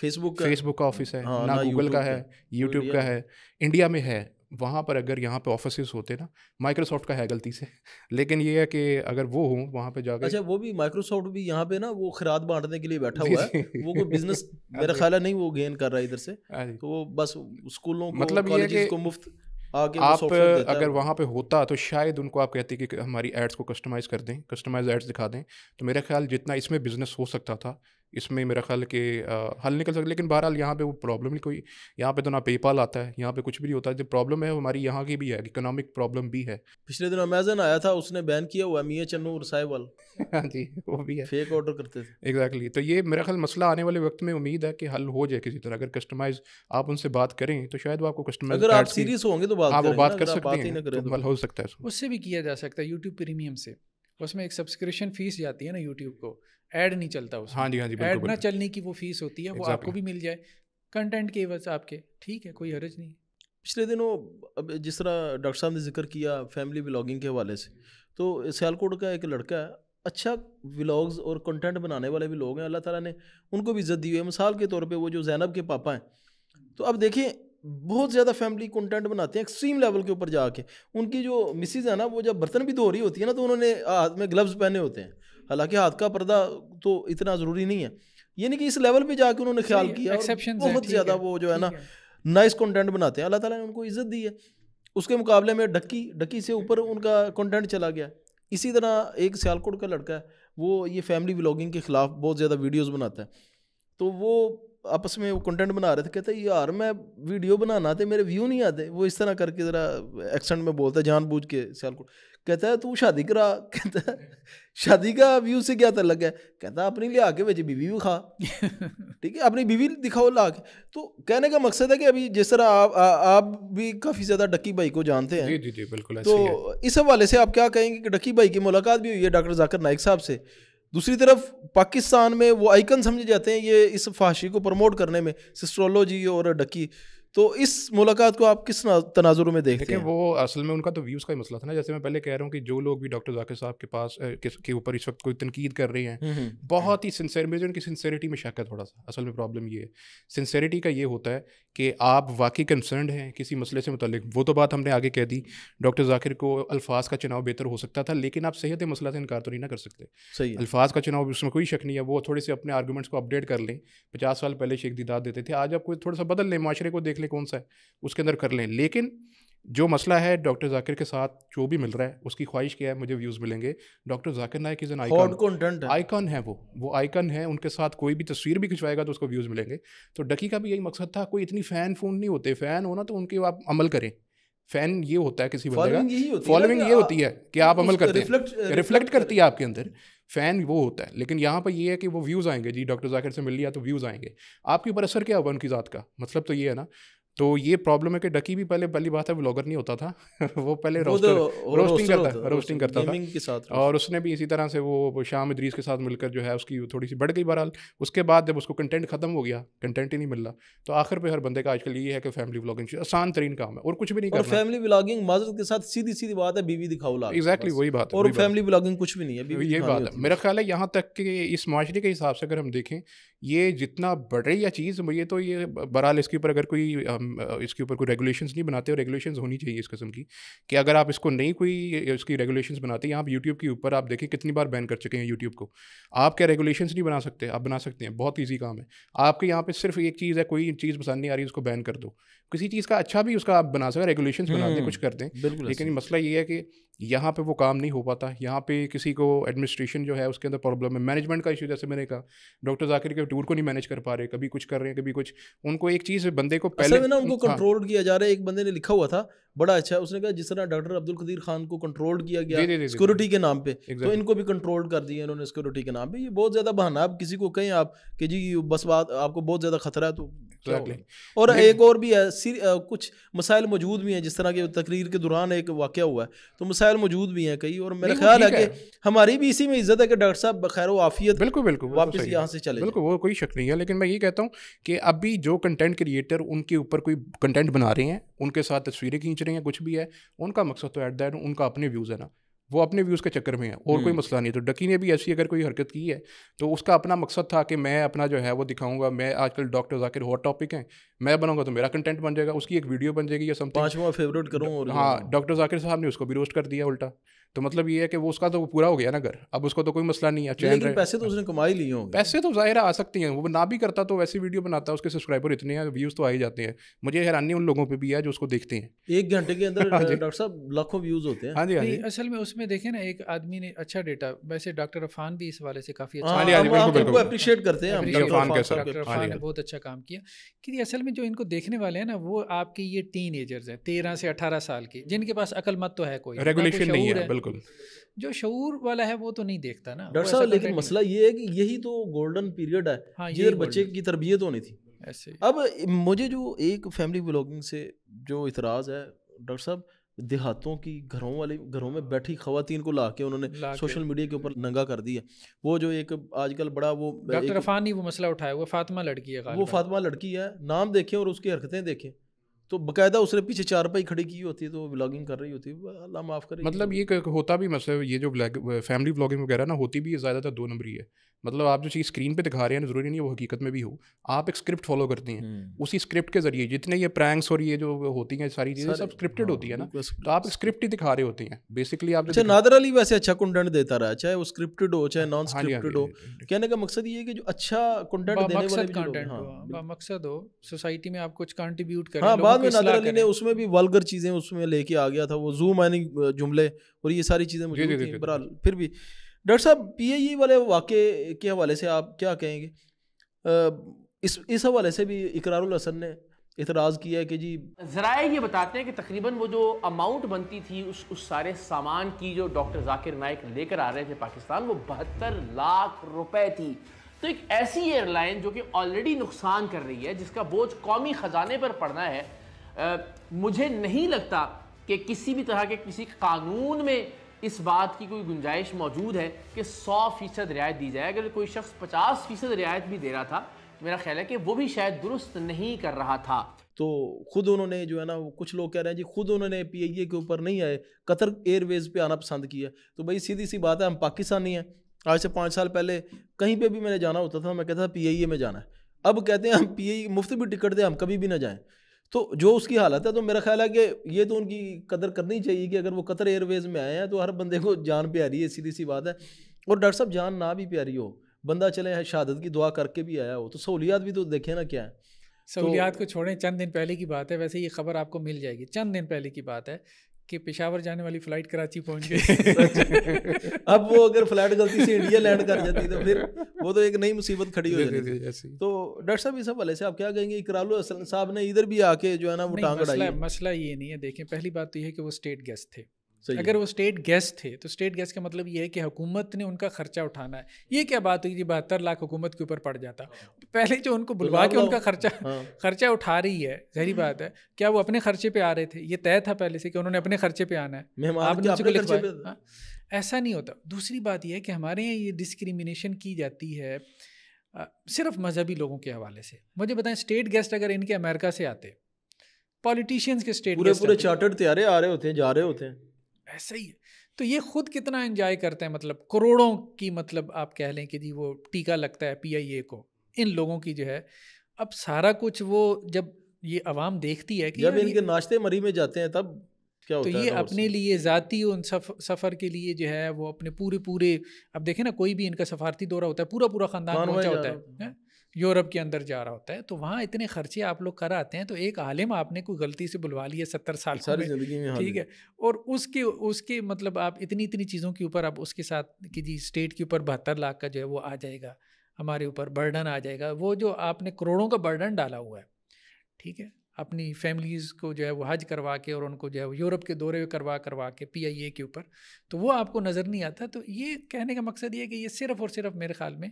फेसबुक फेसबुक का ऑफिस है हाँ, ना गूगल का है यूट्यूब का है इंडिया में है वहाँ पर अगर यहाँ पे ऑफिस होते ना माइक्रोसॉफ्ट का है गलती से लेकिन ये है कि अगर वो हो वहाँ पे जाकर अच्छा वो भी माइक्रोसॉफ्ट भी यहाँ पे ना वो खराद बांटने के लिए बैठा हुआ है वो कोई बिजनेस हाँ मेरा ख्याल है नहीं वो गेन कर रहा है इधर से हाँ तो वो बस स्कूलों को मतलब को मुफ्त आगे आप अगर वहाँ पे होता तो शायद उनको आप कहते कि हमारी एड्स को कस्टमाइज़ कर दें कस्टमाइज एड्स दिखा दें तो मेरा ख्याल जितना इसमें बिज़नेस हो सकता था इसमें मेरा ख्याल कि हल निकल सकता लेकिन बहरहाल यहाँ पे वो प्रॉब्लम नहीं कोई यहाँ पे तो ना पेपाल आता है यहाँ पे कुछ भी नहीं होता है जो प्रॉब्लम है हमारी यहाँ की भी है इकोनॉमिक प्रॉब्लम भी है पिछले दिन अमेजन आया था उसने बैन किया हुआ मी एच एनू रसाईवाल हाँ जी वो भी है फेक ऑर्डर करते थे एग्जैक्टली exactly. तो ये मेरा ख्याल मसला आने वाले वक्त में उम्मीद है कि हल हो जाए किसी तरह अगर कस्टमाइज आप उनसे बात करें तो शायद वो आपको कस्टमाइज अगर आप सीरियस होंगे तो बात हाँ, वो बात कर सकते हैं तो तो। हल हो सकता है उससे भी किया जा सकता है यूट्यूब प्रीमियम से उसमें एक सब्सक्रिप्शन फीस जाती है ना यूट्यूब को ऐड नहीं चलता उसमें हाँ जी हाँ जी ऐड ना चलने की वो फीस होती है exactly. वो आपको भी मिल जाए कंटेंट के बस आपके ठीक है कोई हरज नहीं पिछले दिनों अब जिस तरह डॉक्टर साहब ने जिक्र किया फैमिली ब्लॉगिंग के हवाले से तो सियालकोट का एक लड़का है अच्छा व्लॉग्स और कंटेंट बनाने वाले भी लोग हैं अल्लाह ताला ने उनको भी इज़्ज़त दी हुई है मिसाल के तौर पे वो जो जैनब के पापा हैं तो अब देखिए बहुत ज़्यादा फैमिली कंटेंट बनाते हैं एक्सट्रीम लेवल के ऊपर जाके उनकी जो मिसिज है ना वो जब बर्तन भी धो रही होती है ना तो उन्होंने हाथ में ग्लव्स पहने होते हैं हालांकि हाथ का पर्दा तो इतना ज़रूरी नहीं है यानी कि इस लेवल पे जाके उन्होंने ख्याल किया बहुत ज़्यादा वो जो है ना नाइस कंटेंट बनाते हैं अल्लाह ताला ने उनको इज्जत दी है उसके मुकाबले में डक्की डक्की से ऊपर उनका कंटेंट चला गया इसी तरह एक सियालकोट का लड़का है वो ये फैमिली व्लॉगिंग के ख़िलाफ़ बहुत ज़्यादा वीडियोज़ बनाता है तो वो आपस में वो कंटेंट बना रहे थे कहते यार मैं वीडियो बनाना थे तो मेरे व्यू नहीं आते वो इस तरह करके ज़रा एक्सेंट में बोलता है जानबूझ के सियालकोट कहता है तू शादी करा कहता है शादी का व्यू से क्या तलक है कहता है अपनी लिया के बेचे बीवी भी खा ठीक है अपनी बीवी दिखाओ ला के तो कहने का मकसद है कि अभी जिस तरह आप आ, आप भी काफ़ी ज़्यादा डक्की भाई को जानते हैं जी जी जी बिल्कुल तो इस हवाले से आप क्या कहेंगे कि डक्की भाई की मुलाकात भी हुई है डॉक्टर जाकर नाइक साहब से दूसरी तरफ पाकिस्तान में वो आइकन समझे जाते हैं ये इस फाशी को प्रमोट करने में सिस्ट्रोलॉजी और डक्की तो इस मुलाकात को आप किस तनाजुर में देखते हैं वो असल में उनका तो व्यूज़ का ही मसला था ना जैसे मैं पहले कह रहा हूँ कि जो लोग भी डॉक्टर जाकिर साहब के पास के ऊपर इस वक्त कोई तनकीद कर रहे हैं हम्म, हम्म। बहुत ही सिंसेर मेरे उनकी सिंसेरिटी में शक है थोड़ा सा असल में प्रॉब्लम ये है सिंसेरिटी का ये होता है कि आप वाकई कंसर्न हैं किसी मसले से मुतलिक वो तो बात हमने आगे कह दी डॉक्टर जाकिर को अल्फाज का चुनाव बेहतर हो सकता था लेकिन आप सेहत मसला से इनकार तो नहीं ना कर सकते सही अल्फाज का चुनाव उसमें कोई शक नहीं है वो थोड़े से अपने आर्गूमेंट्स को अपडेट कर लें पचास साल पहले शेख दीदार देते थे आज आप कोई थोड़ा सा बदल लें माशरे को देख देख लें कौन सा है उसके अंदर कर लें लेकिन जो मसला है डॉक्टर जाकिर के साथ जो भी मिल रहा है उसकी ख्वाहिश क्या है मुझे व्यूज़ मिलेंगे doctor Zakir Naik is an icon icon है वो वो आइकन है उनके साथ कोई भी तस्वीर भी खिंचवाएगा तो उसको व्यूज़ मिलेंगे तो डकी का भी यही मकसद था कोई इतनी फ़ैन फ़ोन नहीं होते फ़ैन होना तो उनके आप अमल करें फ़ैन ये होता है किसी बंदे का फॉलोइंग ये होती है कि आप अमल करते हैं रिफ्लेक्ट करती है आपके अंदर फ़ैन वो होता है लेकिन यहाँ पर ये है कि वो व्यूज़ आएंगे जी डॉक्टर जाकिर से मिल लिया तो व्यूज़ आएंगे आपके ऊपर असर क्या होगा उनकी ज़ात का मतलब तो ये है ना तो ये प्रॉब्लम है कि डकी भी पहले पहली बात है व्लॉगर नहीं होता था वो पहले रोस्टर रोस्टिंग तो करता रोस्टिंग करता था के साथ और उसने भी इसी तरह से वो शाम इद्रीस के साथ मिलकर जो है उसकी थोड़ी सी बढ़ गई बहरहाल उसके बाद जब उसको कंटेंट खत्म हो गया कंटेंट ही नहीं मिल रहा तो आखिर पे हर बंदे का आजकल ये है कि फैमिली व्लॉगिंग आसान तरीन काम है और कुछ भी नहीं करना फैमिली व्लॉगिंग माजरत के साथ सीधी सीधी बात है बीवी दिखाओ ला एग्जैक्टली वही बात है और फैमिली व्लॉगिंग कुछ भी नहीं है यही बात है मेरा ख्याल है यहाँ तक कि इस माशरे के हिसाब से अगर हम देखें ये जितना बढ़ रही है चीज़ मुझे तो ये बहरहाल इसके ऊपर अगर कोई इसके ऊपर कोई रेगुलेशंस नहीं बनाते और रेगुलेशंस होनी चाहिए इस किस्म की कि अगर आप इसको नहीं कोई इसकी रेगुलेशंस बनाते हैं आप यूट्यूब के ऊपर आप देखें कितनी बार बैन कर चुके हैं यूट्यूब को आप क्या रेगुलेशंस नहीं बना सकते आप बना सकते हैं बहुत ईजी काम है आपके यहाँ पर सिर्फ एक चीज़ है कोई चीज़ पसंद नहीं आ रही उसको बैन कर दो किसी चीज़ का अच्छा भी उसका आप बना सकते रेगुलेशन बनाते हैं कुछ हम्म, करते हैं लेकिन मसला ये है कि यहाँ पे वो काम नहीं हो पाता यहाँ पे किसी को एडमिनिस्ट्रेशन जो है उसके अंदर प्रॉब्लम है मैनेजमेंट का इशू जैसे मैंने कहा डॉक्टर जाकिर के टूर को नहीं मैनेज कर पा रहे कभी कुछ कर रहे हैं कभी कुछ उनको एक चीज़ बंदे को पहले ना उनको कंट्रोल हाँ। किया जा रहा है एक बंदे ने लिखा हुआ था बड़ा अच्छा है उसने कहा जिस तरह डॉक्टर अब्दुल कदीर खान को कंट्रोल किया गया सिक्योरिटी के नाम पे तो इनको भी कंट्रोल कर दिया इन्होंने सिक्योरिटी के नाम पे ये बहुत ज़्यादा बहाना आप किसी को कहें आप कि जी बस बात आपको बहुत ज़्यादा खतरा है तो और एक और भी है कुछ मसाइल मौजूद भी हैं जिस तरह के तकरीर के दौरान एक वाक्य हुआ है तो मसाइल मौजूद भी हैं कई और मेरा ख्याल है कि हमारी भी इसी में इज्जत है कि डॉक्टर साहब बखैर आफियत बिल्कुल बिल्कुल तो वापस यहाँ से चले बिल्कुल वो कोई शक नहीं है लेकिन मैं ये कहता हूँ कि अभी जो कंटेंट क्रिएटर उनके ऊपर कोई कंटेंट बना रहे हैं उनके साथ तस्वीरें खींच रहे हैं कुछ भी है उनका मकसद तो एट दैट उनका अपने व्यूज़ है ना वो अपने व्यूज़ के चक्कर में है और कोई हम्म। मसला नहीं है तो डकी ने भी ऐसी अगर कोई हरकत की है तो उसका अपना मकसद था कि मैं अपना जो है वो दिखाऊंगा मैं आजकल डॉक्टर जाकिर हॉट टॉपिक हैं मैं बनाऊंगा तो मेरा कंटेंट बन जाएगा उसकी एक वीडियो बन जाएगी या समथिंग पांचवा फेवरेट करूँ हाँ डॉक्टर जाकिर साहब ने उसको भी रोस्ट कर दिया उल्टा तो मतलब ये है कि वो उसका तो पूरा हो गया ना घर अब उसको तो कोई मसला नहीं है लेकिन पैसे तो उसने कमाई लिए होंगे पैसे तो जाहिर आ सकती हैं वो ना भी करता तो वैसी वीडियो बनाता उसके सब्सक्राइबर इतने हैं व्यूज़ तो आ ही जाते हैं मुझे हैरानी उन लोगों पर भी है जो उसको देखते हैं एक घंटे के अंदर हाँ डॉक्टर साहब लाखों व्यूज़ होते हैं हाँ जी हाँ जी असल में उसमें देखें ना एक आदमी ने अच्छा डेटा वैसे डॉक्टर अफान भी इस वाले से काफ़ी अच्छा अप्रिशिएट हाँ, हाँ करते हैं बहुत अच्छा काम किया कि असल में जो इनको देखने वाले हैं ना वो आपके ये टीन एजर्स हैं तेरह से अठारह साल के जिनके पास अकलमत तो है कोई रेगुलेशन नहीं है बिल्कुल बिल्कुल जो शूर वाला है वो तो नहीं देखता ना डॉक्टर साहब लेकिन मसला ये है कि यही तो गोल्डन पीरियड है हाँ, जिधर बच्चे की तरबियत होनी थी ऐसे अब मुझे जो एक फैमिली ब्लॉगिंग से जो इतराज़ है डॉक्टर साहब देहातों की घरों वाले घरों में बैठी खातन को ला के उन्होंने सोशल मीडिया के ऊपर नंगा कर दिया वो जो एक आजकल बड़ा वो डॉक्टर वो मसला उठाया वो फातिमा लड़की है वो फातिमा लड़की है नाम देखें और उसकी हरकतें देखें तो बकायदा उसने पीछे चार पाई खड़ी की होती है तो ब्लॉगिंग कर रही होती है अल्लाह माफ़ करे मतलब ये होता भी मतलब ये जो फैमिली ब्लॉगिंग वगैरह ना होती भी है ज़्यादातर दो नंबरी है मतलब आप जो चीज़ स्क्रीन पे दिखा रहे हैं ज़रूरी नहीं है वो हकीकत में भी हो आप एक स्क्रिप्ट फॉलो करती हैं हम्म। उसी स्क्रिप्ट के जरिए जितने ये प्रैंक्स और ये जो होती हैं सारी चीज़ें सब स्क्रिप्टेड हाँ, होती है ना तो आप स्क्रिप्ट ही दिखा रहे होती हैं बेसिकली आप अच्छा नादर अली वैसे अच्छा कंटेंट देता रहा चाहे वो स्क्रिप्टेड हो चाहे नॉन हाँ, स्क्रिप्टेड हाँ हो कहने का मकसद ये कि जो अच्छा कंटेंट देने वाले कंटेंट हो मकसद हो सोसाइटी में आप कुछ कंट्रीब्यूट करें हाँ बाद में नादर अली ने उसमें भी वल्गर चीज़ें उसमें लेके आ गया था वो जूम आने जुमले और ये सारी चीज़ें मुझे फिर भी डॉक्टर साहब पी वाले वाक़े के हवाले से आप क्या कहेंगे इस इस हवाले से भी इकरारुल हसन ने इतराज़ किया है कि जी ज़राए ये बताते हैं कि तकरीबन वो जो अमाउंट बनती थी उस उस सारे सामान की जो डॉक्टर जाकिर नायक लेकर आ रहे थे पाकिस्तान वो बहत्तर लाख रुपए थी तो एक ऐसी एयरलाइन जो कि ऑलरेडी नुकसान कर रही है जिसका बोझ कौमी ख़जाने पर पड़ना है आ, मुझे नहीं लगता कि किसी भी तरह के किसी कानून में इस बात की कोई गुंजाइश मौजूद है कि सौ फ़ीसद रियायत दी जाए अगर कोई शख्स पचास फ़ीसद रियायत भी दे रहा था तो मेरा ख्याल है कि वो भी शायद दुरुस्त नहीं कर रहा था तो खुद उन्होंने जो है ना वो कुछ लोग कह रहे हैं जी खुद उन्होंने पी आई ए के ऊपर नहीं आए कतर एयरवेज़ पर आना पसंद किया तो भाई सीधी सी बात है हम पाकिस्तानी हैं आज से पाँच साल पहले कहीं पर भी मैंने जाना होता था मैं कहता था पी आई ए में जाना है अब कहते हैं हम पी आई e, मुफ्त भी टिकट दें हम कभी भी ना जाएँ तो जो उसकी हालत है तो मेरा ख्याल है कि ये तो उनकी कदर करनी चाहिए कि अगर वो कतर एयरवेज में आए हैं तो हर बंदे को जान प्यारी है सीधी सी बात है और डॉक्टर साहब जान ना भी प्यारी हो बंदा चले है शहादत की दुआ करके भी आया हो तो सहूलियात भी तो देखें ना क्या है सहूलियात तो, को छोड़ें चंद दिन पहले की बात है वैसे ये खबर आपको मिल जाएगी चंद दिन पहले की बात है कि पेशावर जाने वाली फ़्लाइट कराची पहुंच गई अब वो अगर फ़्लाइट गलती से इंडिया लैंड कर जाती तो फिर वो तो एक नई मुसीबत खड़ी हो जाती तो डॉक्टर साहब इस हवाले से आप क्या कहेंगे इकराल हसन साहब ने इधर भी आके जो है ना वो टांग मसला, मसला ये नहीं है देखें पहली बात तो ये है कि वो स्टेट गेस्ट थे अगर वो स्टेट गेस्ट थे तो स्टेट गेस्ट का मतलब ये है कि हुकूमत ने उनका खर्चा उठाना है ये क्या बात हुई जी बहत्तर लाख हुकूमत के ऊपर पड़ जाता हाँ। पहले जो उनको बुलवा के उनका खर्चा हाँ। खर्चा उठा रही है जहरी हम्म। बात है क्या वो अपने खर्चे पे आ रहे थे ये तय था पहले से कि उन्होंने अपने खर्चे पे आना है आपने हाँ। ऐसा नहीं होता दूसरी बात यह है कि हमारे यहाँ ये डिस्क्रिमिनेशन की जाती है सिर्फ मजहबी लोगों के हवाले से मुझे बताएं स्टेट गेस्ट अगर इनके अमेरिका से आते पॉलिटिशियंस के स्टेट पूरे पूरे चार्टर्ड तैयारे आ रहे होते हैं जा रहे होते हैं ऐसे ही है तो ये खुद कितना इन्जॉय करते हैं मतलब करोड़ों की मतलब आप कह लें कि जी वो टीका लगता है पी को इन लोगों की जो है अब सारा कुछ वो जब ये आवाम देखती है कि जब इनके नाश्ते मरी में जाते हैं तब क्या तो होता तो ये अपने लिए ज़ाती उन सफ, सफ़र के लिए जो है वो अपने पूरे पूरे अब देखें ना कोई भी इनका सफारती दौरा होता है पूरा पूरा ख़ानदान पहुँचा होता है यूरोप के अंदर जा रहा होता है तो वहाँ इतने खर्चे आप लोग कर आते हैं तो एक आलिम आपने कोई गलती से बुलवा लिया सत्तर साल सारी ज़िंदगी में ठीक है और उसके उसके मतलब आप इतनी इतनी चीज़ों के ऊपर आप उसके साथ कि जी स्टेट के ऊपर बहत्तर लाख का जो है वो आ जाएगा हमारे ऊपर बर्डन आ जाएगा वो जो आपने करोड़ों का बर्डन डाला हुआ है ठीक है अपनी फैमिलीज़ को जो है वो हज करवा के और उनको जो है वो यूरोप के दौरे करवा करवा के पी आई ए के ऊपर तो वो आपको नज़र नहीं आता तो ये कहने का मकसद ये है कि ये सिर्फ़ और सिर्फ मेरे ख्याल में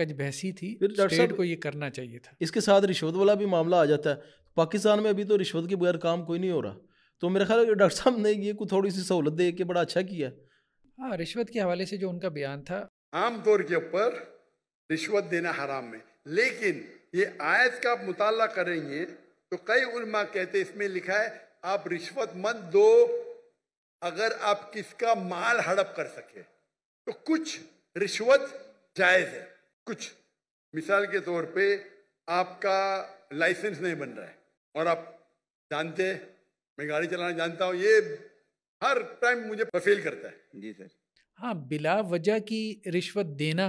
का बहसी थी स्टेट को ये करना चाहिए था इसके साथ रिश्वत वाला भी मामला आ जाता है पाकिस्तान में अभी तो रिश्वत के बगैर काम कोई नहीं हो रहा तो मेरे ख्याल डॉक्टर साहब ने ये कुछ थोड़ी सी सहूलत दे के बड़ा अच्छा किया हाँ रिश्वत के हवाले से जो उनका बयान था आमतौर के ऊपर रिश्वत देना हराम है लेकिन ये आयत का आप मुताल करेंगे तो कई उलमा कहते इसमें लिखा है आप रिश्वत मत दो अगर आप किसका माल हड़प कर सके तो कुछ रिश्वत जायज है कुछ मिसाल के तौर पे आपका लाइसेंस नहीं बन रहा है और आप जानते हैं मैं गाड़ी चलाना जानता हूँ ये हर टाइम मुझे फेल करता है जी सर हाँ बिला वजह की रिश्वत देना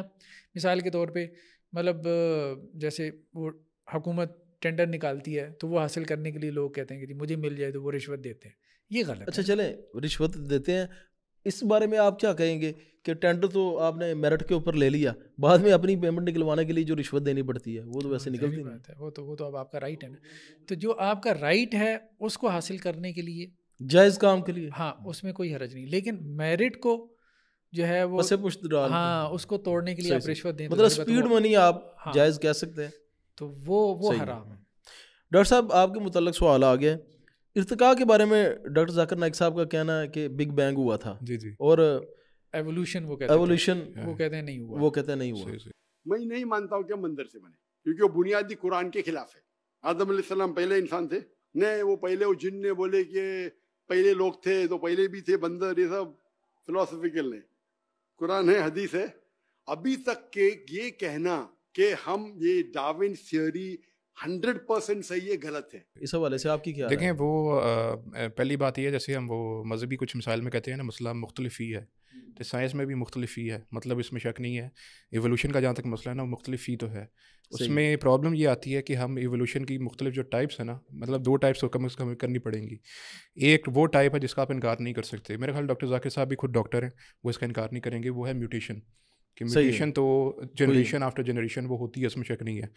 मिसाल के तौर पे मतलब जैसे वो हुकूमत टेंडर निकालती है तो वो हासिल करने के लिए लोग कहते हैं कि जी मुझे मिल जाए तो वो रिश्वत देते हैं ये गलत अच्छा चले रिश्वत देते हैं इस बारे में आप क्या कहेंगे कि टेंडर तो आपने मेरिट के ऊपर ले लिया बाद में अपनी पेमेंट निकलवाने के लिए जो रिश्वत देनी पड़ती है वो तो वैसे हाँ, निकलती नहीं है वो तो वो तो अब आपका राइट है ना तो जो आपका राइट है उसको हासिल करने के लिए जायज़ काम के लिए हाँ उसमें कोई हरज नहीं लेकिन मेरिट को जो है वो पुष्ट हाँ उसको तोड़ने के लिए आप रिश्वत दें तो मतलब स्पीड मनी तो आप हाँ। जायज़ कह सकते हैं तो वो वो हराम है डॉक्टर साहब आपके मुतल सवाल आ गया इरतका के बारे में डॉक्टर जाकर नायक साहब का कहना है कि बिग बैंग हुआ था जी जी और एवोल्यूशन वो कहते एवोल्यूशन वो कहते हैं नहीं हुआ वो कहते हैं नहीं हुआ मैं नहीं मानता हूँ कि मंदिर से बने क्योंकि वो बुनियादी कुरान के खिलाफ है आदम सलाम पहले इंसान थे नहीं वो पहले वो जिन ने बोले कि पहले लोग थे तो पहले भी थे बंदर ये सब फिलोसफिकल ने कुरान है हदीस है अभी तक के ये कहना कि हम ये डाविन थियोरी हंड्रेड परसेंट सही है गलत है इस हवाले से आपकी क्या देखें वो आ, पहली बात यह है जैसे हम वो मजहबी कुछ मिसाइल में कहते हैं ना मसला मुख्तलिफ ही है हम्म। तो साइंस में भी मुख्तलिफ ही है मतलब इसमें शक नहीं है एवोल्यूशन का जहाँ तक मसला है ना वो मुख्तलिफ ही तो है उसमें प्रॉब्लम ये आती है कि हम एवोल्यूशन की मुख्तलिफ जो टाइप्स है ना मतलब दो टाइप्स को कम अज़ कम करनी पड़ेंगी एक वो टाइप है जिसका आप इनकार नहीं कर सकते मेरे ख्याल डॉक्टर जाकिर साहब भी खुद डॉक्टर हैं वो इसका इनकार नहीं करेंगे वो है म्यूटेशन कि म्यूटेशन तो जनरेशन आफ्टर जनरेशन वो होती है उसमें शक नहीं है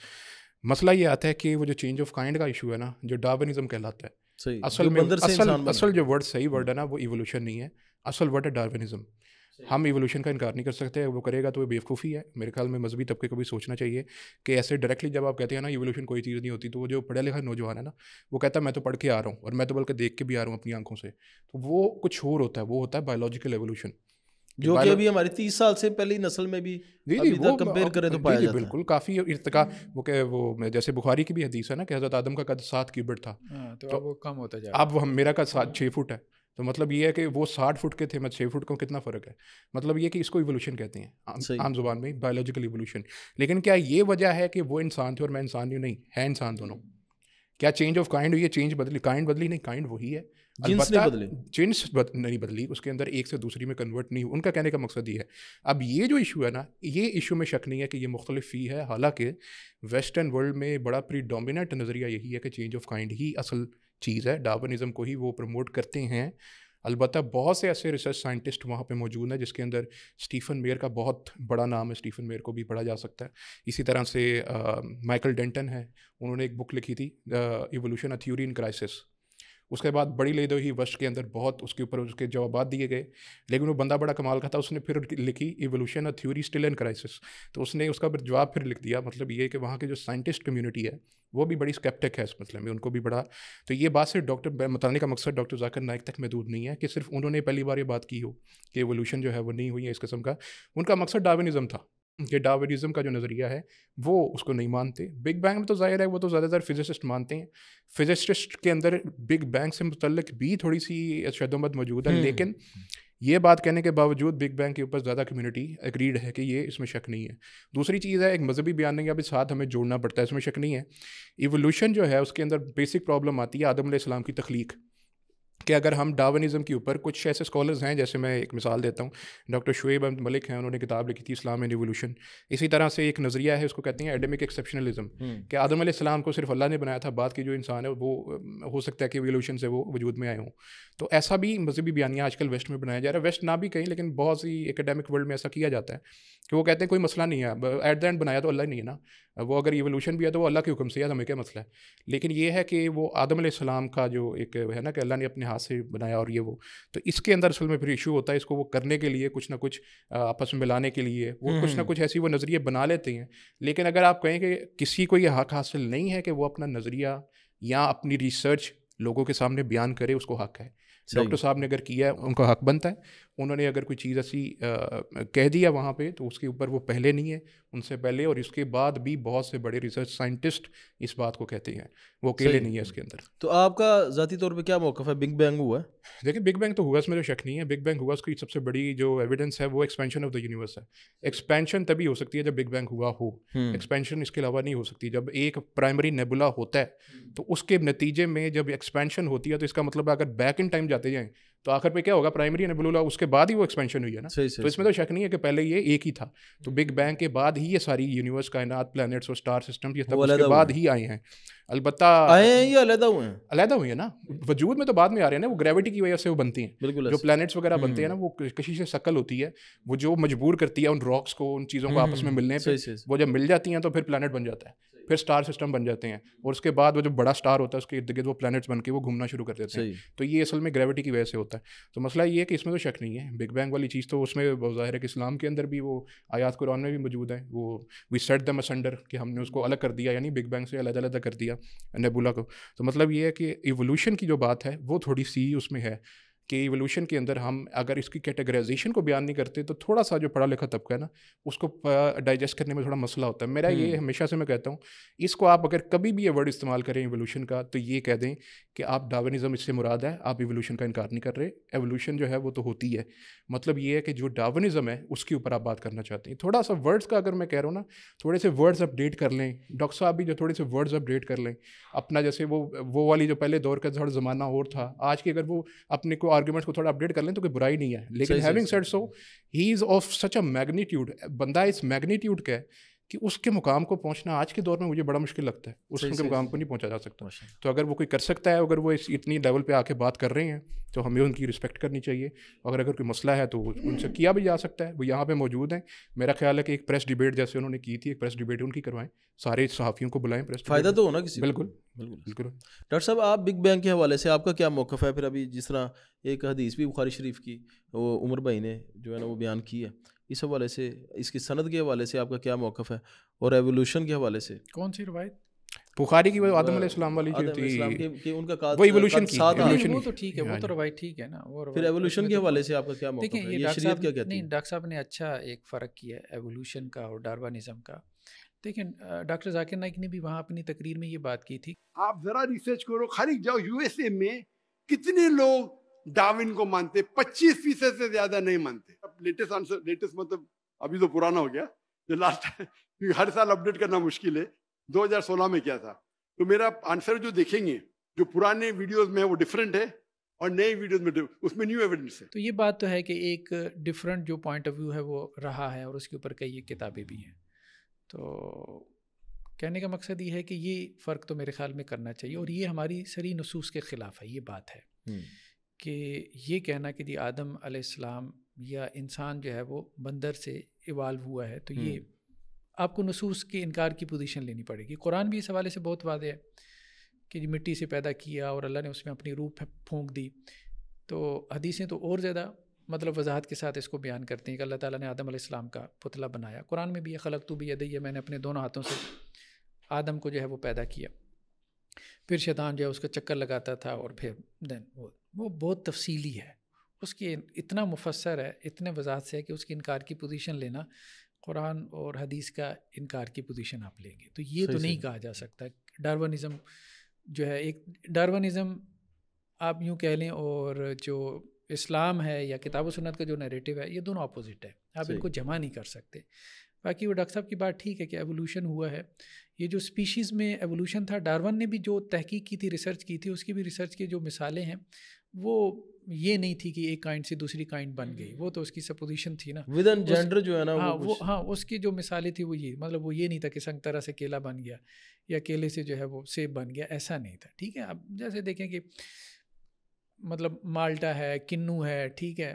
मसला ये आता है कि वो जो चेंज ऑफ काइंड का इशू है ना जो डार्विनिज्म कहलाता है सही असल में असल असल जो वर्ड सही वर्ड है ना वो इवोल्यूशन नहीं है असल वर्ड है डार्विनिज्म हम इवोल्यूशन का इनकार नहीं कर सकते वो करेगा तो वो बेवकूफ़ी है मेरे ख्याल में मजहबी तबके को भी सोचना चाहिए कि ऐसे डायरेक्टली जब आप कहते हैं ना इवोल्यूशन कोई चीज़ नहीं होती तो वो जो पढ़ा लिखा नौजवान है ना वो कहता है मैं तो पढ़ के आ रहा हूँ और मैं तो बल्कि देख के भी आ रहा हूँ अपनी आंखों से तो वो कुछ और होता है वो होता है बायोलॉजिकल एवोल्यूशन जो कि अभी हमारी तीस साल से पहली नस्ल में भी नहीं नहीं वो कंपेयर करें तो पाया जाता बिल्कुल काफ़ी इरतका वो के वो जैसे बुखारी की भी हदीस है ना कि हज़रत आदम का कद सात क्यूबिट था आ, हाँ, तो, तो अब वो कम होता जाए अब हम मेरा कद सात छः फुट है तो मतलब ये है कि वो साठ फुट के थे मैं छः फुट का कितना फ़र्क है मतलब ये कि इसको इवोल्यूशन कहते हैं आम, आम जुबान में बायोलॉजिकल इवोल्यूशन लेकिन क्या ये वजह है कि वो इंसान थे और मैं इंसान ही नहीं है इंसान दोनों क्या चेंज ऑफ काइंड हुई है चेंज बदली काइंड बदली नहीं काइंड वही है जिन्स नहीं बदले जिन्स बद, नहीं बदली उसके अंदर एक से दूसरी में कन्वर्ट नहीं हुआ उनका कहने का मकसद ये है अब ये जो इशू है ना ये इशू में शक नहीं है कि ये मुख्तलिफ ही है हालांकि वेस्टर्न वर्ल्ड में बड़ा प्रीडोमिनेंट नज़रिया यही है कि चेंज ऑफ काइंड ही असल चीज़ है डाबनिज़म को ही वो प्रमोट करते हैं अलबत् बहुत से ऐसे रिसर्च साइंटिस्ट वहाँ पे मौजूद हैं जिसके अंदर स्टीफन मेयर का बहुत बड़ा नाम है स्टीफन मेयर को भी पढ़ा जा सकता है इसी तरह से माइकल डेंटन है उन्होंने एक बुक लिखी थी evolution a theory in crisis उसके बाद बड़ी ले दो ही वश के अंदर बहुत उसके ऊपर उसके जवाब दिए गए लेकिन वो बंदा बड़ा कमाल का था उसने फिर लिखी evolution a theory still in crisis तो उसने उसका जवाब फिर लिख दिया मतलब ये कि वहाँ के जो साइंटिस्ट कम्युनिटी है वो भी बड़ी स्केप्टिक है इस मसले मतलब में उनको भी बड़ा तो ये बात सिर्फ डॉक्टर बताने का मकसद डॉक्टर जाकर नायक तक महदूद नहीं है कि सिर्फ उन्होंने पहली बार ये बात की हो कि एवोल्यूशन जो है वो नहीं हुई है इस किस्म का उनका मकसद डाविनिज़म था कि डावरिज़म का जो नज़रिया है वो उसको नहीं मानते बिग बैंग में तो जाहिर है वो तो ज़्यादातर फिजिसिस्ट मानते हैं फिजिसिस्ट के अंदर बिग बैंग से मुतलक भी थोड़ी सी शदोमत मौजूद है हम्म। लेकिन ये बात कहने के बावजूद बिग बैंग के ऊपर ज़्यादा कम्युनिटी एग्रीड है कि ये इसमें शक नहीं है दूसरी चीज़ है एक मजहबी बयान अभी साथ हमें जोड़ना पड़ता है इसमें शक नहीं है इवोल्यूशन जो है उसके अंदर बेसिक प्रॉब्लम आती है आदम की तख्लीक कि अगर हम डावनिज़म के ऊपर कुछ ऐसे स्कॉलर्स हैं जैसे मैं एक मिसाल देता हूँ डॉक्टर शुएब अहमद मलिक हैं उन्होंने किताब लिखी थी इस्लाम एंड रिवोल्यूशन इसी तरह से एक नज़रिया है उसको कहते हैं एडमिक एक्सेप्शनलिज्म हम्म। कि आदम आसमाम को सिर्फ अल्लाह ने बनाया था बाद के जो इंसान है वो हो सकता है कि रिवोल्यूशन से वो वजूद में आए हों तो ऐसा भी मजहबी बयानियाँ आजकल वेस्ट में बनाया जा रहा है वेस्ट ना भी कहीं लेकिन बहुत सी एकेडमिक वर्ल्ड में ऐसा किया जाता है कि वो कहते हैं कोई मसला नहीं है एट द एंड बनाया तो अल्लाह नहीं है ना वो अगर इवोल्यूशन भी है तो वो अल्लाह के हुक्म से है हमें क्या मसला है लेकिन ये है कि वो आदम सलाम का जो एक है ना कि अल्लाह ने अपने हाथ से बनाया और ये वो तो इसके अंदर असल में फिर इशू होता है इसको वो करने के लिए कुछ ना कुछ आपस में मिलाने के लिए वो कुछ ना हम्म। कुछ ऐसी वो नज़रिए बना लेते हैं लेकिन अगर आप कहें कि किसी को ये हक हासिल नहीं है कि वो अपना नज़रिया या अपनी रिसर्च लोगों के सामने बयान करे उसको हक है डॉक्टर साहब ने अगर किया है उनका हक बनता है उन्होंने अगर कोई चीज़ ऐसी कह दिया वहाँ पे तो उसके ऊपर वो पहले नहीं है उनसे पहले और इसके बाद भी बहुत से बड़े रिसर्च साइंटिस्ट इस बात को कहते हैं वो अकेले नहीं है इसके अंदर तो आपका ज़ाती तौर पर क्या मौक़ है बिग बैंग हुआ देखिए बिग बैंग तो हुआ इसमें तो शक नहीं है बिग बैंग हुआ उसकी सबसे बड़ी जो एविडेंस है वो एक्सपेंशन ऑफ द यूनिवर्स है एक्सपेंशन तभी हो सकती है जब बिग बैंग हुआ हो एक्सपेंशन हम्म। इसके अलावा नहीं हो सकती जब एक प्राइमरी नेबुला होता है तो उसके नतीजे में जब एक्सपेंशन होती है तो इसका मतलब अगर बैक इन टाइम जाते जाएँ तो आखिर पे क्या होगा प्राइमरी नेबुला उसके बाद ही वो एक्सपेंशन हुई है ना सही, सही, तो इसमें तो शक नहीं है कि पहले ये एक ही था तो बिग बैंग के बाद ही ये सारी यूनिवर्स कायनात प्लैनेट्स और स्टार सिस्टम ये सब उसके बाद ही आए हैं अलबत् अलहदा हुए अलहदा हुई है ना वजूद में तो बाद में आ रहे हैं ना वो ग्रेविटी की वजह से वो बनती हैं बिल्कुल जो प्लैनेट्स वगैरह बनते हैं ना हम्म। वो से शक्ल होती है वो जो मजबूर करती है उन रॉक्स को उन चीज़ों को आपस में हम्म। मिलने पर वो जब मिल जाती हैं तो फिर प्लानट बन जाता है फिर स्टार सिस्टम बन जाते हैं और उसके बाद वो जो बड़ा स्टार होता है उसके इर्द गिर्द वो प्लैनेट्स बन के वो घूमना शुरू कर देते हैं तो ये असल में ग्रेविटी की वजह से होता है तो मसला ये है कि इसमें तो शक नहीं है बिग बैंग वाली चीज़ तो उसमें ज़ाहिर है कि इस्लाम के अंदर भी वो आयात कुरान में भी मौजूद है वो वी सेट दम असंडर कि हमने उसको अलग कर दिया यानी बिग बैंग से अलग अलग कर दिया नेबुला को तो मतलब ये है कि एवोल्यूशन की जो बात है वो थोड़ी सी उसमें है कि इवोल्यूशन के अंदर हम अगर इसकी कैटेगराइजेशन को बयान नहीं करते तो थोड़ा सा जो पढ़ा लिखा तबका है ना उसको डाइजेस्ट करने में थोड़ा मसला होता है मेरा ये हम्म। हमेशा से मैं कहता हूँ इसको आप अगर कभी भी ये वर्ड इस्तेमाल करें इवोल्यूशन का तो ये कह दें कि आप डाविनिज़म इससे मुराद है आप इवोल्यूशन का इनकार नहीं कर रहे एवोल्यूशन जो है वो तो होती है मतलब ये है कि जो डाविनिज़म है उसके ऊपर आप बात करना चाहते हैं थोड़ा सा वर्ड्स का अगर मैं कह रहा हूँ ना थोड़े से वर्ड्स अपडेट कर लें डॉक्टर साहब भी जो थोड़े से वर्ड्स अपडेट कर लें अपना जैसे वो वो वाली जो पहले दौर का थोड़ा ज़माना और था आज की अगर वो अपने को आर्ग्यूमेंट्स को थोड़ा अपडेट कर लें तो कोई बुराई नहीं है लेकिन having said so he is of such a magnitude बंदा इस मैग्नीट्यूड का है कि उसके मुकाम को पहुंचना आज के दौर में मुझे बड़ा मुश्किल लगता है उसके मुकाम को नहीं पहुंचा जा सकता तो अगर वो कोई कर सकता है अगर वो इस इतनी लेवल पे आके बात कर रहे हैं तो हमें उनकी रिस्पेक्ट करनी चाहिए अगर अगर कोई मसला है तो उनसे किया भी जा सकता है वो यहाँ पे मौजूद हैं मेरा ख्याल है कि एक प्रेस डिबेट जैसे उन्होंने की थी एक प्रेस डिबेट उनकी करवाएं सारे सहाफ़ियों को बुलाएं प्रेस फ़ायदा तो होना किसी बिल्कुल बिल्कुल बिल्कुल डॉक्टर साहब आप बिग बैंग के हवाले से आपका क्या मौक़ है फिर अभी जिस तरह एक हदीस भी बुखारी शरीफ की वो उमर भाई ने जो है ना वो बयान की है इस हवाले से इसकी सनद के हवाले से आपका क्या मौक़ है और एवोल्यूशन के हवाले से कौन सी रवायत बुखारी की वो आदम अलैहिस्सलाम वाली जो थी के, के उनका काज वो इवोल्यूशन की एवोल्यूशन वो तो ठीक है वो हाँ तो रवायत ठीक है ना वो फिर एवोल्यूशन के हवाले से आपका क्या मौका है ये शरीयत क्या कहती है नहीं डॉक्टर साहब ने अच्छा एक फ़र्क किया है एवोल्यूशन का और डार्वानिज्म का देखिए डॉक्टर जाकिर नाइक ने भी वहाँ अपनी तकरीर में ये बात की थी आप ज़रा रिसर्च करो खाली जाओ यूएसए में कितने लोग डाविन को मानते पच्चीस फीसद से ज्यादा नहीं मानते लेटेस्ट आंसर लेटेस्ट मतलब अभी तो पुराना हो गया जो लास्ट क्योंकि हर साल अपडेट करना मुश्किल है 2016 में क्या था तो मेरा आंसर जो देखेंगे जो पुराने वीडियोस में वो डिफरेंट है और नए वीडियोस में उसमें न्यू एविडेंस है तो ये बात तो है कि एक डिफरेंट जो पॉइंट ऑफ व्यू है वो रहा है और उसके ऊपर कई किताबें भी हैं तो कहने का मकसद ये है कि ये फ़र्क तो मेरे ख्याल में करना चाहिए और ये हमारी सरी नसूस के ख़िलाफ़ है ये बात है हम्म। कि ये कहना कि जी आदम अलैहिस्सलाम या इंसान जो है वो बंदर से इवाल्व हुआ है तो ये हम्म। आपको नसूस के इनकार की पोजीशन लेनी पड़ेगी कुरान भी इस हवाले से बहुत वादे है कि जी मिट्टी से पैदा किया और अल्लाह ने उसमें अपनी रूप फूंक दी तो हदीसें तो और ज़्यादा मतलब वजाहत के साथ इसको बयान करते हैं कि अल्लाह ताला ने आदम अलैहिस्सलाम का पुतला बनाया कुरान में भी यह खलक तो भी यदि मैंने अपने दोनों हाथों से आदम को जो है वो पैदा किया फिर शैतान जो है उसका चक्कर लगाता था और फिर देन वो वो बहुत तफसीली है उसकी इतना मुफसर है इतने वजात से है कि उसकी इनकार की पोजीशन लेना कुरान और हदीस का इनकार की पोजीशन आप लेंगे तो ये तो नहीं कहा जा सकता डारवनिज़म जो है एक डारवनिज़म आप यूँ कह लें और जो इस्लाम है या किताब सुनत का जो नरेटिव है ये दोनों अपोजिट है आप इनको जमा नहीं कर सकते बाकी वो डॉक्टर साहब की बात ठीक है कि एवोल्यूशन हुआ है ये जो स्पीशीज़ में एवोल्यूशन था डार्वन ने भी जो तहकीक की थी रिसर्च की थी उसकी भी रिसर्च की जो मिसालें हैं वो ये नहीं थी कि एक काइंड से दूसरी काइंड बन गई वो तो उसकी सपोजिशन थी ना विद इन जेंडर जो है ना हाँ वो, वो हाँ उसकी जो मिसालें थी वो ये मतलब वो ये नहीं था कि संग तरह से केला बन गया या केले से जो है वो सेब बन गया ऐसा नहीं था ठीक है अब जैसे देखें कि मतलब माल्टा है किन्नू है ठीक है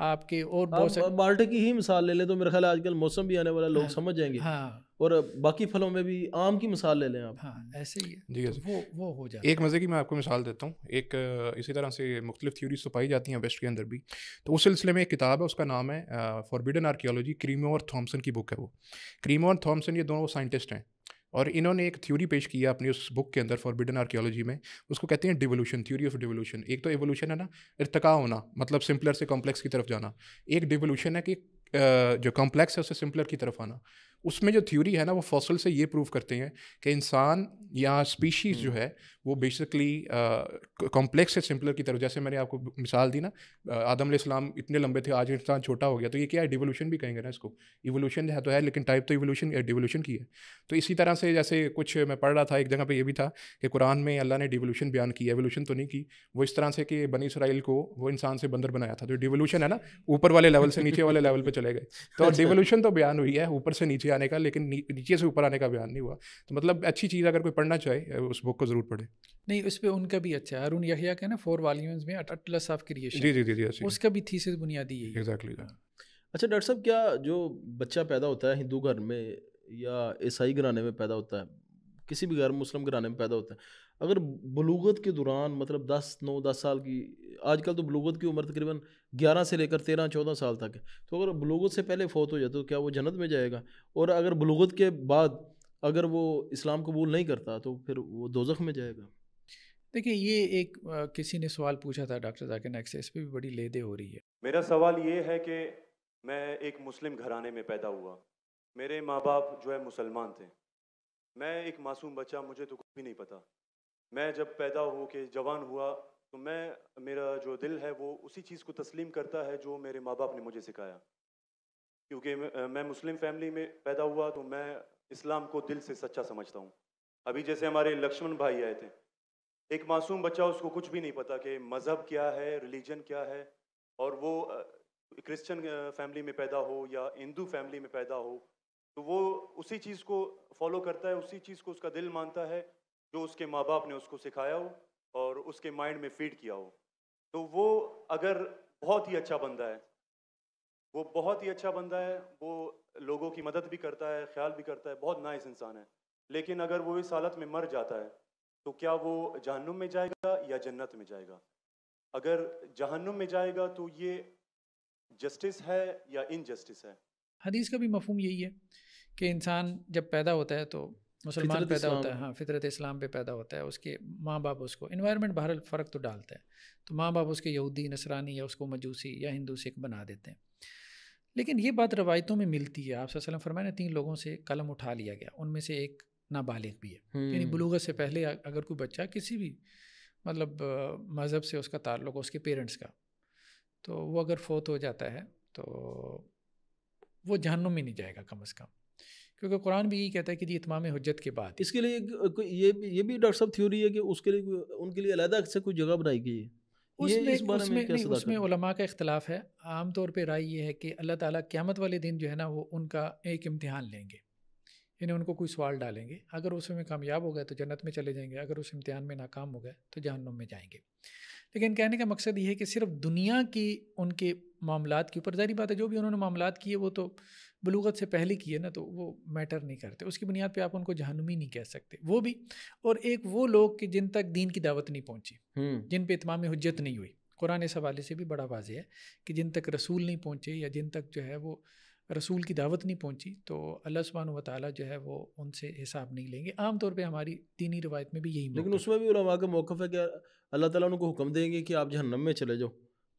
आपके और हाँ, बहुत सारे बाल्टे की ही मिसाल ले लें तो मेरे ख्याल आजकल मौसम भी आने वाला लोग हाँ, समझ जाएंगे हाँ और बाकी फलों में भी आम की मिसाल ले लें आप हाँ ऐसे ही जी तो वो वो हो जाए एक मज़े की मैं आपको मिसाल देता हूँ एक इसी तरह से मुख्तलिफ थ्योरीज तो पाई जाती हैं वेस्ट के अंदर भी तो उस सिलसिले में एक किताब है उसका नाम है फॉरबिडन आर्कियोलॉजी क्रीमो और थॉमसन की बुक है वो क्रीमो और थॉमसन ये दोनों साइंटिस्ट हैं और इन्होंने एक थ्योरी पेश किया अपनी उस बुक के अंदर फॉरबिडन आर्कियोलॉजी में उसको कहते हैं डिवोल्यूशन थ्योरी ऑफ डिवोल्यूशन एक तो एवोल्यूशन है ना इरतका होना मतलब सिंपलर से कॉम्प्लेक्स की तरफ जाना एक डिवोल्यूशन है कि जो कॉम्प्लेक्स है उससे सिंपलर की तरफ आना उसमें जो थ्योरी है ना वो फॉसल से ये प्रूव करते हैं कि इंसान या स्पीशीज़ जो है वो बेसिकली कॉम्प्लेक्स है सिंपलर की तरफ जैसे मैंने आपको मिसाल दी ना uh, आदम इस्लाम इतने लंबे थे आज इंसान छोटा हो गया तो ये क्या है डिवोल्यूशन भी कहेंगे ना इसको इवोल्यूशन है तो है लेकिन टाइप तो इवोल्यूशन डिवोल्यूशन uh, की है तो इसी तरह से जैसे कुछ मैं पढ़ रहा था एक जगह पर यह भी था कि कुरान में अल्लाह ने डिवोल्यूशन बयान की एवोल्यूशन तो नहीं की वो इस तरह से कि बनी इसराइल को वो इंसान से बंदर बनाया था तो डिवोल्यूशन है ना ऊपर वाले लेवल से नीचे वाले लेवल पर चले गए तो डिवोल्यूशन अच्छा। तो बयान हुई है ऊपर से नीचे आने का लेकिन नीचे से ऊपर आने का बयान नहीं हुआ तो मतलब अच्छी चीज़ अगर कोई पढ़ना चाहे uh, उस बुक को ज़रूर पढ़े नहीं उस पर उनका भी अच्छा है अरुण यहिया के ना फोर वॉल्यूम्स में अटलस ऑफ क्रिएशन जी जी जी जी उसका भी थीसिस बुनियादी यही एग्जैक्टली अच्छा डॉक्टर साहब क्या जो बच्चा पैदा होता है हिंदू घर में या ईसाई घराने में पैदा होता है किसी भी में मुस्लिम घराने में पैदा होता है अगर बलूगत के दौरान मतलब दस नौ दस साल की आजकल तो बलूगत की उम्र तकरीबन ग्यारह से लेकर तेरह चौदह साल तक है तो अगर बलूगत से पहले फौत हो जाए तो क्या वो जन्नत में जाएगा और अगर बलूगत के बाद अगर वो इस्लाम कबूल नहीं करता तो फिर वो दोजख में जाएगा देखिए ये एक आ, किसी ने सवाल पूछा था डॉक्टर जाकिर नायक से इस पर भी बड़ी लेदे हो रही है मेरा सवाल ये है कि मैं एक मुस्लिम घराने में पैदा हुआ मेरे माँ बाप जो है मुसलमान थे मैं एक मासूम बच्चा मुझे तो कुछ भी नहीं पता मैं जब पैदा हो के जवान हुआ तो मैं मेरा जो दिल है वो उसी चीज़ को तस्लीम करता है जो मेरे माँ बाप ने मुझे सिखाया क्योंकि मैं मुस्लिम फैमिली में पैदा हुआ तो मैं इस्लाम को दिल से सच्चा समझता हूँ अभी जैसे हमारे लक्ष्मण भाई आए थे एक मासूम बच्चा उसको कुछ भी नहीं पता कि मज़हब क्या है रिलीजन क्या है और वो क्रिश्चियन फैमिली में पैदा हो या हिंदू फैमिली में पैदा हो तो वो उसी चीज़ को फॉलो करता है उसी चीज़ को उसका दिल मानता है जो उसके माँ बाप ने उसको सिखाया हो और उसके माइंड में फीड किया हो तो वो अगर बहुत ही अच्छा बंदा है वो बहुत ही अच्छा बंदा है वो लोगों की मदद भी करता है ख्याल भी करता है बहुत नाइस इंसान है लेकिन अगर वो इस हालत में मर जाता है तो क्या वो जहन्नुम में जाएगा या जन्नत में जाएगा अगर जहन्नुम में जाएगा तो ये जस्टिस है या इनजस्टिस है हदीस का भी मफहम यही है कि इंसान जब पैदा होता है तो मुसलमान पैदा होता है हाँ फितरत इस्लाम पे पैदा होता है उसके माँ बाप उसको इन्वायरमेंट बहर फ़र्क तो डालता है तो माँ बाप उसके यहूदी नसरानी या उसको मजूसी या हिंदू सिख बना देते हैं लेकिन ये बात रवायतों में मिलती है आप वसलम फरमाए ना तीन लोगों से कलम उठा लिया गया उनमें से एक नाबालिग भी है यानी हम्म। बलूगत से पहले अगर कोई बच्चा किसी भी मतलब मज़हब से उसका ताल्लुक उसके पेरेंट्स का तो वो अगर फोत हो जाता है तो वो जहनों में नहीं जाएगा कम अज़ कम क्योंकि कुरान भी यही कहता है कि जी इतमाम हजत के बाद इसके लिए ये ये भी डॉक्टर साहब थ्योरी है कि उसके लिए उनके लिए अलहदा से कोई जगह बनाई गई है उसमें उसमें नहीं उसमें उलमा का इख्तलाफ है आमतौर पर राय ये है कि अल्लाह ताला क़्यामत वाले दिन जो है ना वो उनका एक इम्तिहान लेंगे यानी उनको कोई सवाल डालेंगे अगर उसमें कामयाब हो गए तो जन्नत में चले जाएंगे अगर उस इम्तिहान में नाकाम हो गए तो जहनम में जाएंगे लेकिन कहने का मकसद ये है कि सिर्फ दुनिया की उनके मामला के ऊपर जारी बात है जो भी उन्होंने मामला किए वो तो बलूगत से पहले किए ना तो वो मैटर नहीं करते उसकी बुनियाद पे आप उनको जहनुमी नहीं कह सकते वो भी और एक वो लोग कि जिन तक दीन की दावत नहीं पहुंची हम्म। जिन पे इतमाम हजत नहीं हुई कुरान इस हवाले से भी बड़ा वाज है कि जिन तक रसूल नहीं पहुँचे या जिन तक जो है वो रसूल की दावत नहीं पहुंची तो अल्लाह सुबहान वाली जो है वो उनसे हिसाब नहीं लेंगे आमतौर पर हमारी दीनी रवायत में भी यही लेकिन उसमें भी का मौक़ है कि अल्लाह ताला उनको हुक्म देंगे कि आप जहन्नम में चले जाओ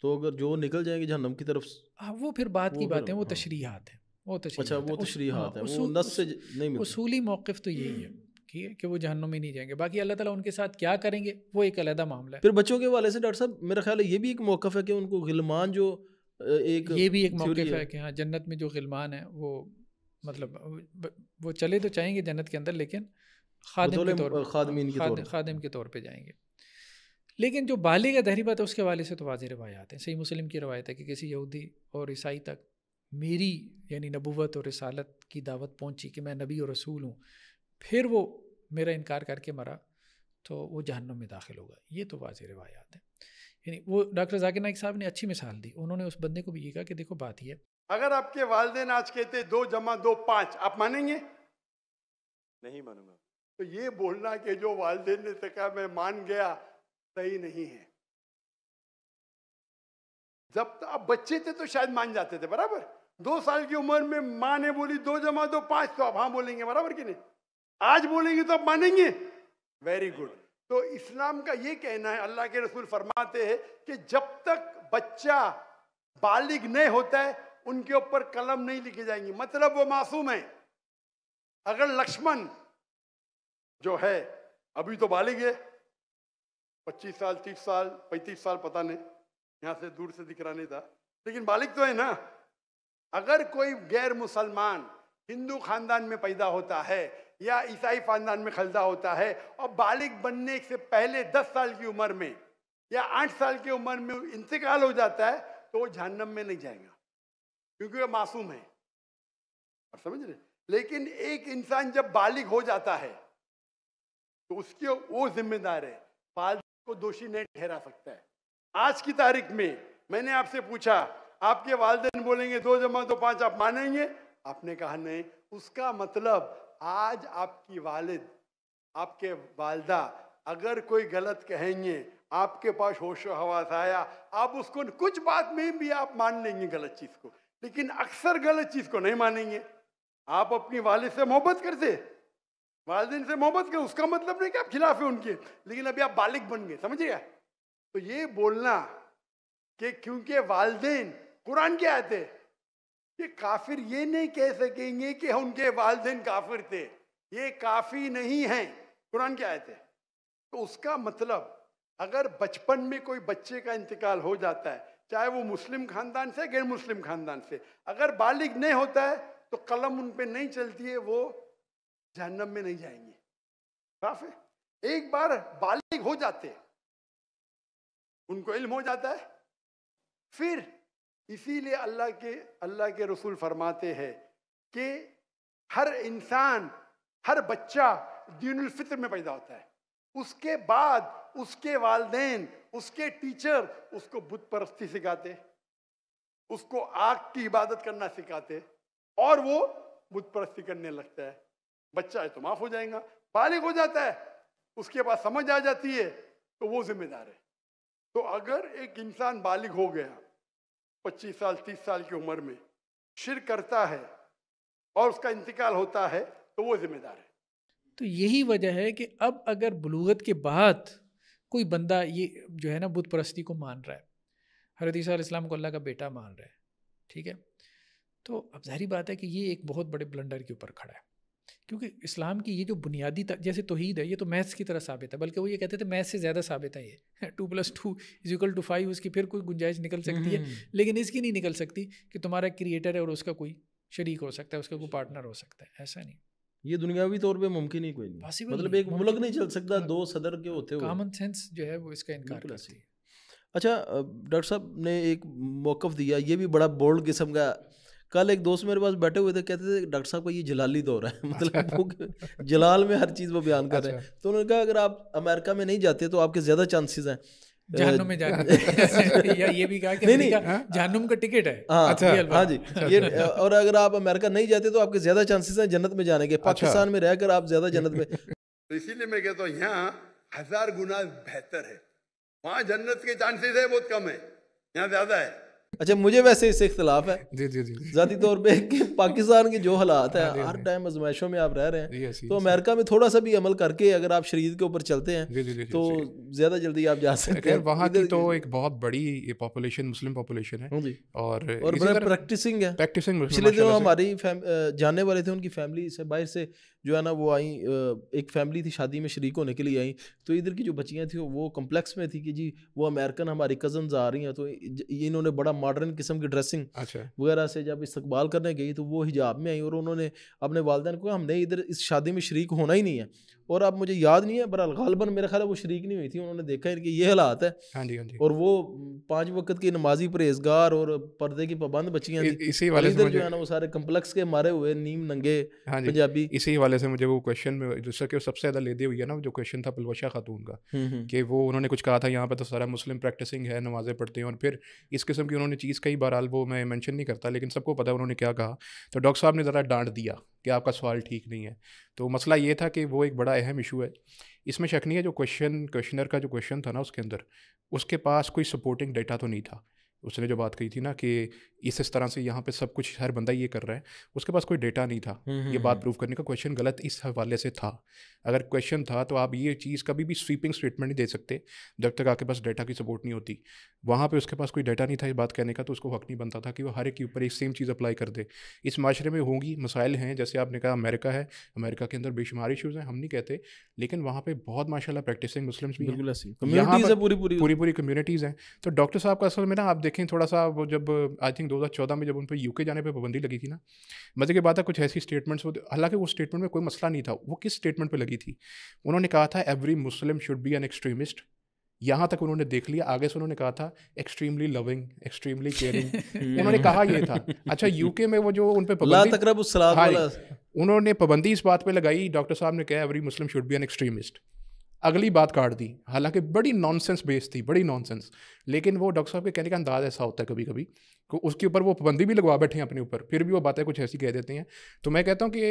तो अगर जो निकल जाएंगे जहन्नम की तरफ हाँ वो फिर बात की बात है वो हाँ। तशरीहत है वो अच्छा वो तशरीहत है हाँ, वो नस से नहीं उसूली मौक़ तो यही है ठीक है कि वो जहन्नुम में नहीं जाएंगे बाकी अल्लाह ताला उनके साथ क्या करेंगे वो एक अलहदा मामला है फिर बच्चों के वाले से डॉक्टर साहब मेरा ख्याल है ये भी एक मौक़ है कि उनको गिलमान जो एक ये भी एक मौक़ है।, कि हाँ जन्नत में जो गिलमान है वो मतलब वो चले तो चाहेंगे जन्नत के अंदर लेकिन खादिम के तौर पर के तौर पर जाएंगे लेकिन जो बाली का दहरी बात है उसके हवाले से तो वाज रवायात हैं सही मुस्लिम की रवायत है कि किसी यहूदी और ईसाई तक मेरी यानी नबूवत और रसालत की दावत पहुंची कि मैं नबी और रसूल हूँ फिर वो मेरा इनकार करके मरा तो वो जहन्नम में दाखिल होगा ये तो वाज रवायात है यानी वो डॉक्टर जाकिर नाइक साहब ने अच्छी मिसाल दी उन्होंने उस बंदे को भी ये कहा कि देखो बात यह अगर आपके वालदेन आज कहते दो जमा दो पाँच आप मानेंगे नहीं मानूंगा तो ये बोलना कि जो वालदे ने कहा मैं मान गया सही नहीं है जब तो आप बच्चे थे तो शायद मान जाते थे बराबर दो साल की उम्र में माँ ने बोली दो जमा दो पांच तो आप हाँ बोलेंगे बराबर कि नहीं आज बोलेंगे तो आप मानेंगे वेरी गुड तो इस्लाम का ये कहना है अल्लाह के रसूल फरमाते हैं कि जब तक बच्चा बालिग नहीं होता है उनके ऊपर कलम नहीं लिखी जाएंगी मतलब वो मासूम है अगर लक्ष्मण जो है अभी तो बालिग है पच्चीस साल तीस साल पैंतीस साल पता नहीं यहाँ से दूर से दिख रहा नहीं था लेकिन मालिक तो है ना अगर कोई गैर मुसलमान हिंदू खानदान में पैदा होता है या ईसाई खानदान में खलदा होता है और बालिक बनने से पहले दस साल की उम्र में या आठ साल की उम्र में इंतकाल हो जाता है तो वो जहनम में नहीं जाएगा क्योंकि वह मासूम है और समझ रहे लेकिन एक इंसान जब बालिग हो जाता है तो उसके वो जिम्मेदार है पाल को दोषी नहीं ठहरा सकता है आज की तारीख में मैंने आपसे पूछा आपके वालदेन बोलेंगे दो जमा दो पांच आप मानेंगे आपने कहा नहीं उसका मतलब आज आपकी वालिद आपके वालदा अगर कोई गलत कहेंगे आपके पास होशो हवास आया आप उसको कुछ बात में भी आप मान लेंगे गलत चीज़ को लेकिन अक्सर गलत चीज़ को नहीं मानेंगे आप अपनी वालिद से मोहब्बत करते वालदेन से मोहब्बत करो उसका मतलब नहीं कि आप खिलाफ है उनके लेकिन अभी आप बालिक बन गए समझिएगा तो ये बोलना कि क्योंकि वालदेन कुरान के आए थे कि काफिर ये नहीं कह सकेंगे कि उनके वालदेन काफिर थे ये काफ़ी नहीं है कुरान के आए थे तो उसका मतलब अगर बचपन में कोई बच्चे का इंतकाल हो जाता है चाहे वो मुस्लिम खानदान से गैर मुस्लिम खानदान से अगर बालिग नहीं होता है तो कलम उन पर नहीं चलती है वो जहनम में नहीं जाएंगे माफ है एक बार बालिग हो जाते हैं उनको इल्म हो जाता है फिर इसीलिए अल्लाह के अल्लाह के रसूल फरमाते हैं कि हर इंसान हर बच्चा दीनुल में पैदा होता है उसके बाद उसके वालदेन उसके टीचर उसको बुत परस्ती सिखाते उसको आग की इबादत करना सिखाते और वो बुत परस्ती करने लगता है बच्चा है तो माफ हो जाएगा बालिक हो जाता है उसके पास समझ आ जाती है तो वो जिम्मेदार है तो अगर एक इंसान बालिग हो गया 25 साल 30 साल की उम्र में शिर करता है और उसका इंतकाल होता है तो वो जिम्मेदार है तो यही वजह है कि अब अगर बलूगत के बाद कोई बंदा ये जो है ना बुद्ध परस्ती को मान रहा है हरत इस्लाम को अल्लाह का बेटा मान रहा है ठीक है तो अब जहरी बात है कि ये एक बहुत बड़े ब्लंडर के ऊपर खड़ा है क्योंकि इस्लाम की ये जो बुनियादी जैसे तोहीद है ये तो मैथ्स की तरह साबित है बल्कि वो ये कहते थे मैथ से ज़्यादा साबित है ये two plus two is equal to five उसकी फिर कोई गुंजाइश निकल सकती है हम्म। लेकिन इसकी नहीं निकल सकती कि तुम्हारा क्रिएटर है और उसका कोई शरीक हो सकता है उसका कोई पार्टनर हो सकता है ऐसा नहीं ये दुनियावी तौर पे मुमकिन ही कोई नहीं मतलब एक मुल्क नहीं चल सकता हाँ। दो सदर के होते हुए कॉमन सेंस जो है वो इसका इनकार अच्छा डॉक्टर साहब ने एक मौक़ दिया ये भी बड़ा बोल्ड किस्म का कल एक दोस्त मेरे पास बैठे हुए थे कहते थे डॉक्टर साहब का ये जलाली दौर है मतलब वो जलाल में हर चीज़ वो बयान कर रहे हैं अच्छा। तो उन्होंने कहा अगर आप अमेरिका में नहीं जाते तो आपके ज़्यादा चांसेस हैं में या ये भी कहा कि नहीं हाँ। का टिकट है हाँ अच्छा हाँ अच्छा, अच्छा। और अगर आप अमेरिका नहीं जाते तो आपके ज्यादा चांसेस हैं जन्नत में जाने के पाकिस्तान में रहकर आप ज्यादा जन्नत में तो इसीलिए मैं कहता हूँ यहाँ हजार गुना बेहतर है वहाँ जन्नत के चांसेस है बहुत कम है यहाँ ज्यादा है अच्छा मुझे वैसे इससे इख्तलाफ है जी जी जी ज़ाती तौर पे कि पाकिस्तान के जो हालात हैं हाँ, हर हाँ। टाइम आजमाइशों में आप रह रहे हैं तो अमेरिका में थोड़ा सा भी अमल करके अगर आप शरीर के ऊपर चलते हैं तो ज़्यादा जल्दी आप जा सकते हैं वहाँ की तो एक बहुत बड़ी पॉपुलेशन मुस्लिम पॉपुलेशन है हाँ और और प्रैक्टिसिंग है प्रैक्टिसिंग पिछले दिनों हमारी जानने वाले थे उनकी फैमिली से बाहर से जो है ना वो आई एक फैमिली थी शादी में शरीक होने के लिए आई तो इधर की जो बच्चियाँ थी वो कम्प्लेक्स में थी कि जी वो अमेरिकन हमारी कजन आ रही हैं तो इन्होंने बड़ा मॉडर्न किस्म की ड्रेसिंग अच्छा। वगैरह से जब इस्तकबाल करने गई तो वो हिजाब में आई और उन्होंने अपने वालदेन को हमने इधर इस शादी में शरीक होना ही नहीं है और अब मुझे याद नहीं है बरहाल गालबन मेरा ख्याल है वो शरीक नहीं हुई थी उन्होंने देखा इनके ये हालात है हाँ जी हाँ जी और वो पांच वक्त की नमाजी परहेजगार और पर्दे की पाबंद बच्चियाँ इसी वाले से जो है ना वो सारे कम्प्लेक्स के मारे हुए नीम नंगे हाँ जी पंजाबी इसी वाले से मुझे वो क्वेश्चन में जिससे कि सबसे ज़्यादा लेदे हुई है ना जो क्वेश्चन था पलवशा खातून का हम्म, हम्म। कि वो उन्होंने कुछ कहा था यहाँ पर तो सारा मुस्लिम प्रैक्टिसिंग है नमाजें पढ़ते हैं और फिर इस किस्म की उन्होंने चीज़ कई बहरहाल वो मैं मैंशन नहीं करता लेकिन सबको पता है उन्होंने क्या कहा तो डॉक्टर साहब ने ज़रा डांट दिया कि आपका सवाल ठीक नहीं है तो मसला ये था कि वो एक बड़ा अहम इशू है इसमें शक नहीं है जो क्वेश्चन क्वेश्चनर का जो क्वेश्चन था ना उसके अंदर उसके पास कोई सपोर्टिंग डेटा तो नहीं था उसने जो बात कही थी ना कि इस इस तरह से यहाँ पे सब कुछ हर बंदा ये कर रहा है उसके पास कोई डेटा नहीं था हम्म, हम्म, ये बात प्रूव हम्म। करने का क्वेश्चन गलत इस हवाले से था अगर क्वेश्चन था तो आप ये चीज़ कभी भी स्वीपिंग स्टेटमेंट नहीं दे सकते जब तक आपके पास डेटा की सपोर्ट नहीं होती वहाँ पर उसके पास कोई डेटा नहीं था इस बात कहने का तो उसको हक नहीं बनता था कि वो हर एक के ऊपर एक सेम चीज़ अप्लाई कर दे इस माशरे में होंगी मसाइल हैं जैसे आपने कहा अमेरिका है अमेरिका के अंदर बेशुमार इशूज़ हैं हम नहीं कहते लेकिन वहाँ पर बहुत माशाला प्रैक्टिसिंग मुस्लिम भी पूरी पूरी पूरी पूरी कम्युनिटीज़ हैं तो डॉक्टर साहब का असल में ना आप देखें थोड़ा सा वो जब आई थिंक 2014 में जब उन पर यूके जाने पर पाबंदी लगी थी ना मज़े की बात है कुछ ऐसी स्टेटमेंट्स हालांकि वो स्टेटमेंट में कोई मसला नहीं था वो किस स्टेटमेंट पर लगी थी उन्होंने कहा था every Muslim should be an extremist यहाँ तक उन्होंने देख लिया आगे से उन्होंने कहा था एक्सट्रीमली लविंग एक्सट्रीमली केयरिंग उन्होंने कहा ये था अच्छा यूके में वो जो उन पर पाबंदी हाँ उन्होंने पाबंदी इस बात पे लगाई डॉक्टर साहब ने कहा every Muslim should be an extremist अगली बात काट दी हालांकि बड़ी नॉनसेंस बेस्ड थी बड़ी नॉनसेंस लेकिन वो डॉक्टर साहब के कहने का अंदाज़ ऐसा होता है कभी कभी उसके ऊपर वो पाबंदी भी लगवा बैठे हैं अपने ऊपर फिर भी वो बातें कुछ ऐसी कह देते हैं तो मैं कहता हूँ कि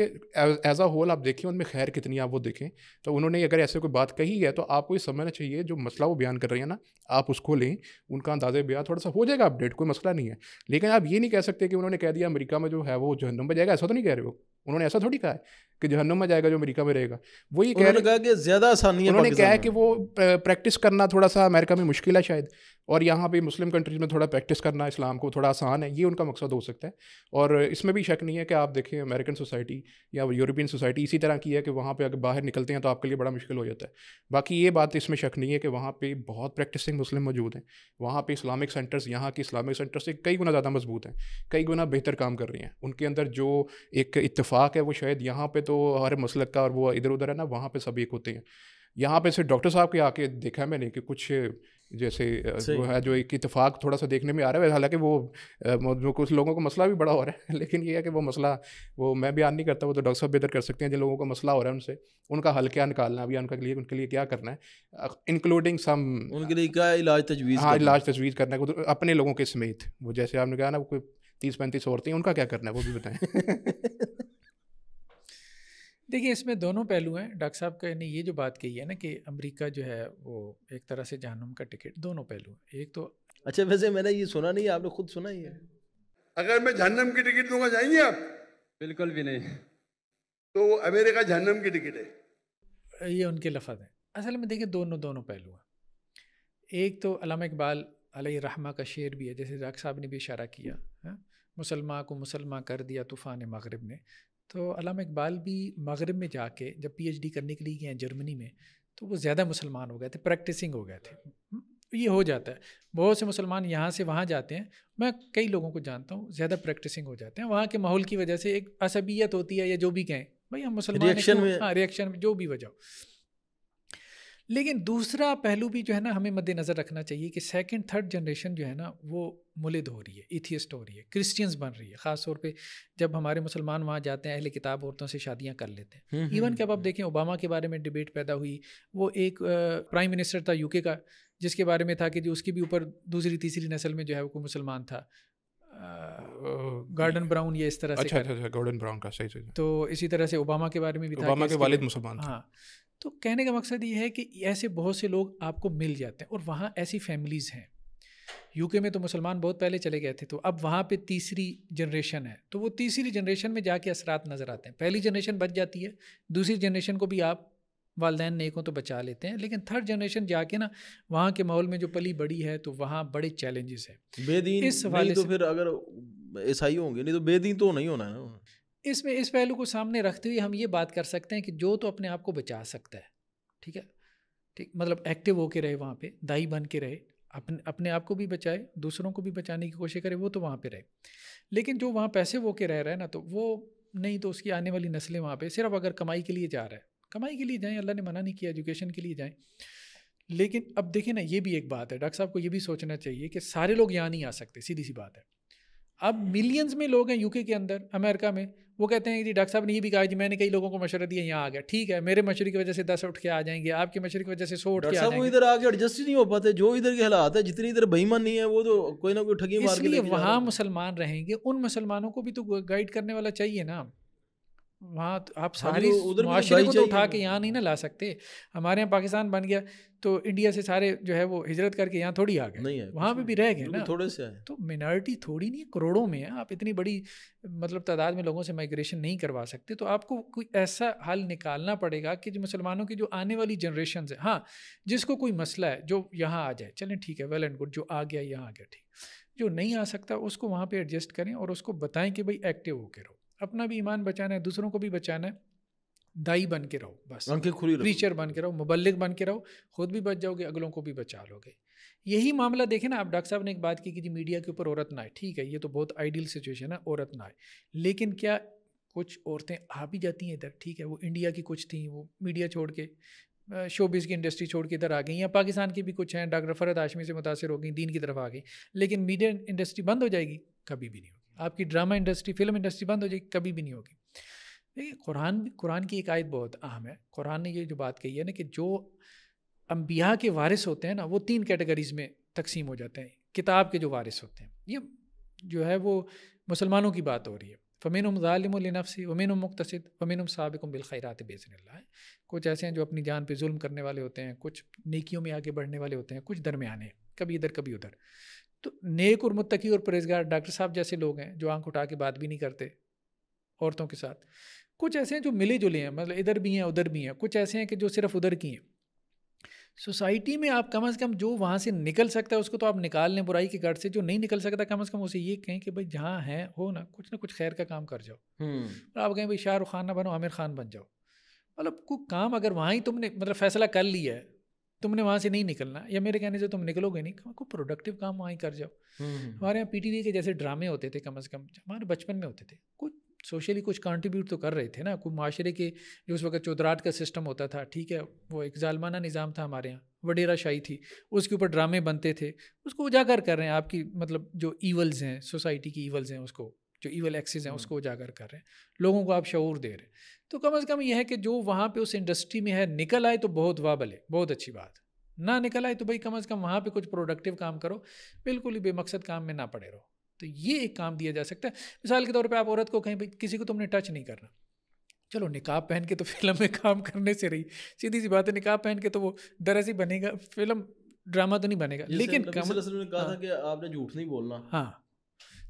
एज अ होल आप देखें उनमें खैर कितनी आप वो देखें तो उन्होंने अगर ऐसे कोई बात कही है तो आपको ये समझना चाहिए जो मसला वो बयान कर रहे हैं ना आप उसको लें उनका अंदाजे ब्याह थोड़ा सा हो जाएगा अपडेट कोई मसला नहीं है लेकिन आप ये नहीं कह सकते कि उन्होंने कह दिया अमरीका में जो है वो जहनम में जाएगा ऐसा तो नहीं कह रहे हो उन्होंने ऐसा थोड़ी कहा है कि जहन्नुम में जाएगा जो अमेरिका में रहेगा वो ये कह रहे हैं कि ज़्यादा आसानी है उन्होंने कहा है कि वो प्रैक्टिस करना थोड़ा सा अमेरिका में मुश्किल है शायद और यहाँ पे मुस्लिम कंट्रीज़ में थोड़ा प्रैक्टिस करना इस्लाम को थोड़ा आसान है ये उनका मकसद हो सकता है और इसमें भी शक नहीं है कि आप देखें अमेरिकन सोसाइटी या यूरोपियन सोसाइटी इसी तरह की है कि वहाँ पे अगर बाहर निकलते हैं तो आपके लिए बड़ा मुश्किल हो जाता है बाकी ये बात इसमें शक नहीं है कि वहाँ पर बहुत प्रैक्टिसिंग मुस्लिम मौजूद हैं वहाँ पर इस्लामिक सेंटर्स यहाँ के इस्लामिक सेंटर से कई गुना ज़्यादा मजबूत हैं कई गुना बेहतर काम कर रही हैं उनके अंदर जो एक इतफाक़ है वो शायद यहाँ पर तो हर मसल का और वो इधर उधर है ना वहाँ पर सब एक होते हैं यहाँ पर सिर्फ डॉक्टर साहब के आके देखा है मैंने कि कुछ जैसे वो है जो एक इतफाक थोड़ा सा देखने में आ रहा है हालांकि वो कुछ लोगों को मसला भी बड़ा हो रहा है लेकिन ये है कि वो मसला वो मैं बयान नहीं करता वो तो डॉक्टर साहब बेहतर कर सकते हैं जिन लोगों को मसला हो रहा है उनसे उनका हल क्या निकालना है अभी उनका लिए उनके लिए क्या करना है इंक्लूडिंग सम उनके लिए क्या इलाज तजवीज़ हाँ इलाज तजवीज़ करना है तो अपने लोगों के समेत वो जैसे आपने कहा ना कोई तीस पैंतीस औरतें उनका क्या करना है वो भी बताएं देखिए इसमें दोनों पहलू हैं डॉक्टर साहब का ने ये जो बात कही है ना कि अमेरिका जो है वो एक तरह से जहनुम का टिकट दोनों पहलू हैं एक तो अच्छा वैसे मैंने ये सुना नहीं आपने खुद सुना ही है अगर मैं जहनम की टिकट दूंगा जाएंगे आप बिल्कुल भी नहीं तो अमेरिका जहनम की टिकट है ये उनके लफज हैं असल में देखिए दोनों दोनों पहलू हैं एक तो अलामा इकबाल रहमा का शेर भी है जैसे डॉक्टर साहब ने भी इशारा किया हाँ। मुसलमान को मुसलमान कर दिया तूफ़ान मगरब ने तो अलामा इकबाल भी मगरब में जाके जब डी करने के लिए गए जर्मनी में तो वो ज़्यादा मुसलमान हो गए थे प्रैक्टिसिंग हो गए थे हम्म, ये हो जाता है बहुत से मुसलमान यहाँ से वहाँ जाते हैं मैं कई लोगों को जानता हूँ ज़्यादा प्रैक्टिसिंग हो जाते हैं वहाँ के माहौल की वजह से एक असबियत होती है या जो भी कहें भाई हम मुसलमान रिएक्शन में हाँ रिएक्शन में जो भी वजह लेकिन दूसरा पहलू भी जो है ना हमें मद्देनज़र रखना चाहिए कि सेकंड थर्ड जनरेशन जो है ना वो मुलिद हो रही है इथियस्ट हो रही है क्रिश्चियंस बन रही है ख़ास तौर पे जब हमारे मुसलमान वहाँ जाते हैं अहले किताब औरतों से शादियाँ कर लेते हैं इवन हम्म, हम्म, कि अब आप हम्म। देखें ओबामा के बारे में डिबेट पैदा हुई वो एक प्राइम मिनिस्टर था यूके का जिसके बारे में था कि जो उसके भी ऊपर दूसरी तीसरी नस्ल में जो है वो मुसलमान था गार्डन ब्राउन ये इस तरह से अच्छा अच्छा गार्डन अच्छा, ब्राउन का सही सही तो इसी तरह से ओबामा के बारे में भी ओबामा के वालिद मुसलमान हाँ तो कहने का मकसद ये है कि ऐसे बहुत से लोग आपको मिल जाते हैं और वहाँ ऐसी फैमिलीज़ हैं यूके में तो मुसलमान बहुत पहले चले गए थे तो अब वहाँ पे तीसरी जनरेशन है तो वो तीसरी जनरेशन में जाके असरात नज़र आते हैं पहली जनरेशन बच जाती है दूसरी जनरेशन को भी आप वालदे नेक हों तो बचा लेते हैं लेकिन थर्ड जनरेशन जाके ना वहाँ के माहौल में जो पली बड़ी है तो वहाँ बड़े चैलेंजेस हैं बेदीन इस हवाले तो फिर अगर ईसाई होंगे नहीं तो बेदीन तो नहीं होना है ना इसमें इस पहलू को सामने रखते हुए हम ये बात कर सकते हैं कि जो तो अपने आप को बचा सकता है ठीक है ठीक मतलब एक्टिव होके रहे वहाँ पे दाई बन के रहे अपने अपने आप को भी बचाए दूसरों को भी बचाने की कोशिश करे वो तो वहाँ पे रहे लेकिन जो वहाँ पैसे वो के रह रहे हैं ना तो वो नहीं तो उसकी आने वाली नस्लें वहाँ पे सिर्फ अगर कमाई के लिए जा रहा है कमाई के लिए जाएँ अल्लाह ने मना नहीं किया एजुकेशन के लिए जाएँ लेकिन अब देखें ना ये भी एक बात है डॉक्टर साहब को ये भी सोचना चाहिए कि सारे लोग यहाँ नहीं आ सकते सीधी सी बात है अब मिलियंस में लोग हैं यूके के अंदर अमेरिका में वो कहते हैं कि जी डॉक्टर साहब ने ये भी कहा जी मैंने कई लोगों को मशरा दिया यहाँ आ गया ठीक है मेरे मशरे की वजह से दस उठ के आ जाएंगे आपके मशरे की वजह से सो उठ के वो इधर आके एडजस्ट ही नहीं हो पाते जो इधर के हालात है जितनी इधर बेईमान नहीं है वो तो कोई ना कोई ठगी मार के वहाँ मुसलमान रहेंगे उन मुसलमानों को भी तो गाइड करने वाला चाहिए ना वहाँ तो आप हाँ, सारी तो उधर को तो उठा के यहाँ नहीं ना ला सकते हमारे यहाँ पाकिस्तान बन गया तो इंडिया से सारे जो है वो हिजरत करके यहाँ थोड़ी आ गए नहीं है वहाँ पर भी रह गए ना थोड़े से तो मिनॉरिटी थोड़ी नहीं है करोड़ों में है आप इतनी बड़ी मतलब तादाद में लोगों से माइग्रेशन नहीं करवा सकते तो आपको कोई ऐसा हल निकालना पड़ेगा कि जो मुसलमानों की जो आने वाली जनरेशन है हाँ जिसको कोई मसला है जो यहाँ आ जाए चलें ठीक है वेल एंड गुड जो आ गया यहाँ आ गया ठीक जो नहीं आ सकता उसको वहाँ पर एडजस्ट करें और उसको बताएं कि भाई एक्टिव होकर रहो अपना भी ईमान बचाना है दूसरों को भी बचाना है दाई बन के रहो बस आंखें खुली टीचर बन के रहो मुबलिक बन के रहो खुद भी बच जाओगे अगलों को भी बचा लोगे यही मामला देखें ना आप डॉक्टर साहब ने एक बात की कि जी मीडिया के ऊपर औरत ना आए ठीक है ये तो बहुत आइडियल सिचुएशन है औरत ना आए लेकिन क्या कुछ औरतें आ भी जाती हैं इधर ठीक है वो इंडिया की कुछ थी वो मीडिया छोड़ के शोबिस की इंडस्ट्री छोड़ के इधर आ गई या पाकिस्तान की भी कुछ हैं डॉक्टर फरद आशमी से मुतासर हो गई दीन की तरफ आ गई लेकिन मीडिया इंडस्ट्री बंद हो जाएगी कभी भी नहीं होगी आपकी ड्रामा इंडस्ट्री फिल्म इंडस्ट्री बंद हो जाएगी कभी भी नहीं होगी देखिए कुरान कुरान की एक आयत बहुत अहम है कुरान ने ये जो बात कही है ना कि जो अम्बिया के वारिस होते हैं ना वो तीन कैटेगरीज में तकसीम हो जाते हैं किताब के जो वारिस होते हैं ये जो है वो मुसलमानों की बात हो रही है फ़मीन ालिमनफ़ी वमीन मुख्तसद वमीन सबकम बिलखैरात है कुछ ऐसे हैं जो अपनी जान पर म करने वाले होते हैं कुछ नेकियों में आगे बढ़ने वाले होते हैं कुछ दरमियाने कभी इधर कभी उधर तो नेक और मुतकी और परहेजगार डॉक्टर साहब जैसे लोग हैं जो आंख उठा के बात भी नहीं करते औरतों के साथ कुछ ऐसे हैं जो मिले जुले हैं मतलब इधर भी हैं उधर भी हैं कुछ ऐसे हैं कि जो सिर्फ उधर की हैं सोसाइटी में आप कम अज़ कम जो वहाँ से निकल सकता है उसको तो आप निकाल लें बुराई के गढ़ से जो नहीं निकल सकता कम अज़ कम उसे ये कहें कि भाई जहाँ है हो ना कुछ ना कुछ खैर का काम कर जाओ हम्म। और आप कहें भाई शाहरुख खान ना बनो आमिर खान बन जाओ मतलब कोई काम अगर वहाँ ही तुमने मतलब फैसला कर लिया है तुमने वहाँ से नहीं निकलना या मेरे कहने से तुम निकलोगे नहीं कम को प्रोडक्टिव काम वहाँ ही कर जाओ हम्म। हमारे यहाँ पी के जैसे ड्रामे होते थे कम अज़ कम हमारे बचपन में होते थे कुछ सोशली कुछ कंट्रीब्यूट तो कर रहे थे ना कोई माशरे के जो उस वक्त चौधराट का सिस्टम होता था ठीक है वो एक जालमाना निज़ाम था हमारे यहाँ वडेरा शाही थी उसके ऊपर ड्रामे बनते थे उसको उजागर कर रहे हैं आपकी मतलब जो ईवल्स हैं सोसाइटी की ईवल्स हैं उसको जो ईवल एक्सेज़ हैं हम्म। उसको उजागर कर रहे हैं लोगों को आप शूर दे रहे हैं तो कम अज़ कम यह है कि जो वहाँ पर उस इंडस्ट्री में है निकल आए तो बहुत वाह है बहुत अच्छी बात ना निकल आए तो भाई कम अज़ कम वहाँ पर कुछ प्रोडक्टिव काम करो बिल्कुल ही बेमकसद काम में ना पड़े रहो तो ये एक काम दिया जा सकता है मिसाल के तौर पे आप औरत को कहीं किसी को तुमने टच नहीं करना चलो निकाब पहन के तो फिल्म में काम करने से रही सीधी सी बात है निकाब पहन के तो वो दरअसल बनेगा फिल्म ड्रामा तो नहीं बनेगा लेकिन मतलब कम ने कहा था हाँ। कि आपने झूठ नहीं बोलना हाँ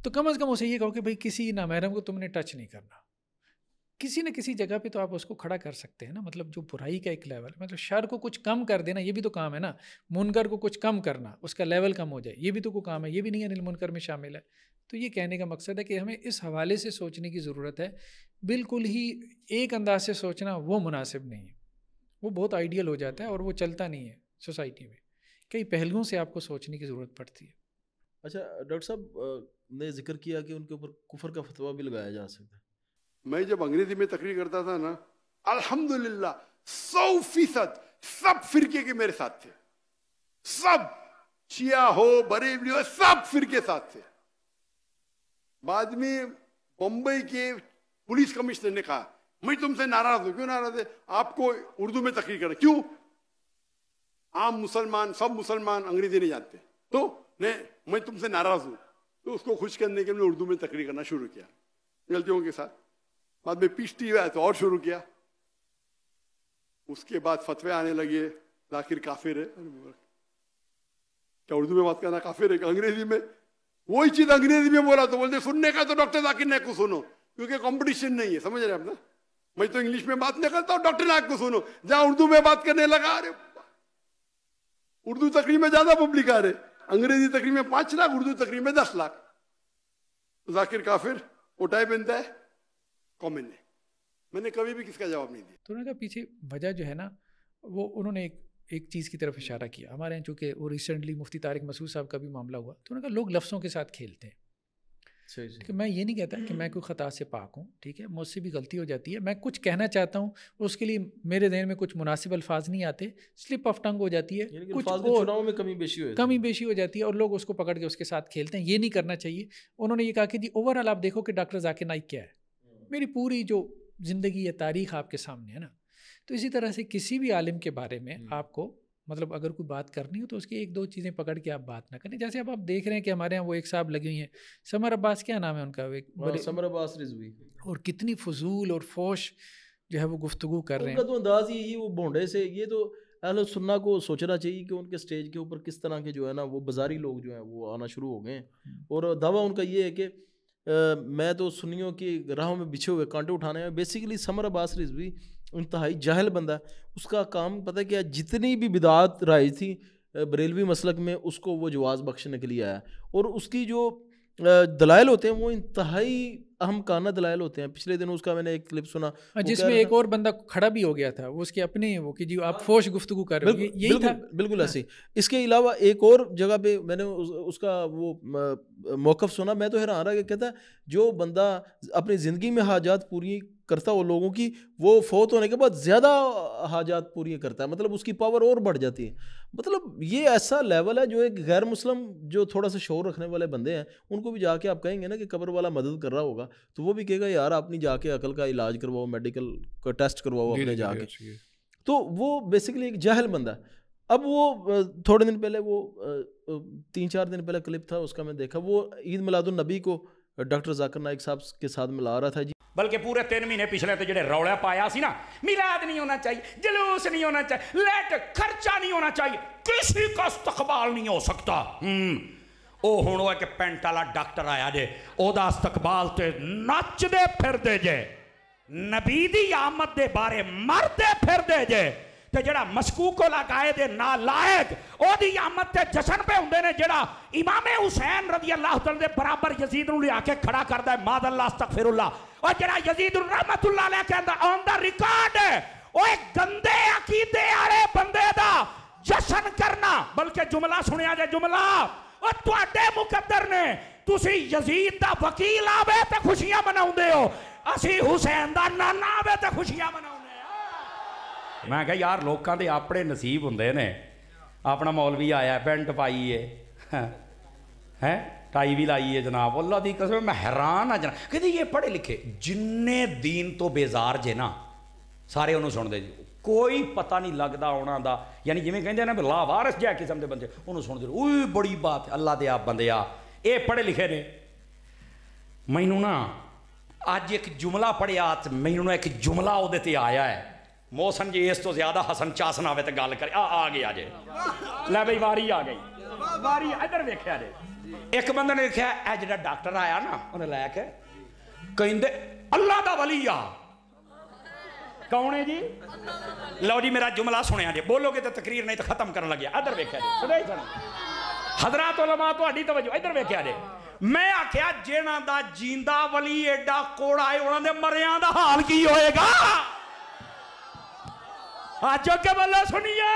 तो कम अज़ कम उसे ये कहो कि भाई किसी ना मैडम को तुमने टच नहीं करना किसी न किसी जगह पे तो आप उसको खड़ा कर सकते हैं ना मतलब जो बुराई का एक लेवल मतलब शर को कुछ कम कर देना ये भी तो काम है ना मुनकर को कुछ कम करना उसका लेवल कम हो जाए ये भी तो कोई काम है ये भी नहीं अनिल मुनकर में शामिल है तो ये कहने का मकसद है कि हमें इस हवाले से सोचने की ज़रूरत है बिल्कुल ही एक अंदाज से सोचना वो मुनासिब नहीं है वो बहुत आइडियल हो जाता है और वो चलता नहीं है सोसाइटी में कई पहलुओं से आपको सोचने की ज़रूरत पड़ती है अच्छा डॉक्टर साहब ने जिक्र किया कि उनके ऊपर कुफर का फतवा भी लगाया जा सकता है मैं जब अंग्रेजी में तकरीर करता था ना अल्हम्दुलिल्लाह सौ फीसद सब फिरके के मेरे साथ थे सब चिया हो बरेवली हो सब फिरके साथ थे बाद में बम्बई के पुलिस कमिश्नर ने कहा मैं तुमसे नाराज हूं क्यों नाराज है आपको उर्दू में तकरीर करना क्यों आम मुसलमान सब मुसलमान अंग्रेजी नहीं जानते तो नहीं मैं तुमसे नाराज हूं तो उसको खुश करने के लिए उर्दू में तकरीर करना शुरू किया गलतियों के साथ बाद में पीछती हुआ तो और शुरू किया उसके बाद फतवे आने लगे जाकिर काफिर है क्या उर्दू में बात करना काफिर है अंग्रेजी में वही चीज अंग्रेजी में बोला तो बोलते सुनने का तो डॉक्टर जाकिर नायक को सुनो क्योंकि कंपटीशन नहीं है समझ रहे आप ना मैं तो इंग्लिश में बात नहीं करता हूँ डॉक्टर नायक को सुनो जहां उर्दू में बात करने लगा अरे उर्दू तकरीब में ज्यादा पब्लिक आ रहे अंग्रेजी तकरी में पांच लाख उर्दू तकरीब में दस लाख जाकिर तो काफिर वो टाइप बनता है कॉमन है मैंने कभी भी किसका जवाब नहीं दिया तो उन्होंने कहा पीछे वजह जो है ना वो उन्होंने एक एक चीज़ की तरफ इशारा किया हमारे यहाँ चूँकि वो रिसेंटली मुफ्ती तारिक मसूद साहब का भी मामला हुआ तो उन्होंने कहा लोग लफ्सों के साथ खेलते हैं है मैं ये नहीं कहता कि मैं कोई ख़ता से पाक हूँ ठीक है मुझसे भी गलती हो जाती है मैं कुछ कहना चाहता हूँ उसके लिए मेरे जहन में कुछ मुनासिब अल्फाज नहीं आते स्लिप ऑफ टंग हो जाती है कुछ और में कमी बेशी हो कमी बेशी हो जाती है और लोग उसको पकड़ के उसके साथ खेलते हैं ये नहीं करना चाहिए उन्होंने ये कहा कि जी ओवरऑल आप देखो कि डॉक्टर जाकिर नाइक क्या है मेरी पूरी जो ज़िंदगी या तारीख आपके सामने है ना तो इसी तरह से किसी भी आलिम के बारे में हम्म। आपको मतलब अगर कोई बात करनी हो तो उसकी एक दो चीज़ें पकड़ के आप बात ना करें जैसे अब आप देख रहे हैं कि हमारे यहाँ वो एक साहब लगी हुई हैं समर अब्बास क्या नाम है उनका एक हाँ, बड़े समर अब्बास रिजवी और कितनी फजूल और फौश जो है वो गुफ्तु कर रहे हैं तो अंदाज ही यही वो भोंडे से ये तो अहल सुन्ना को सोचना चाहिए कि उनके स्टेज के ऊपर किस तरह के जो है ना वो बाजारी लोग जो हैं वो आना शुरू हो गए हम्म। और दावा उनका ये है कि मैं तो सुनियो कि राहों में बिछे हुए कांटे उठाने में बेसिकली समर अब्बास रिजवी इंतहाई जाहल बंदा उसका काम पता क्या जितनी भी बिदात राय थी बरेलवी मसलक में उसको वो जवाज़ बख्शने के लिए आया और उसकी जो दलाइल होते हैं वो इंतहाई अहम काना दलाइल होते हैं पिछले दिनों उसका मैंने एक क्लिप सुना हाँ, जिसमें एक और बंदा खड़ा भी हो गया था वो उसके अपने वो कि जी आप हाँ। फोश गुफ्तु कर रहे हो यही था बिल्कुल हाँ। ऐसे इसके अलावा एक और जगह पे मैंने उसका वो मौक़ सुना मैं तो हैरान रहा कहता जो बंदा अपनी ज़िंदगी में हाजात पूरी करता वो लोगों की वो फौत होने के बाद ज़्यादा हाजात पूरी करता है मतलब उसकी पावर और बढ़ जाती है मतलब ये ऐसा लेवल है जो एक गैर मुस्लिम जो थोड़ा सा शोर रखने वाले बंदे हैं उनको भी जाके आप कहेंगे ना कि कब्र वाला मदद कर रहा होगा तो वो भी कहेगा यार अपनी जाके अकल का इलाज करवाओ मेडिकल का टेस्ट करवाओ अपने जाके तो वो बेसिकली एक जहल बंदा अब वो थोड़े दिन पहले वो तीन चार दिन पहले क्लिप था उसका मैं देखा वो ईद मिलादुलनबी को ਡਾਕਟਰ ਜ਼ਾਕਰ ਨਾਇਕ ਸਾਹਿਬ ਕੇ ਸਾਥ ਮਿਲਾ रहा था जी बल्कि पूरे तीन महीने पिछले तो जो रौला पाया सी ना मिलाद नहीं होना चाहिए जलूस नहीं होना चाहिए लेट खर्चा नहीं होना चाहिए किसी का इस्तकबाल नहीं हो सकता ਉਹ ਹੁਣ ਉਹ ਇੱਕ ਪੈਂਟ ਵਾਲਾ ਡਾਕਟਰ ਆਇਆ ਜੇ ਉਹਦਾ ਇਸਤਕਬਾਲ ਤੇ ਨੱਚਦੇ ਫਿਰਦੇ ਜੇ ਨਬੀ ਦੀ ਆਮਦ ਦੇ ਬਾਰੇ ਮਰਦੇ ਫਿਰਦੇ ਜੇ जरा मशकूक लगाए नालायक ओमत जश्न पे होंगे ने जरा इमामे हुसैन रजी अल्लाह के बराबर यजीद लिया के खड़ा करता है मादल तक फिर उल्ला और जरा यजीद रहमतुल्ला ने कहता ऑन द रिकॉर्ड गंदे अकीदे आए बंदे का जशन करना बल्कि जुमला सुनिया जाए जुमला मुकदर ने तुम यजीद का वकील आवे तो खुशियां मना हुसैन का नाना आवे तो खुशियां मना मैं क्या यार लोगों के ਦੇ नसीब होंगे ने अपना मॉल भी आया पेंट ਪਾਈ ਏ है टाई भी लाइए जनाब अल्लाह की कसम मैं हैरान हाँ जनाब कहते ये पढ़े लिखे जिन्हें दीन तो बेजार जे ना सारे उन्होंने सुनते जी कोई पता नहीं लगता उन्होंने यानी जिमें कहें ना लावारस जहा किस्म के बंद उन्होंने सुनते उ बड़ी बात अल्लाह के आप बंद आ ये पढ़े लिखे ने मैनू ना अज एक जुमला पढ़िया मैनू ना एक जुमला वो आया है मौसम जी इस तो ज्यादा हसन चासन आवे तो गल करे आ आ गया जे लै बी वारी आ गई वारी इधर वेख्या जे एक बंद ने देखा ए जो डॉक्टर आया ना उन्हें लैके कहते अल्लाह का वली आ कौन है जी लो जी मेरा जुमला सुने जे बोलोगे तो तकरीर नहीं तो खत्म करन लगे इधर वेख्या जे हजरा तो लमा थोड़ी तवजो इधर वेख्या जे मैं आख्या जिन्हों का जींदा वली एडा कोड़ा है उन्होंने मरिया का हाल की होगा आज के बोलो सुनिए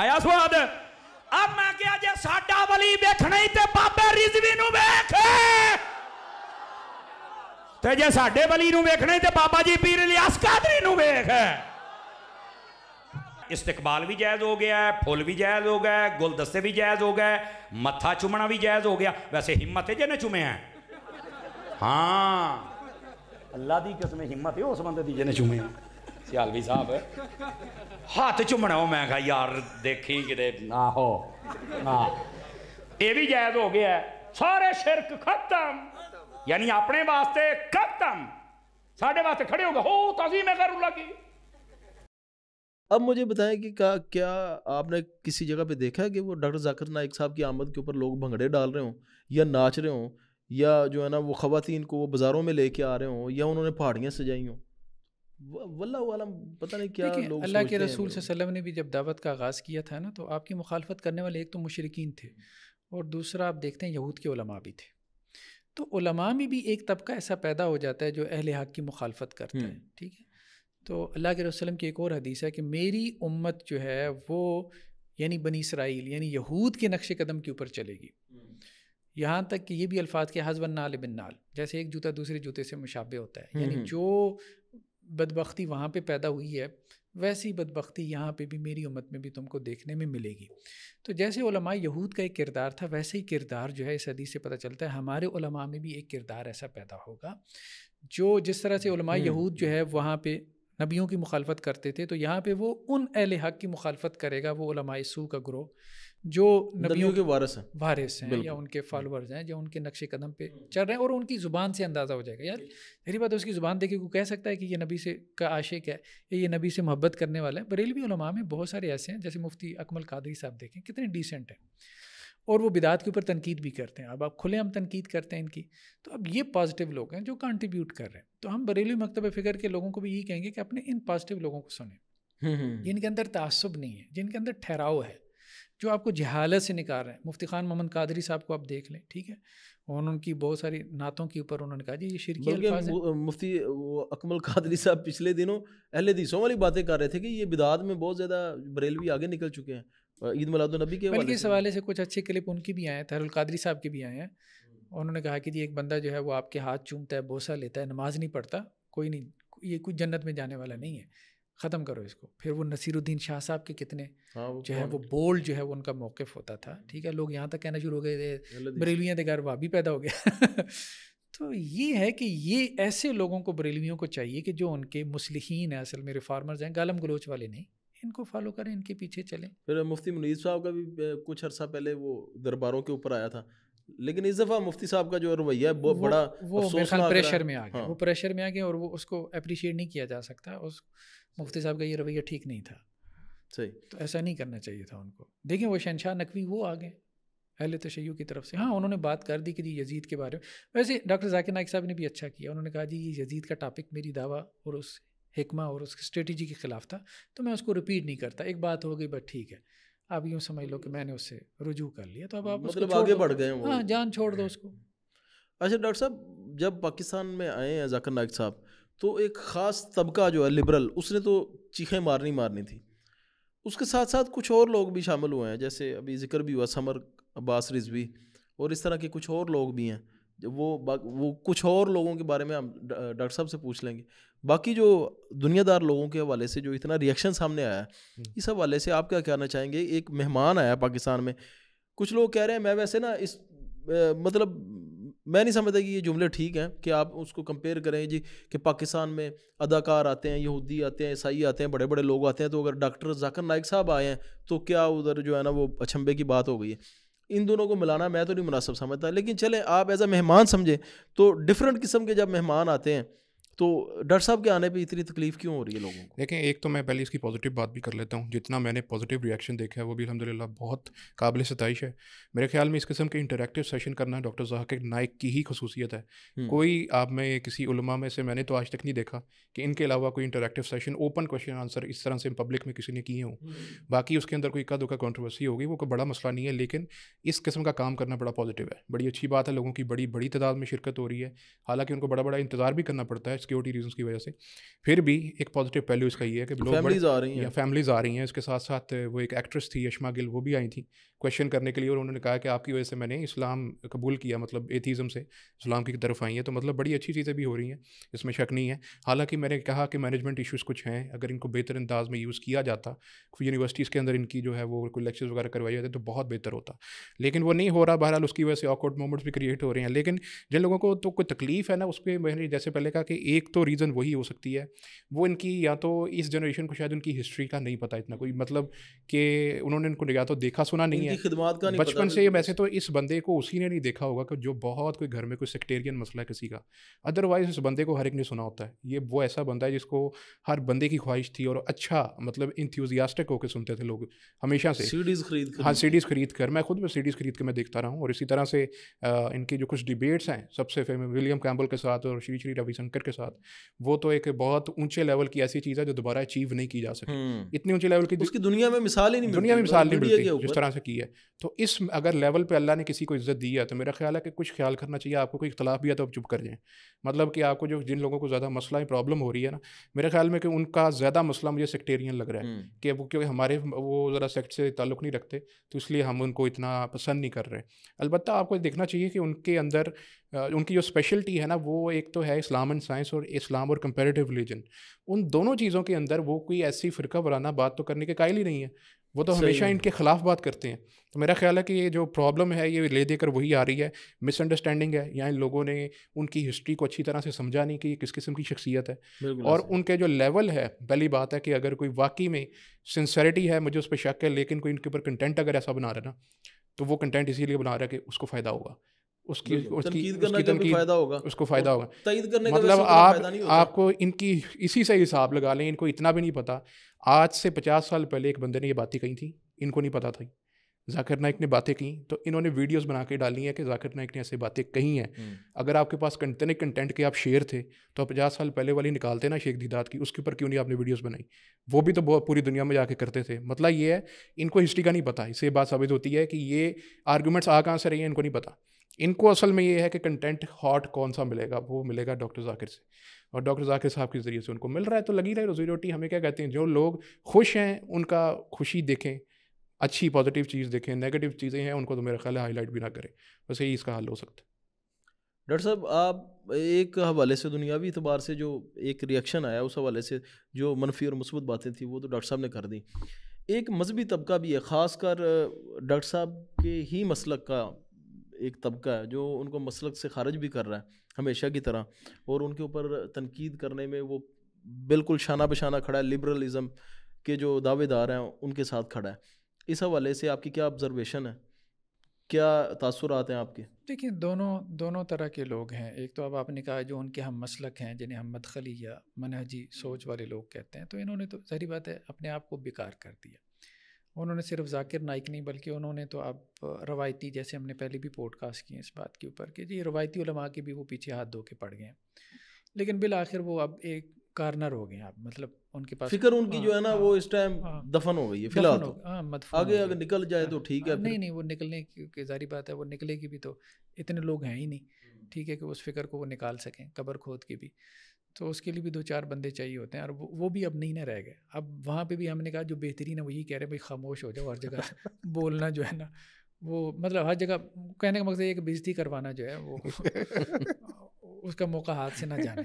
आया स्वाद अब मैं क्या जे साडा वली देखना ही ते बाबे रिजवी नु देख ਤੇ ਜੇ ਸਾਡੇ ਬਲੀ ਨੂੰ ਵੇਖਣਾ ਤੇ ਬਾਬਾ ਜੀ ਪੀਰ ਇਲਿਆਸ ਕਾਦਰੀ ਨੂੰ ਵੇਖ इस्तकबाल भी जायज़ हो गया है फुल भी जायज़ हो गया है गुलदस्ते भी जायज़ हो गए मत्था चुमना भी जायज़ हो गया वैसे हिम्मत है जिन्हें चुमे हैं हाँ अल्लाह की कसम हिम्मत है उस बंदे की जिन्हें चुमे हैं सियालवी साहब हथ चुमना मैं कहा यार देखी कि ना हो ना ये भी जायज हो गया सारे शिरक खत्म यानी अपने वास्ते खत्म साढ़े वास्ते खड़े हो गए हो मैं करूँ लगी अब मुझे बताएं कि का क्या आपने किसी जगह पे देखा है कि वो डॉक्टर जाकिर नाइक साहब की आमद के ऊपर लोग भंगड़े डाल रहे हों या नाच रहे हों या जो है ना वो ख़वातीन को वो बाज़ारों में लेके आ रहे हों या उन्होंने पहाड़ियाँ सजाई हों पता नहीं क्या लोग अल्लाह के रसूल वसल्लम ने भी जब दावत का आगाज़ किया था ना तो आपकी मुखालफत करने वाले एक तो मुशरकिन थे और दूसरा आप देखते हैं यहूद के उलमा भी थे तो उलमा में भी एक तबका ऐसा पैदा हो जाता है जो अहल हक की मुखालफत करते हैं हम्म। ठीक है तो अल्लाह के रसलम की एक और हदीस है कि मेरी उम्मत जो है वो यानी बनी इसराइल यानी यहूद के नक्श कदम के ऊपर चलेगी हम्म। यहाँ तक कि ये भी अल्फाज के हजबन नाल बिन नाल जैसे एक जूता दूसरे जूते से मुशाबे होता है हम्म, यानी जो बदबख्ती वहाँ पे पैदा हुई है वैसी बदबख्ती यहाँ पे भी मेरी उम्मत में भी तुमको देखने में मिलेगी तो जैसे उलमा यहूद का एक किरदार था वैसे ही किरदार जो है इस हदीस से पता चलता है हमारे उलमा में भी एक किरदार ऐसा पैदा होगा जो जिस तरह से उलमा हम्म। यहूद जो है वहाँ पे नबियों की मुखालफत करते थे तो यहाँ पे वो उन अहल हक की मुखालफत करेगा वो उलमा सू का ग्रोह जो नबियों के वारस हैं वारिस हैं या उनके फॉलोअर्स हैं जो उनके नक्शे कदम पे चल रहे हैं और उनकी ज़ुबान से अंदाज़ा हो जाएगा यार मेरी बात उसकी ज़ुबान देखिए को कह सकता है कि ये नबी से का आशिक है या ये नबी से मोहब्बत करने वाला है बरेलवी उलमा में बहुत सारे ऐसे हैं जैसे मुफ्ती अकमल कादरी साहब देखें कितने डिसेंट हैं और वो बिदात के ऊपर तनकीद भी करते हैं अब आप खुले हम तनकीद करते हैं इनकी तो अब ये पॉजिटिव लोग हैं जो कंट्रीब्यूट कर रहे हैं तो हम बरेली मकतब फ़िक्र के लोगों को भी यही कहेंगे कि अपने इन पॉजिटिव लोगों को सुने हम्म, हम्म। जिनके अंदर तसब नहीं है जिनके अंदर ठहराव है जो आपको जहालत से निकाल रहे हैं मुफ्ती खान मोहम्मद कादरी साहब को आप देख लें ठीक है और उनकी बहुत सारी नातों के ऊपर उन्होंने कहा जी ये शिरकी मुफ्ती अकमल कादरी साहब पिछले दिनों अहले दिसों वाली बातें कर रहे थे कि ये बिदात में बहुत ज़्यादा बरेलवी आगे निकल चुके हैं ईद मिलादुलनबी के बल्कि इस हवाले से कुछ अच्छे क्लिप उनकी भी आए हैं तहरुल कादरी साहब के भी आए हैं उन्होंने कहा कि जी एक बंदा जो है वो आपके हाथ चूमता है बोसा लेता है नमाज नहीं पढ़ता कोई नहीं ये कुछ जन्नत में जाने वाला नहीं है ख़त्म करो इसको फिर वो नसीरुद्दीन शाह साहब के कितने हाँ, जो है वो बोल्ड जो है वो उनका मौक़ होता था ठीक है लोग यहाँ तक कहना शुरू हो गए थे बरेलियाँ दे घर भी पैदा हो गया तो ये है कि ये ऐसे लोगों को बरेलियों को चाहिए कि जो उनके मुसलहन हैं असल में रिफार्मर्स हैं गालम गलोच वाले नहीं इनको फॉलो करें इनके पीछे चलें फिर मुफ्ती मुनीर साहब का भी कुछ अर्सा पहले वो दरबारों के ऊपर आया था लेकिन इस दफ़ा मुफ्ती साहब का जो रवैया है वो बड़ा वो प्रेशर में आ गया हाँ। वो प्रेशर में आ गया और वो उसको अप्रिशिएट नहीं किया जा सकता उस मुफ्ती साहब का ये रवैया ठीक नहीं था सही तो ऐसा नहीं करना चाहिए था उनको देखें वो शहनशाह नकवी वो आ गए अहल तशैयू की तरफ से हाँ उन्होंने बात कर दी कि जी यजीद के बारे में वैसे डॉक्टर जाकिर नायक साहब ने भी अच्छा किया उन्होंने कहा जी ये यजीद का टॉपिक मेरी दावा और उस हमा और उसकी स्ट्रेटजी के ख़िलाफ़ था तो मैं उसको रिपीट नहीं करता एक बात हो गई बट ठीक है आप यूँ समझ लो कि मैंने उससे रुजू कर लिया तो अब आप मतलब आगे बढ़ गए हाँ जान छोड़ दो उसको अच्छा डॉक्टर साहब जब पाकिस्तान में आए हैं जाकिर नायक साहब तो एक ख़ास तबका जो है लिबरल उसने तो चीखें मारनी मारनी थी उसके साथ साथ कुछ और लोग भी शामिल हुए हैं जैसे अभी जिक्र भी हुआ समर अब्बास रिजवी और इस तरह के कुछ और लोग भी हैं वो वो कुछ और लोगों के बारे में हम डॉक्टर साहब से पूछ लेंगे बाकी जो दुनियादार लोगों के हवाले से जो इतना रिएक्शन सामने आया है हम्म। इस हवाले से आप क्या कहना चाहेंगे एक मेहमान आया पाकिस्तान में कुछ लोग कह रहे हैं मैं वैसे ना इस मतलब मैं नहीं समझता कि ये जुमले ठीक हैं कि आप उसको कंपेयर करें जी कि पाकिस्तान में अदाकार आते हैं यहूदी आते हैं ईसाई आते हैं बड़े बड़े लोग आते हैं तो अगर डॉक्टर जाकर नायक साहब आए हैं तो क्या उधर जो है ना वो अचंभे की बात हो गई है इन दोनों को मिलाना मैं तो नहीं मुनासिब समझता लेकिन चले आप एज अ मेहमान समझें तो डिफरेंट किस्म के जब मेहमान आते हैं तो डॉक्टर साहब के आने पे इतनी तकलीफ क्यों हो रही है लोगों को देखें एक तो मैं पहले इसकी पॉजिटिव बात भी कर लेता हूँ जितना मैंने पॉजिटिव रिएक्शन देखा है वो भी अलहमदिल्ला बहुत काबिल सतश है मेरे ख्याल में इस किस्म के इंटरेक्टिव सेशन करना डॉक्टर जहाकिर नायक की ही खसूसियत है हम्म। कोई आप में किसी उलमा में से मैंने तो आज तक नहीं देखा कि इनके अलावा कोई interactive session open question answer इस तरह से पब्लिक में किसी ने किए हों हम्म। बाकी उसके अंदर कोई इक्का दुक्का कॉन्ट्रोवर्सी होगी वो कोई बड़ा मसला नहीं है लेकिन इस किस्म का काम करना बड़ा पॉजिटिव है बड़ी अच्छी बात है लोगों की बड़ी बड़ी तादाद में शिरकत हो रही है हालाँकि उनको बड़ा बड़ा इंतज़ार भी करना पड़ता है सिक्योरिटी रीजन की वजह से फिर भी एक पॉजिटिव पहलू इसका ये है कि तो लोग फैमिलीज आ रही हैं फैमिलीज आ रही हैं इसके साथ साथ वो एक एक्ट्रेस थी यशमा गिल वो भी आई थी क्वेश्चन करने के लिए और उन्होंने कहा कि आपकी वजह से मैंने इस्लाम कबूल किया मतलब एथीज़म से इस्लाम की तरफ आई है तो मतलब बड़ी अच्छी चीज़ें भी हो रही हैं इसमें शक नहीं है हालांकि मैंने कहा कि मैनेजमेंट इशूज़ कुछ हैं अगर इनको बेहतर अंदाज में यूज़ किया जाता यूनिवर्सिटीज़ के अंदर इनकी जो है वो कोई लेक्चर्स वगैरह करवाए जाते तो बहुत बेहतर होता लेकिन वो नहीं हो रहा बहरहाल उसकी वजह से ऑकआउट मोमेंट्स भी क्रिएट हो रहे हैं लेकिन जिन लोगों को तो कोई तकलीफ़ है ना उस पर मैंने जैसे पहले कहा कि एक तो रीज़न वही हो सकती है वो इनकी या तो इस जनरेशन को शायद उनकी हिस्ट्री का नहीं पता इतना कोई मतलब कि उन्होंने इनको या तो देखा सुना नहीं है है खिदमत का बचपन से वैसे तो इस बंदे को उसी ने नहीं देखा होगा कि जो बहुत कोई घर में कोई सेक्टेरियन मसला है किसी का अदरवाइज उस बंदे को हर एक ने सुना होता है ये वो ऐसा बंदा है जिसको हर बंदे की ख्वाहिश थी और अच्छा मतलब इंथ्यूजियास्टिक होकर सुनते थे लोग हमेशा से सीडीज़ खरीद कर हाँ सीडीज़ खरीद कर मैं खुद में सीडीज़ खरीद कर मैं देखता रहा हूँ और इसी तरह से इनकी जो कुछ डिबेट्स हैं सबसे फेमस विलियम कैम्बल के साथ और श्री श्री रविशंकर के साथ वो तो एक बहुत ऊंचे लेवल की ऐसी चीज़ है जो दोबारा अचीव नहीं की जा सके हम्म। इतनी ऊंचे लेवल की उसकी दुनिया में मिसाल ही नहीं दुनिया में मिसाल मतलब नहीं मिलती जिस तरह से की है तो इस अगर लेवल पे अल्लाह ने किसी को इज़्ज़त दी है तो मेरा ख्याल है कि कुछ ख्याल करना चाहिए आपको कोई इख्तलाफ भी है तो आप चुप कर जाएँ मतलब कि आपको जो जिन लोगों को ज़्यादा मसला प्रॉब्लम हो रही है ना मेरे ख्याल में कि उनका ज़्यादा मसला मुझे सेक्टेरियन लग रहा है कि वो क्योंकि हमारे वो ज़रा सेक्ट से ताल्लुक़ नहीं रखते तो इसलिए हम उनको इतना पसंद नहीं कर रहे अलबत् आपको देखना चाहिए कि उनके अंदर उनकी जो स्पेशलिटी है ना वो एक तो है इस्लाम एंड साइंस और इस्लाम और कंपेरेटिव रिलीजन उन दोनों चीज़ों के अंदर वो कोई ऐसी फ़िरका वराना बात तो करने के कायल ही नहीं है वो तो हमेशा इनके खिलाफ बात करते हैं तो मेरा ख्याल है कि ये जो प्रॉब्लम है ये ले देकर वही आ रही है मिसअंडरस्टैंडिंग है या इन लोगों ने उनकी हिस्ट्री को अच्छी तरह से समझा नहीं कि ये किस किस्म की शख्सियत है और उनके जो लेवल है पहली बात है कि अगर कोई वाकई में सिंसरिटी है मुझे उस पर शक है लेकिन कोई इनके ऊपर कंटेंट अगर ऐसा बना रहा ना तो वो कंटेंट इसीलिए बना रहा है कि उसको फ़ायदा होगा उसकी उसकी उसकी तनकीद फायदा होगा उसको फायदा होगा करने मतलब आप आपको इनकी इसी से हिसाब लगा लें इनको इतना भी नहीं पता आज से पचास साल पहले एक बंदे ने ये बातें कही थी इनको नहीं पता था जाकिर नाइक ने बातें की तो इन्होंने वीडियोस बना के डाली हैं कि जाकिर नाइक ने ऐसे बातें कही हैं हम्म। अगर आपके पास कंटेंट कंटेंट के आप शेयर थे तो पचास साल पहले वाली निकालते ना शेख दीदात की उसके ऊपर क्यों नहीं आपने वीडियोस बनाई वो भी तो बहुत पूरी दुनिया में जाके करते थे मतलब ये है इनको हिस्ट्री का नहीं पता इससे बात साबित होती है कि ये आर्ग्यूमेंट्स आ कहाँ से रही हैं इनको नहीं पता इनको असल में ये है कि कंटेंट हॉट कौन सा मिलेगा वो मिलेगा डॉक्टर जाकिर से और डॉक्टर जाकिर साहब के ज़रिए से उनको मिल रहा है तो लगी रहे रोज़ी रोटी हमें क्या कहते हैं जो लोग खुश हैं उनका खुशी देखें अच्छी पॉजिटिव चीज़ देखें नेगेटिव चीज़ें हैं उनको तो मेरा ख्याल है हाईलाइट भी ना करें बस यही इसका हल हो सकता है डॉक्टर साहब आप एक हवाले से दुनियावी अतबार से जो एक रिएक्शन आया उस हवाले से जो मनफी और मुस्बत बातें थी वो तो डॉक्टर साहब ने कर दी एक मजहबी तबका भी है ख़ास कर डॉक्टर साहब के ही मसलक का एक तबका है जो उनको मसलक से खारज भी कर रहा है हमेशा की तरह और उनके ऊपर तनकीद करने में वो बिल्कुल शाना बशाना खड़ा है लिबरलिज़म के जो दावेदार हैं उनके साथ खड़ा है इस हवाले से आपकी क्या ऑब्जर्वेशन है क्या तासुरात हैं आपके देखिए दोनों दोनों तरह के लोग हैं एक तो अब आपने कहा जो उनके हम मसलक हैं जिन्हें हम मदखली या मनहजी सोच वाले लोग कहते हैं तो इन्होंने तो सही बात है अपने आप को बेकार कर दिया उन्होंने सिर्फ जाकिर नाइक नहीं बल्कि उन्होंने तो अब रवायती जैसे हमने पहले भी पॉडकास्ट किए इस बात के ऊपर कि जी रवायती उलमा के भी वो पीछे हाथ धो के पड़ गए लेकिन बिल आखिर वो अब एक कार्नर हो गए आप मतलब उनके पास फिक्र उनकी हाँ, जो है ना हाँ, वो इस टाइम हाँ। दफन हो गई है फिलहाल तो आगे अगर निकल जाए तो ठीक है नहीं नहीं वो निकलने की जारी बात है वो निकलेगी भी तो इतने लोग हैं ही नहीं ठीक है कि उस फिक्र को वो निकाल सकें कबर खोद के भी तो उसके लिए भी दो चार बंदे चाहिए होते हैं और वो, वो भी अब नहीं ना रह गए अब वहाँ पे भी हमने कहा जो बेहतरीन है वो यही कह रहे हैं भाई खामोश हो जाओ हर जगह बोलना जो है ना वो मतलब हर जगह कहने का मकसद ये कि बिजती करवाना जो है वो उसका मौका हाथ से ना जाने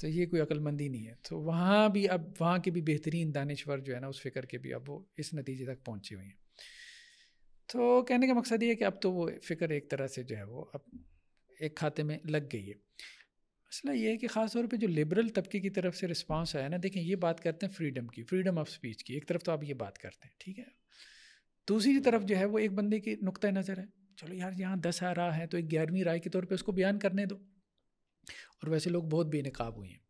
तो ये कोई अक्लमंदी नहीं है तो वहाँ भी अब वहाँ के भी बेहतरीन दानश्वर जो है ना उस फिक्र के भी अब वो इस नतीजे तक पहुँचे हुए हैं तो कहने का मकसद ये है कि अब तो वो फ़िक्र एक तरह से जो है वो अब एक खाते में लग गई है मसला ये है कि ख़ासतौर पे जो लिबरल तबके की तरफ से रिस्पांस आया ना देखें ये बात करते हैं फ्रीडम की फ्रीडम ऑफ स्पीच की एक तरफ तो आप ये बात करते हैं ठीक है दूसरी तरफ जो है वो एक बंदे की नुक़ः नज़र है चलो यार यहाँ दस आ रहा है तो एक ग्यारहवीं राय के तौर पर उसको बयान करने दो और वैसे लोग बहुत बेनकाब हुए हैं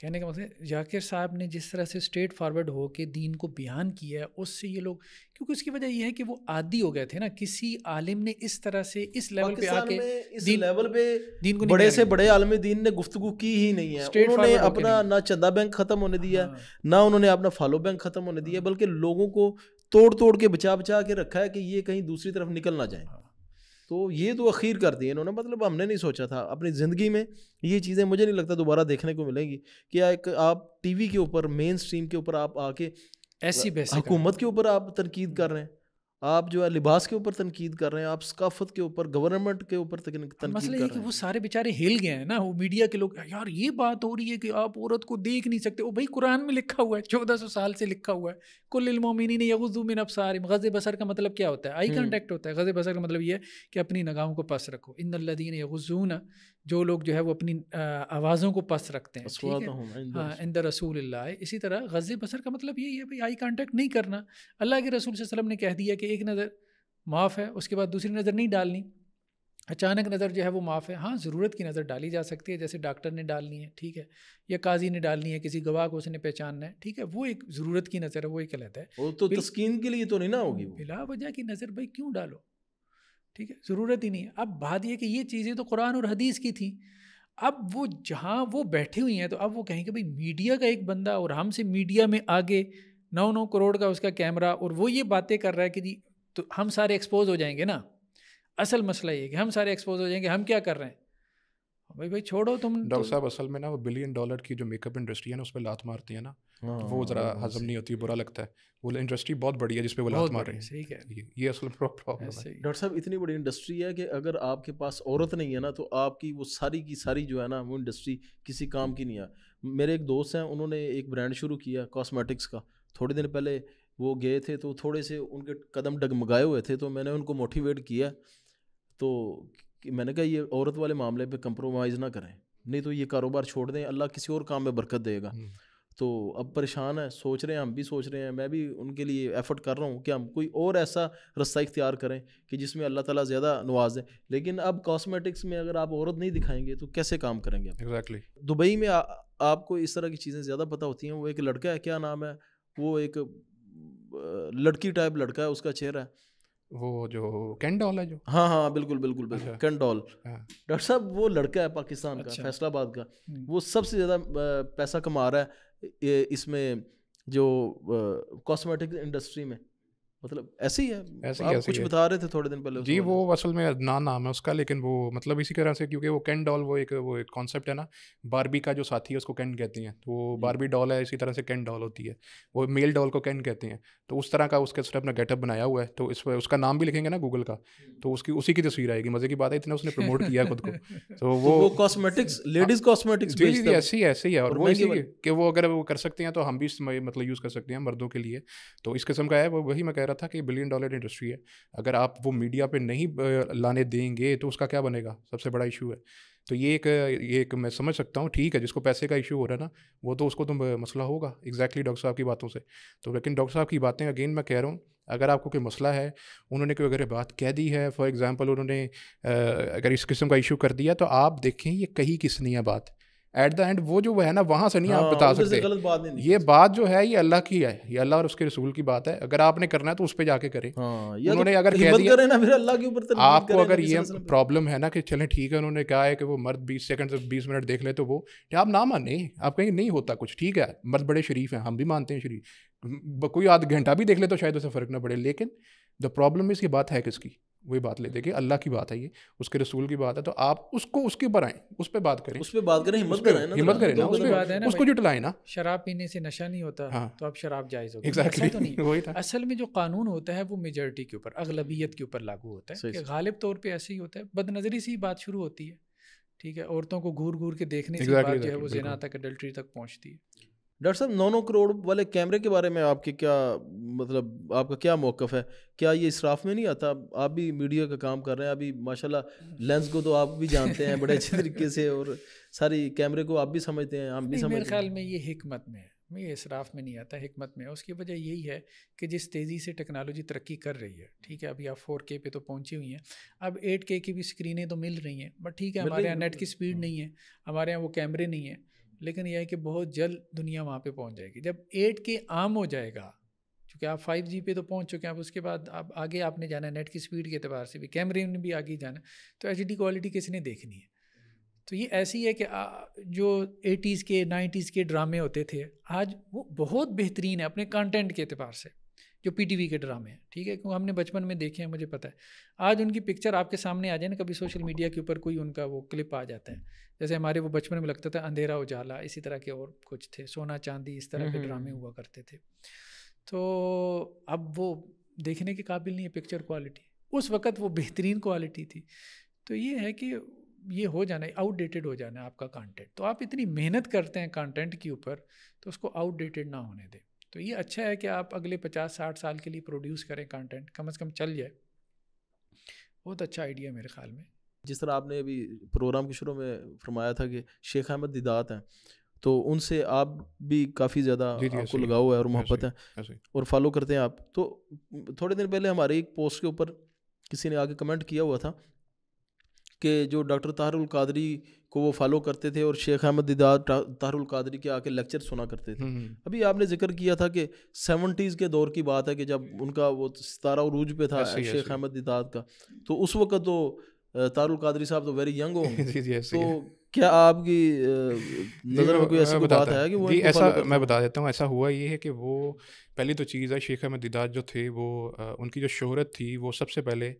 कहने का मतलब जाकिर साहब ने जिस तरह से स्ट्रेट फॉरवर्ड हो के दीन को बयान किया है उससे ये लोग क्योंकि उसकी वजह यह है कि वो आदि हो गए थे ना किसी आलिम ने इस तरह से इस लेवल पे आके दीन लेवल पे दीन को बड़े से बड़े आलम दीन ने गुफ्तगु की ही नहीं है स्टेट उन्होंने अपना ना चंदा बैंक खत्म होने दिया हाँ। ना उन्होंने अपना फॉलो बैंक खत्म होने दिया हाँ। बल्कि लोगों को तोड़ तोड़ के बचा बचा के रखा है कि ये कहीं दूसरी तरफ निकल ना जाए हाँ। तो ये तो अखीर कर दी इन्होंने मतलब हमने नहीं सोचा था अपनी ज़िंदगी में ये चीज़ें मुझे नहीं लगता दोबारा देखने को मिलेंगी कि एक आप टीवी के ऊपर मेन स्ट्रीम के ऊपर आप आके ऐसी हुकूमत के ऊपर आप तरकीद कर रहे हैं आप जो है लिबास के ऊपर तनकीद कर रहे हैं आप सकाफत के ऊपर गवर्नमेंट के ऊपर मसला ये कि वो सारे बेचारे हिल गए हैं ना वो मीडिया के लोग यार ये बात हो रही है कि आप औरत को देख नहीं सकते वो भाई कुरान में लिखा हुआ है चौदह सौ साल से लिखा हुआ है इलमोमिनी ने अब सारे गज़ बसर का मतलब क्या होता है आई कॉन्टैक्ट हम्म। होता है गज़ बसर का मतलब ये है कि अपनी नगाहों को पास रखो इन अल्लादीन यजुना जो लोग जो है वो अपनी आवाज़ों को पस रखते हैं इन हाँ, द रसूल इसी तरह गज़ बसर का मतलब यही है भाई आई कांटेक्ट नहीं करना अल्लाह के रसूल वसलम ने कह दिया कि एक नज़र माफ़ है उसके बाद दूसरी नज़र नहीं डालनी अचानक नज़र जो है वो माफ़ है हाँ ज़रूरत की नज़र डाली जा सकती है जैसे डॉक्टर ने डालनी है ठीक है या काजी ने डालनी है किसी गवाह को उसने पहचानना है ठीक है वो एक ज़रूरत की नज़र है वो एक अलग है वो तो तस्कीन के लिए तो नहीं ना होगी बिला वजह की नज़र भाई क्यों डालो ठीक है ज़रूरत ही नहीं है अब बात यह कि ये चीज़ें तो कुरान और हदीस की थी अब वो जहाँ वो बैठी हुई हैं तो अब वो कहें कि भाई मीडिया का एक बंदा और हमसे मीडिया में आगे नौ नौ करोड़ का उसका कैमरा और वो ये बातें कर रहा है कि जी तो हम सारे एक्सपोज हो जाएंगे ना असल मसला ये कि हम सारे एक्सपोज हो जाएंगे हम क्या कर रहे हैं भाई भाई छोड़ो तुम डॉक्टर तो साहब असल में ना वो बिलियन डॉलर की जो मेकअप इंडस्ट्री है ना उसमें लात मारती है ना हाँ, वो ज़रा हजम नहीं होती बुरा लगता है वो इंडस्ट्री बहुत बड़ी है जिसपे वो लात मार रहे हैं सही कह रही है ये असल प्रॉब्लम है डॉक्टर साहब इतनी बड़ी इंडस्ट्री है कि अगर आपके पास औरत नहीं है ना तो आपकी वो सारी की सारी जो है ना वो इंडस्ट्री किसी काम की नहीं है मेरे एक दोस्त हैं उन्होंने एक ब्रांड शुरू किया कॉस्मेटिक्स का थोड़े दिन पहले वो गए थे तो थोड़े से उनके कदम डगमगाए हुए थे तो मैंने उनको मोटिवेट किया तो मैंने कहा ये औरत वाले मामले पे कंप्रोमाइज़ ना करें नहीं तो ये कारोबार छोड़ दें अल्लाह किसी और काम में बरकत देगा हम्म। तो अब परेशान है सोच रहे हैं हम भी सोच रहे हैं मैं भी उनके लिए एफर्ट कर रहा हूँ कि हम कोई और ऐसा रास्ता इख्तियार करें कि जिसमें अल्लाह ताला ज़्यादा नवाज है लेकिन अब कॉस्मेटिक्स में अगर आप औरत नहीं दिखाएंगे तो कैसे काम करेंगे एग्जैक्टली exactly. दुबई में आ, आपको इस तरह की चीज़ें ज़्यादा पता होती हैं वो एक लड़का है क्या नाम है वो एक लड़की टाइप लड़का है उसका चेहरा है वो जो कैंडॉल है जो हाँ हाँ बिल्कुल बिल्कुल बिल्कुल कैंडॉल अच्छा। हाँ। डॉक्टर साहब वो लड़का है पाकिस्तान अच्छा। का फैसलाबाद का हम्म। वो सबसे ज़्यादा पैसा कमा रहा है इसमें जो कॉस्मेटिक इंडस्ट्री में मतलब ऐसे ही है ऐसे आप ऐसे कुछ बता रहे थे थोड़े दिन पहले जी वो असल में ना नाम है उसका लेकिन वो मतलब इसी तरह से क्योंकि वो कैन डॉल वो एक वो एक कॉन्सेप्ट है ना बारबी का जो साथी है उसको कैन कहती हैं तो वो बारबी डॉल है इसी तरह से कैन डॉल होती है वो मेल डॉल को कैन कहते हैं तो उस तरह का उसके अपना गेटअप बनाया हुआ है तो इस उसका नाम भी लिखेंगे ना गूगल का हम्म। तो उसकी उसी की तस्वीर आएगी मज़े की बात है इतना उसने प्रमोट किया खुद को तो, तो वो कॉस्मेटिक्स लेडीज़ कॉस्मेटिक्स ऐसे ही ऐसे ही है और वो कि वो अगर वो कर सकते हैं तो हम भी मतलब यूज़ कर सकते हैं मर्दों के लिए तो इस किस्म का है वो वही मैं कह रहा था कि बिलियन डॉलर इंडस्ट्री है अगर आप वो मीडिया पर नहीं लाने देंगे तो उसका क्या बनेगा सबसे बड़ा इशू है तो ये एक ये एक मैं समझ सकता हूँ ठीक है जिसको पैसे का इशू हो रहा है ना वो तो उसको तो मसला होगा एग्जैक्टली डॉक्टर साहब की बातों से तो लेकिन डॉक्टर साहब की बातें अगेन मैं कह रहा हूँ अगर आपको कोई मसला है उन्होंने कोई अगर बात कह दी है फॉर एग्ज़ाम्पल उन्होंने अगर इस किस्म का इशू कर दिया तो आप देखें ये कही किसने है बात एट द एंड वो जो है ना वहाँ से नहीं हाँ, आप बता सकते गलत बात नहीं ये बात जो है ये अल्लाह की है ये अल्लाह और उसके रसूल की बात है अगर आपने करना है तो उस पर जाके करें हाँ, तो उन्होंने अगर कह दिया ना फिर अल्लाह के ऊपर आपको अगर ये प्रॉब्लम है ना कि चले ठीक है उन्होंने कहा है कि वो मर्द बीस सेकंड से बीस मिनट देख ले तो वो आप ना माने आप कहीं नहीं होता कुछ ठीक है मर्द बड़े शरीफ हैं हम भी मानते हैं शरीफ कोई आध घंटा भी देख ले तो शायद उसे फ़र्क ना पड़े लेकिन द प्रॉब्लम इसकी बात है किसकी वही बात ले देखिए अल्लाह की बात है ये उसके रसूल की बात है तो आप उसको उसके ऊपर आए उस पर बात करें उस पर बात करें हिम्मत करें हिम्मत करें ना उस पर उसको जुटलाए ना शराब पीने से नशा नहीं होता हाँ। तो आप शराब जायज़ हो एग्जैक्टली तो नहीं वही था असल में जो कानून होता है वो मेजोरिटी के ऊपर अगलबियत के ऊपर लागू होता है गालिब तौर पर ऐसे ही होता है बदनज़री से ही बात शुरू होती है ठीक है औरतों को घूर घूर के देखने से बात जो है वो जिना तक अडल्ट्री तक पहुँचती है डॉक्टर साहब नौ नौ करोड़ वाले कैमरे के बारे में आपके क्या मतलब आपका क्या मौक़ है क्या ये इसराफ में नहीं आता आप भी मीडिया का काम कर रहे हैं अभी माशाल्लाह लेंस को तो आप भी जानते हैं बड़े अच्छे तरीके से और सारी कैमरे को आप भी समझते हैं हम भी समझते मेरे ख्याल में ये हमत में है ये इसराफ में नहीं आता हमत में उसकी वजह यही है कि जिस तेज़ी से टेक्नोलॉजी तरक्की कर रही है ठीक है अभी आप फोर के पे तो पहुंची हुई हैं अब एट के की भी स्क्रीनें तो मिल रही हैं बट ठीक है मतलब हमारे यहाँ नेट की स्पीड हाँ। नहीं है हमारे यहाँ वो कैमरे नहीं हैं लेकिन यह है कि बहुत जल्द दुनिया वहाँ पे पहुँच जाएगी जब एट के आम हो जाएगा चूँकि आप फाइव जी पे तो पहुँच चुके हैं अब उसके बाद आप आगे आपने जाना है नेट की स्पीड के अतबार से भी कैमरे में भी आगे जाना तो एच डी क्वालिटी किसने देखनी है तो ये ऐसी है कि जो एटीज़ के नाइन्टीज़ के ड्रामे होते थे आज वो बहुत बेहतरीन है अपने कंटेंट के अतबार से जो पी टी वी के ड्रामे हैं ठीक है क्योंकि हमने बचपन में देखे हैं मुझे पता है आज उनकी पिक्चर आपके सामने आ जाए ना कभी सोशल मीडिया के ऊपर कोई उनका वो क्लिप आ जाता है जैसे हमारे वो बचपन में लगता था अंधेरा उजाला इसी तरह के और कुछ थे सोना चांदी इस तरह के हम्म, हम्म, ड्रामे हम्म। हुआ करते थे तो अब वो देखने के काबिल नहीं है पिक्चर क्वालिटी उस वक्त वो बेहतरीन क्वालिटी थी तो ये है कि ये हो जाना है आउटडेटेड हो जाना है आपका कंटेंट तो आप इतनी मेहनत करते हैं कंटेंट के ऊपर तो उसको आउटडेटेड ना होने दें तो ये अच्छा है कि आप अगले पचास साठ साल के लिए प्रोड्यूस करें कंटेंट कम अज़ कम चल जाए बहुत अच्छा आइडिया मेरे ख्याल में जिस तरह आपने अभी प्रोग्राम के शुरू में फरमाया था कि शेख अहमद दिदात हैं तो उनसे आप भी काफ़ी ज़्यादा आपको लगाव है और मोहब्बत है और फॉलो करते हैं आप तो थोड़े दिन पहले हमारे एक पोस्ट के ऊपर किसी ने आगे कमेंट किया हुआ था कि जो डॉक्टर ताहरुल कादरी को वो फॉलो करते थे और शेख अहमद दिदार ताहरुल कादरी के आके लेक्चर सुना करते थे हम्म, हम्म। अभी आपने जिक्र किया था कि सेवेंटीज़ के दौर की बात है कि जब उनका वो सितारा उरूज पे था शेख अहमद दिदार का तो उस वक्त तो तारुल कादरी साहब तो वेरी यंग हो जी जी ऐसे तो क्या आपकी नज़र में कोई ऐसी बात है कि वो ऐसा मैं बता देता हूँ ऐसा हुआ ये है कि वो पहली तो चीज़ है शेख अहमद दिदात जो थे वो उनकी जो शोहरत थी वो सबसे पहले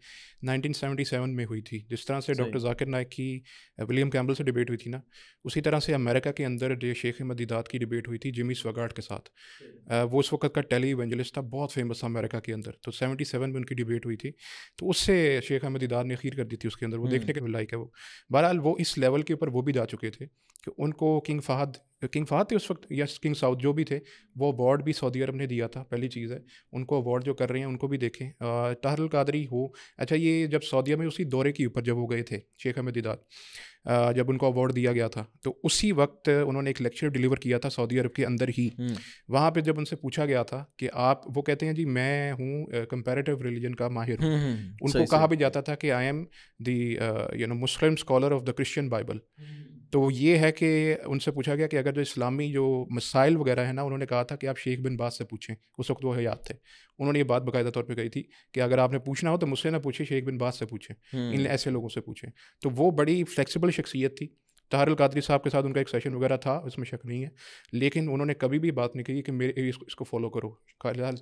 1977 में हुई थी जिस तरह से डॉक्टर जाकिर नायक की विलियम कैम्बल से डिबेट हुई थी ना उसी तरह से अमेरिका के अंदर जो शेख अहमद दीदार की डिबेट हुई थी जिमी स्वगाट के साथ वो उस वक्त का टेली इवेंजलिस्ट था बहुत फेमस था अमेरिका के अंदर तो सेवेंटी में उनकी डिबेट हुई थी तो उससे शेख अहमद दीदार ने खीर कर दी थी उसके अंदर वो देखने हम्म। के लायक है वो बहरहाल वो इस लेवल के ऊपर वो भी जा चुके थे कि उनको किंग फ़हद किंग फहद थे उस वक्त या किंग साउथ जो भी थे वो अवार्ड भी सऊदी अरब ने दिया था पहली चीज़ है उनको अवार्ड जो कर रहे हैं उनको भी देखें तहरल कादरी हो अच्छा ये जब सऊदीया में उसी दौरे के ऊपर जब वो गए थे शेख अहमद इदाद जब उनको अवार्ड दिया गया था तो उसी वक्त उन्होंने एक लेक्चर डिलीवर किया था सऊदी अरब के अंदर ही हम्म। वहाँ पर जब उनसे पूछा गया था कि आप वो कहते हैं जी मैं हूँ कंपेरेटिव रिलीजन का माहिर हूँ हम्म, हम्म, उनको कहा भी जाता था कि I am the you know Muslim scholar of the Christian Bible तो ये है कि उनसे पूछा गया कि अगर जो इस्लामी जो मसाइल वगैरह है ना उन्होंने कहा था कि आप शेख बिन बास से पूछें उस वक्त वो हयात थे उन्होंने ये बात बाकायदा तौर पे कही थी कि अगर आपने पूछना हो तो मुझसे ना पूछे शेख बिन बास से पूछें हम्म। इन ऐसे लोगों से पूछें तो वो बड़ी फ्लेक्सिबल शख्सियत थी तहारुल कादरी साहब के साथ उनका एक सेशन वगैरह था उसमें शक नहीं है लेकिन उन्होंने कभी भी बात नहीं की कि मेरे इसको, इसको फॉलो करो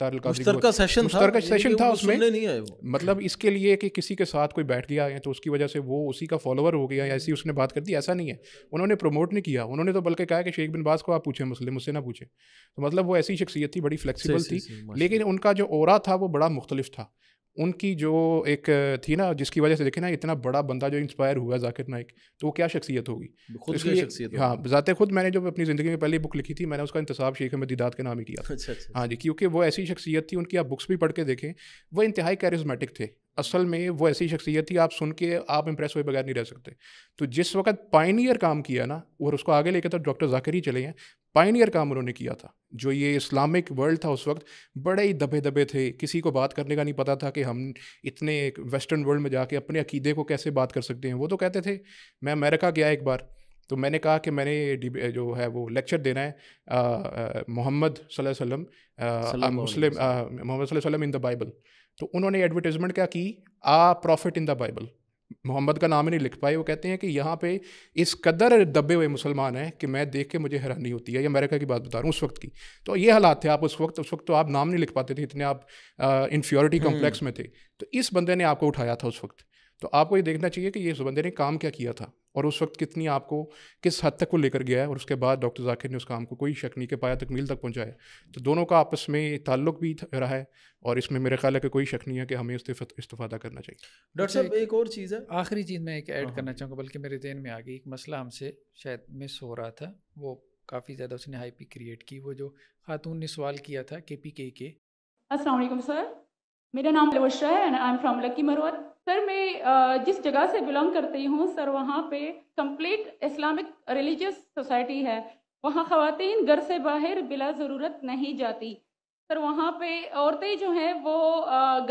तहारुल कादरी का सेशन था का सेशन था उसमें नहीं है मतलब इसके लिए कि किसी के साथ कोई बैठ गया है तो उसकी वजह से वो उसी का फॉलोवर हो गया या ऐसी उसने बात कर दी ऐसा नहीं है उन्होंने प्रमोट नहीं किया उन्होंने तो बल्कि कहा कि शेख बिन बास को आप पूछें मुस्लिम मुझसे ना पूछें तो मतलब वो ऐसी शख्सियत थी बड़ी फ्लेक्सीबल थी लेकिन उनका जो और था वो बड़ा मुख्तलिफ था उनकी जो एक थी ना जिसकी वजह से देखे ना इतना बड़ा बंदा जो इंस्पायर हुआ जाकिर नाइक तो वो क्या शख्सियत होगी तो हाँ ज़ाते खुद मैंने जब अपनी ज़िंदगी में पहली बुक लिखी थी मैंने उसका इंतसाब शेख अहमद दीदात के नाम ही किया अच्छा, अच्छा, हाँ अच्छा। जी क्योंकि वो ऐसी शख्सियत थी उनकी आप बुक्स भी पढ़ के देखें वो इंतहाई कैरिज्मेटिक थे असल में वो ऐसी शख्सियत थी आप सुन के आप इम्प्रेस हुए बगैर नहीं रह सकते तो जिस वक्त पाइनियर काम किया ना और उसको आगे लेकर तो डॉक्टर जाकिर ही चले हैं पाइनियर काम उन्होंने किया था जो ये इस्लामिक वर्ल्ड था उस वक्त बड़े ही दबे दबे थे किसी को बात करने का नहीं पता था कि हम इतने वेस्टर्न वर्ल्ड में जाके अपने अकीदे को कैसे बात कर सकते हैं वो तो कहते थे मैं अमेरिका गया एक बार तो मैंने कहा कि मैंने जो है वो लेक्चर देना है मोहम्मद वसल्लम मोहम्मद वसल्लम इन द बाइबल तो उन्होंने एडवर्टीजमेंट क्या की a prophet in the Bible Muhammad का नाम ही नहीं लिख पाए वो कहते हैं कि यहाँ पे इस कदर दबे हुए मुसलमान हैं कि मैं देख के मुझे हैरानी होती है ये अमेरिका की बात बता रहा हूँ उस वक्त की तो ये हालात थे आप उस वक्त उस वक्त तो आप नाम नहीं लिख पाते थे इतने आप इन्फ्योरिटी कॉम्प्लेक्स हम्म। में थे तो इस बंदे ने आपको उठाया था उस वक्त तो आपको ये देखना चाहिए कि ये इस बंदे ने काम क्या किया था और उस वक्त कितनी आपको किस हद तक वो लेकर गया है और उसके बाद डॉक्टर जाकिर ने उस काम को कोई शक नहीं के पाया तकमील तक पहुँचाया तो दोनों का आपस में ताल्लुक भी रहा है और इसमें मेरे ख्याल है कि कोई शक नहीं है कि हमें इस्तफादा करना चाहिए डॉक्टर साहब एक और चीज़ है आखिरी चीज़ मैं एक ऐड हाँ, हाँ। करना चाहूँगा बल्कि मेरे जहन में आ गई एक मसला हमसे शायद मिस हो रहा था वो काफ़ी ज़्यादा उसने हाई पी क्रिएट की वो जो खातून ने सवाल किया था के पी के के असल सर मेरा नाम है and I am from Lakki Marwat sir मैं जिस जगह से बिलोंग करती हूँ सर वहाँ पे कंप्लीट इस्लामिक रिलीजियस सोसाइटी है वहाँ खातन घर से बाहर बिला ज़रूरत नहीं जाती सर वहाँ पे औरतें जो हैं वो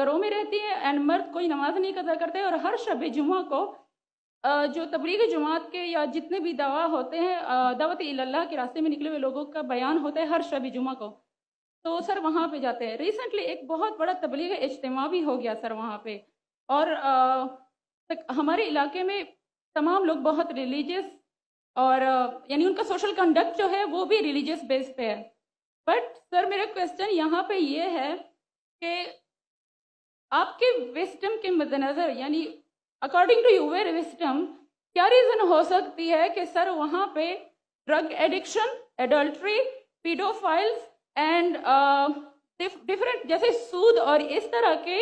घरों में रहती हैं एंड मर्द कोई नमाज नहीं अदा करते और हर शब जुमा को जो तबलीग जमात के या जितने भी दवा होते हैं दावत अल्लाह के रास्ते में निकले हुए लोगों का बयान होता है हर शब जुमा को तो सर वहाँ पे जाते हैं रिसेंटली एक बहुत बड़ा तबलीग इज्तम भी हो गया सर वहाँ पे और आ, तक हमारे इलाके में तमाम लोग बहुत रिलीजियस और यानी उनका सोशल कंडक्ट जो है वो भी रिलीजियस बेस पे है बट सर मेरा क्वेश्चन यहाँ पे ये है कि आपके विस्टम के मद्देनज़र यानी अकॉर्डिंग टू यूर विस्टम क्या रीज़न हो सकती है कि सर वहाँ पे drug addiction adultery paedophiles and different जैसे सूद और इस तरह के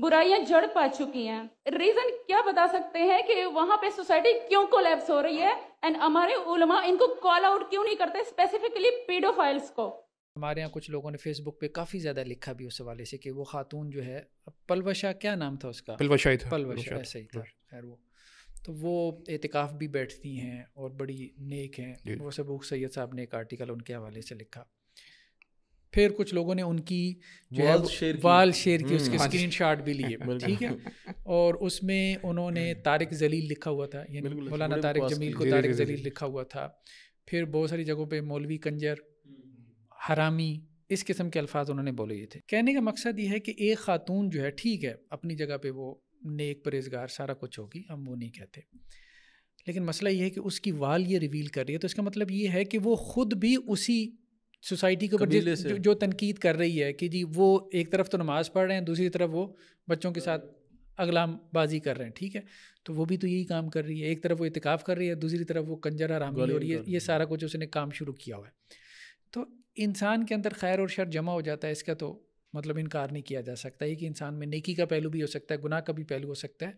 बुराइयां जड़ पा चुकी हैं रीजन क्या बता सकते हैं कि वहां पे सोसाइटी क्यों कोलैप्स हो रही है एंड हमारे उलमा इनको कॉल आउट क्यों नहीं करते स्पेसिफिकली पीडोफाइल्स को हमारे यहाँ कुछ लोगों ने फेसबुक पे काफ़ी ज़्यादा लिखा भी उस हवाले से कि वो खातून जो है पलवशा क्या नाम था उसका पलवशा ही था पलवशा ऐसे ही था खैर वो तो वो एहतिकाफ भी बैठती हैं और बड़ी नेक हैं वो सबूक सैयद साहब ने एक आर्टिकल उनके हवाले से लिखा फिर कुछ लोगों ने उनकी जो है शेर वाल शेर की हम्म। उसके स्क्रीन हाँ शॉट भी लिए ठीक है और उसमें उन्होंने तारिक जलील लिखा हुआ था यानी मौलाना तारिक जमील को तारिक जलील लिखा हुआ था फिर बहुत सारी जगहों पे मौलवी कंजर हरामी इस किस्म के अल्फाज उन्होंने बोले ये थे कहने का मकसद ये है कि एक खातून जो है ठीक है अपनी जगह पे वो नेक परहेजगार सारा कुछ होगी हम वो नहीं कहते लेकिन मसला ये है कि उसकी वाल ये रिवील कर रही है तो इसका मतलब ये है कि वो ख़ुद भी उसी सोसाइटी के ऊपर जो, जो तनकीद कर रही है कि जी वो एक तरफ तो नमाज़ पढ़ रहे हैं दूसरी तरफ वो बच्चों के साथ बाजी कर रहे हैं ठीक है तो वो भी तो यही काम कर रही है एक तरफ वो इतकाफ़ कर रही है दूसरी तरफ वो कंजर आराम और ये ये सारा कुछ उसने काम शुरू किया हुआ है तो इंसान के अंदर खैर और शर जमा हो जाता है इसका तो मतलब इनकार नहीं किया जा सकता है कि इंसान में नेकी का पहलू भी हो सकता है गुनाह का भी पहलू हो सकता है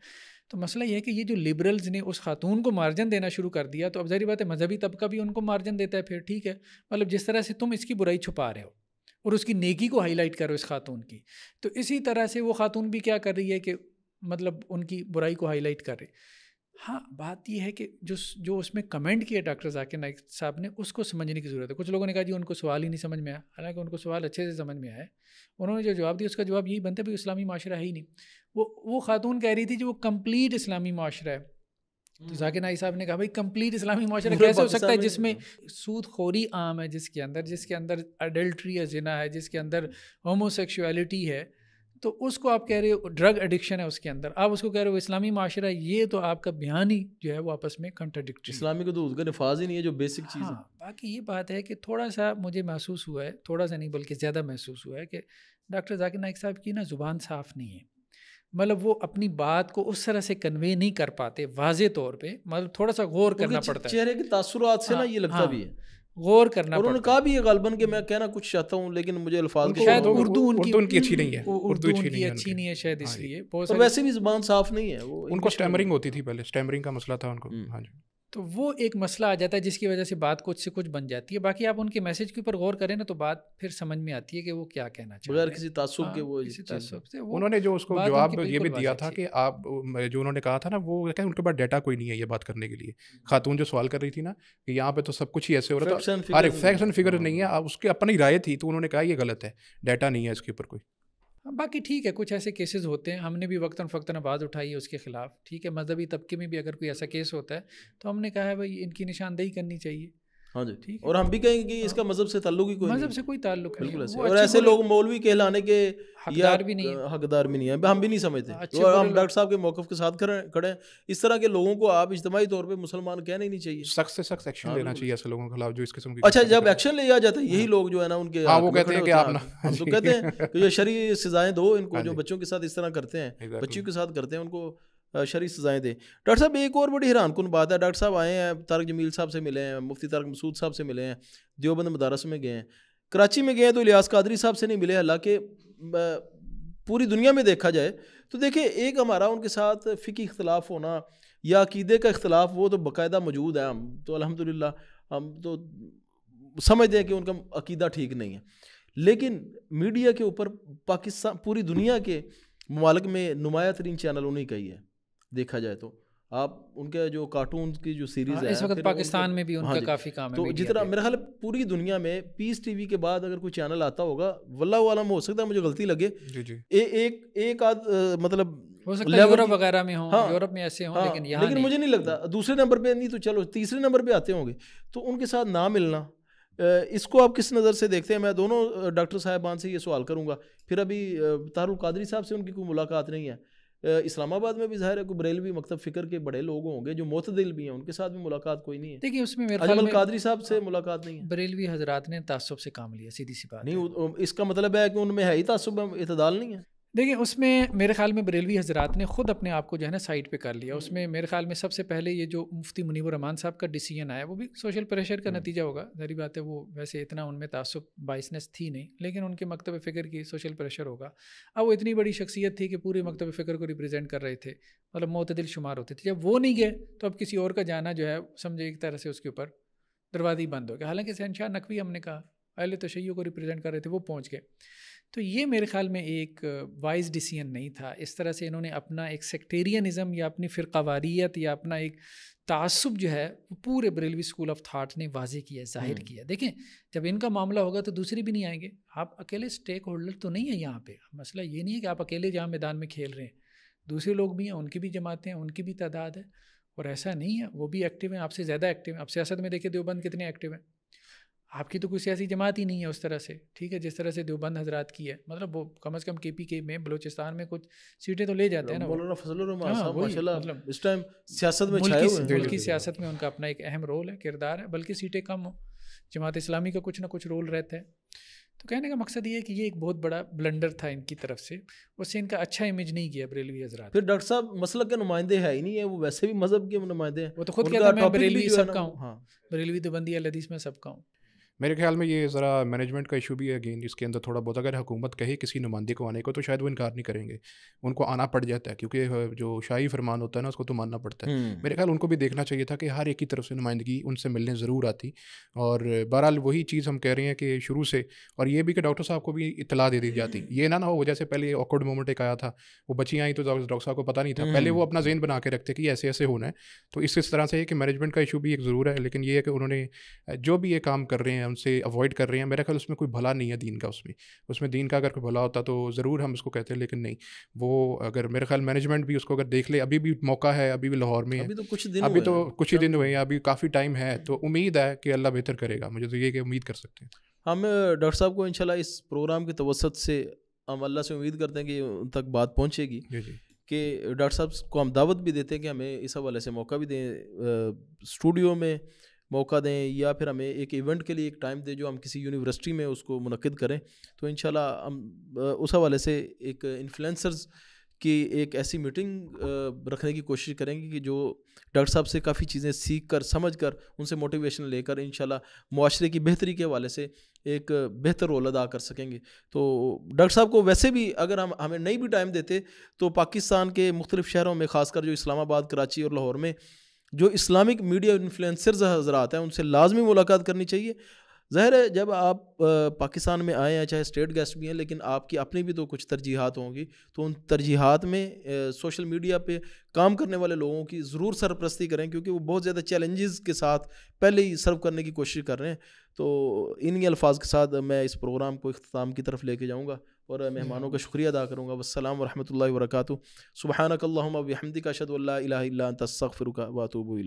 तो मसला यह है कि ये जो लिबरल्स ने उस खातून को मार्जन देना शुरू कर दिया तो अब जहरी बात है मजहबी तबका भी उनको मार्जन देता है फिर ठीक है मतलब जिस तरह से तुम इसकी बुराई छुपा रहे हो और उसकी नेकी को हाईलाइट करो इस खातून की तो इसी तरह से वो खातून भी क्या कर रही है कि मतलब उनकी बुराई को हाईलाइट कर रही हाँ बात यह है कि जो जो उसमें कमेंट किया डॉक्टर जाकिर नाइक साहब ने उसको समझने की ज़रूरत है कुछ लोगों ने कहा जी उनको सवाल ही नहीं समझ में आया हालांकि उनको सवाल अच्छे से समझ में आया उन्होंने जो जवाब दिया उसका जवाब यही बनता है भाई इस्लामी माशरा है ही नहीं वो वो खातून कह रही थी कि वो कंप्लीट इस्लामी माशरा है तो हम्म। जाकिर नाई साहब ने कहा भाई कंप्लीट इस्लामी माशरा कैसे हो सकता है जिसमें सूद खोरी आम है जिसके अंदर जिसके अंदर अडल्ट्री या जिना है जिसके अंदर होमोसेक्सुअलिटी है तो उसको आप कह रहे हो ड्रग एडिक्शन है उसके अंदर आप उसको कह रहे हो इस्लामी माशरा ये तो आपका बयान ही जो है वो आपस में कंट्राडिक्ट इस्लामी को तो उसका नफाज ही नहीं है जो बेसिक चीज़ है हाँ, बाकी ये बात है कि थोड़ा सा मुझे महसूस हुआ है थोड़ा सा नहीं बल्कि ज़्यादा महसूस हुआ है कि डॉक्टर जाकिर नाइक साहब की ना ज़ुबान साफ़ नहीं है मतलब वो अपनी बात को उस तरह से कन्वे नहीं कर पाते वाजे तौर पे मतलब थोड़ा सा गौर करना पड़ता है चेहरे के तासुरात से हाँ, ना ये लगता हाँ, भी है गौर करना उन्होंने कहा भी है गालबन के मैं कहना कुछ चाहता हूँ लेकिन मुझे अल्फाज शायद उर्दू उनकी उनकी अच्छी नहीं है उर्दू उनकी अच्छी नहीं है शायद हाँ इसलिए तो वैसे भी जुबान साफ नहीं है वो उनको स्टैमरिंग होती थी पहले स्टैमरिंग का मसला था उनको हम्म। हाँ जी तो वो एक मसला आ जाता है जिसकी वजह से बात कुछ से कुछ बन जाती है बाकी आप उनके मैसेज के ऊपर गौर करें ना तो बात फिर समझ में आती है कि वो क्या कहना चाहते बगैर किसी तासुब के हाँ, वो किसी तासुब से वो उन्होंने जो उसको जवाब ये भी दिया था कि आप जो उन्होंने कहा था ना वो कहते हैं उनके पास डाटा कोई नहीं है ये बात करने के लिए खातून जो सवाल कर रही थी ना कि यहाँ पे तो सब कुछ ही ऐसे हो रहा था अरे फैक्स एंड फिगर नहीं है हाँ। उसकी अपनी राय थी तो उन्होंने कहा ये गलत है डाटा नहीं है इसके ऊपर कोई बाकी ठीक है कुछ ऐसे केसेस होते हैं हमने भी वक्ता फ़क्ता आवाज़ उठाई है उसके ख़िलाफ़ ठीक है मजहबी तबके में भी अगर कोई ऐसा केस होता है तो हमने कहा है भाई इनकी निशानदेही करनी चाहिए हाँ जी ठीक और हम भी कहेंगे कि इसका हाँ। मजहब से ताल्लुक ही कोई मजहब से कोई ताल्लुक है बिल्कुल ऐसे और ऐसे लोग मौलवी कहलाने के हकदार भी नहीं है हकदार भी नहीं है हम भी नहीं समझते और हाँ, तो हम डॉक्टर साहब के मौकफ के साथ खड़े हैं इस तरह के लोगों को आप इज्तमाही तौर पर मुसलमान कहना ही नहीं चाहिए सख्त से सख्त एक्शन हाँ, लेना चाहिए ऐसे लोगों के खिलाफ जो इस किस्म की अच्छा जब एक्शन लिया जाता है यही लोग जो है ना उनके वो कहते हैं कि आप तो कहते हैं कि जो शरीर सजाएं दो इनको जो बच्चों के साथ इस तरह करते हैं बच्चियों के साथ करते हैं उनको शरी सज़ाएँ दें डॉक्टर साहब एक और बड़ी हैरान कन बात है डॉक्टर साहब आए हैं तारक जमील साहब से मिले हैं मुफ्ती तारक मसूद साहब से मिले हैं देवबंद मदारस में गए हैं कराची में गए हैं तो इलियास कादरी साहब से नहीं मिले हालांकि पूरी दुनिया में देखा जाए तो देखिए एक हमारा उनके साथ फ़िकी इख्तलाफ होना या अकीदे का इख्तलाफ वो तो बाकायदा मौजूद है हम तो अलहमदिल्ला हम तो समझते हैं कि उनका अकीदा ठीक नहीं है लेकिन मीडिया के ऊपर पाकिस्तान पूरी दुनिया के ममालक में नुमाया तरीन चैनल उन्हीं का ही है देखा जाए तो आप उनके जो कार्टून की जो सीरीज हाँ, है इस वक्त पाकिस्तान में भी हाँ उनका हाँ काफ़ी काम है तो जितना मेरा ख्याल पूरी दुनिया में पीस टीवी के बाद अगर कोई चैनल आता होगा वल्ला वालम हो सकता है मुझे गलती लगे जी जी ए, एक एक आध मतलब हो सकता है यूरोप वगैरह में हो हाँ, यूरोप में ऐसे हो हाँ, लेकिन यहाँ लेकिन मुझे नहीं लगता दूसरे नंबर पे नहीं तो चलो तीसरे नंबर पे आते होंगे तो उनके साथ ना मिलना इसको आप किस नज़र से देखते हैं मैं दोनों डॉक्टर साहेबान से ये सवाल करूँगा फिर अभी तारुल कादरी साहब से उनकी कोई मुलाकात नहीं है इस्लामाबाद में भी जाहिर है कोई बरेलवी मकतब फ़िक्र के बड़े लोग होंगे जो मोतदिल भी हैं उनके साथ भी मुलाकात कोई नहीं है देखिए उसमें अजमल कादरी साहब से हाँ, मुलाकात नहीं है बरेलवी हजरात ने तसब से काम लिया सीधी सी बात नहीं इसका मतलब है कि उनमें है ही तसब इतदाल नहीं है देखिए उसमें मेरे ख्याल में बरेलवी हजरात ने ख़ुद अपने आप को जो है ना साइड पे कर लिया हम्म। उसमें मेरे ख्याल में सबसे पहले ये जो मुफ्ती मुनीब रहमान साहब का डिसीजन आया वो भी सोशल प्रेशर का हम्म। नतीजा होगा जहरी बात है वो वैसे इतना उनमें तसब बाइसनेस थी नहीं लेकिन उनके मकतब फ़िक्र की सोशल प्रेशर होगा अब वो इतनी बड़ी शख्सियत थी कि पूरे मकतब फ़िक्र को रिप्रजेंट कर रहे थे मतलब मतदिल शुमार होते थे जब वो नहीं गए तो अब किसी और का जाना जो है समझे एक तरह से उसके ऊपर दरवाजे बंद हो गया हालांकि शहनशाह नकवी हमने कहा पहले तो शैयों को रिप्रजेंट कर रहे थे वो पहुँच गए तो ये मेरे ख्याल में एक वाइज डिसीजन नहीं था इस तरह से इन्होंने अपना एक सेक्टेरियनिज़म या अपनी फ़िरकावारीत या अपना एक तसब जो है वो पूरे बरेलवी स्कूल ऑफ थाट ने वाजे किया जाहिर हम्म। किया देखें जब इनका मामला होगा तो दूसरे भी नहीं आएंगे आप अकेले स्टेक होल्डर तो नहीं है यहाँ पे मसला ये नहीं है कि आप अकेले जहाँ मैदान में खेल रहे हैं दूसरे लोग भी हैं उनकी भी जमातें हैं उनकी भी तादाद है और ऐसा नहीं है वो भी एक्टिव हैं आपसे ज़्यादा एक्टिव हैं आप सियासत में देखिए देवबंद कितने एक्टिव हैं आपकी तो कोई सियासी जमात ही नहीं है उस तरह से ठीक है जिस तरह से देवबंद हजरात की है मतलब वो कम अज़ कम के पी के में बलोचिस्तान में कुछ सीटें तो ले जाते हैं ना फजल हाँ, मतलब इस टाइम सियासत में बल्कि सियासत में उनका अपना एक अहम रोल है किरदार है बल्कि सीटें कम हो जमात इस्लामी का कुछ ना कुछ रोल रहता है तो कहने का मकसद ये है कि ये एक बहुत बड़ा ब्लंडर था इनकी तरफ से उससे इनका अच्छा इमेज नहीं किया बरेलवी हजरा फिर डॉक्टर साहब मसल के नुमाइंदे है ही नहीं है वो वैसे भी मज़हब के नुमाइंदे हैं वो तो खुद कहता मैं बरेलवी सबका हूँ हाँ बरेलवी तो बंदी हदीस में सबका हूँ मेरे ख्याल में ये ज़रा मैनेजमेंट का इशू भी है अगेन इसके अंदर थोड़ा बहुत अगर हुकूमत कहे किसी नुमाइंदे को आने को तो शायद वो इनकार नहीं करेंगे उनको आना पड़ जाता है क्योंकि जो शाही फरमान होता है ना उसको तो मानना पड़ता है हम्म। मेरे ख्याल उनको भी देखना चाहिए था कि हर एक ही तरफ से नुमाइंदगी उनसे मिलने ज़रूर आती और बहरहाल वही चीज़ हम कह रहे हैं कि शुरू से और ये भी कि डॉक्टर साहब को भी इतला दे दी जाती हम्म। ये ना ना हो जैसे पहले ऑकवर्ड मोमेंट एक आया था वो बची आई तो डॉक्टर साहब को पता नहीं था पहले वो हम्म। अपना जेन बना के रखते कि ऐसे ऐसे होना है तो इस तरह से कि मैनेजमेंट का इशू भी एक ज़रूर है लेकिन ये है कि उन्होंने जो भी ये काम कर रहे हैं हैं उनसे अवॉइड कर रहे हैं मेरा ख्याल उसमें कोई भला नहीं है दीन का उसमें उसमें दीन का अगर कोई भला होता तो ज़रूर हम उसको कहते हैं लेकिन नहीं वो अगर मेरे ख्याल मैनेजमेंट भी उसको अगर देख ले अभी भी मौका है अभी भी लाहौर में अभी तो कुछ दिन अभी तो कुछ ही दिन हुए हैं अभी काफ़ी टाइम है हम्म। तो उम्मीद है कि अल्लाह बेहतर करेगा मुझे तो ये कि उम्मीद कर सकते हैं हम डॉक्टर साहब को इंशाल्लाह इस प्रोग्राम की तवसत से हम अल्लाह से उम्मीद करते हैं कि उन तक बात पहुँचेगी जी कि डॉक्टर साहब को हम दावत भी देते हैं कि हमें इस हवाले से मौका भी दें स्टूडियो में मौका दें या फिर हमें एक इवेंट के लिए एक टाइम दें जो हम किसी यूनिवर्सिटी में उसको मनकद करें तो इन हम उस हवाले से एक इन्फ्लुंसर्स की एक ऐसी मीटिंग रखने की कोशिश करेंगे कि जो डॉक्टर साहब से काफ़ी चीज़ें सीख कर समझ कर उनसे मोटिवेशन लेकर इन माशरे की बेहतरी के हवाले से एक बेहतर रोल अदा कर सकेंगे तो डॉक्टर साहब को वैसे भी अगर हम हमें नहीं भी टाइम देते तो पाकिस्तान के मुख्तलिफ़ शहरों में ख़ासकर जो इस्लामाबाद कराची और लाहौर में जो इस्लामिक मीडिया इन्फ्लुएंसर्स हजरात हैं उनसे लाजमी मुलाकात करनी चाहिए ज़ाहिर है जब आप पाकिस्तान में आए हैं चाहे स्टेट गेस्ट भी हैं लेकिन आपकी अपनी भी तो कुछ तरजीहत होंगी तो उन तरजीहत में सोशल मीडिया पे काम करने वाले लोगों की ज़रूर सरप्रस्ती करें क्योंकि वो बहुत ज़्यादा चैलेंजेस के साथ पहले ही सर्व करने की कोशिश कर रहे हैं तो इन्हीं अल्फाज के साथ मैं इस प्रोग्राम को अख्ताम की तरफ लेके जाऊँगा और मेहमानों का शुक्रिया अदा करूँगा वसलम वरहमत वरक सुबहानक हमदी का शद तस्फ़िर वातूब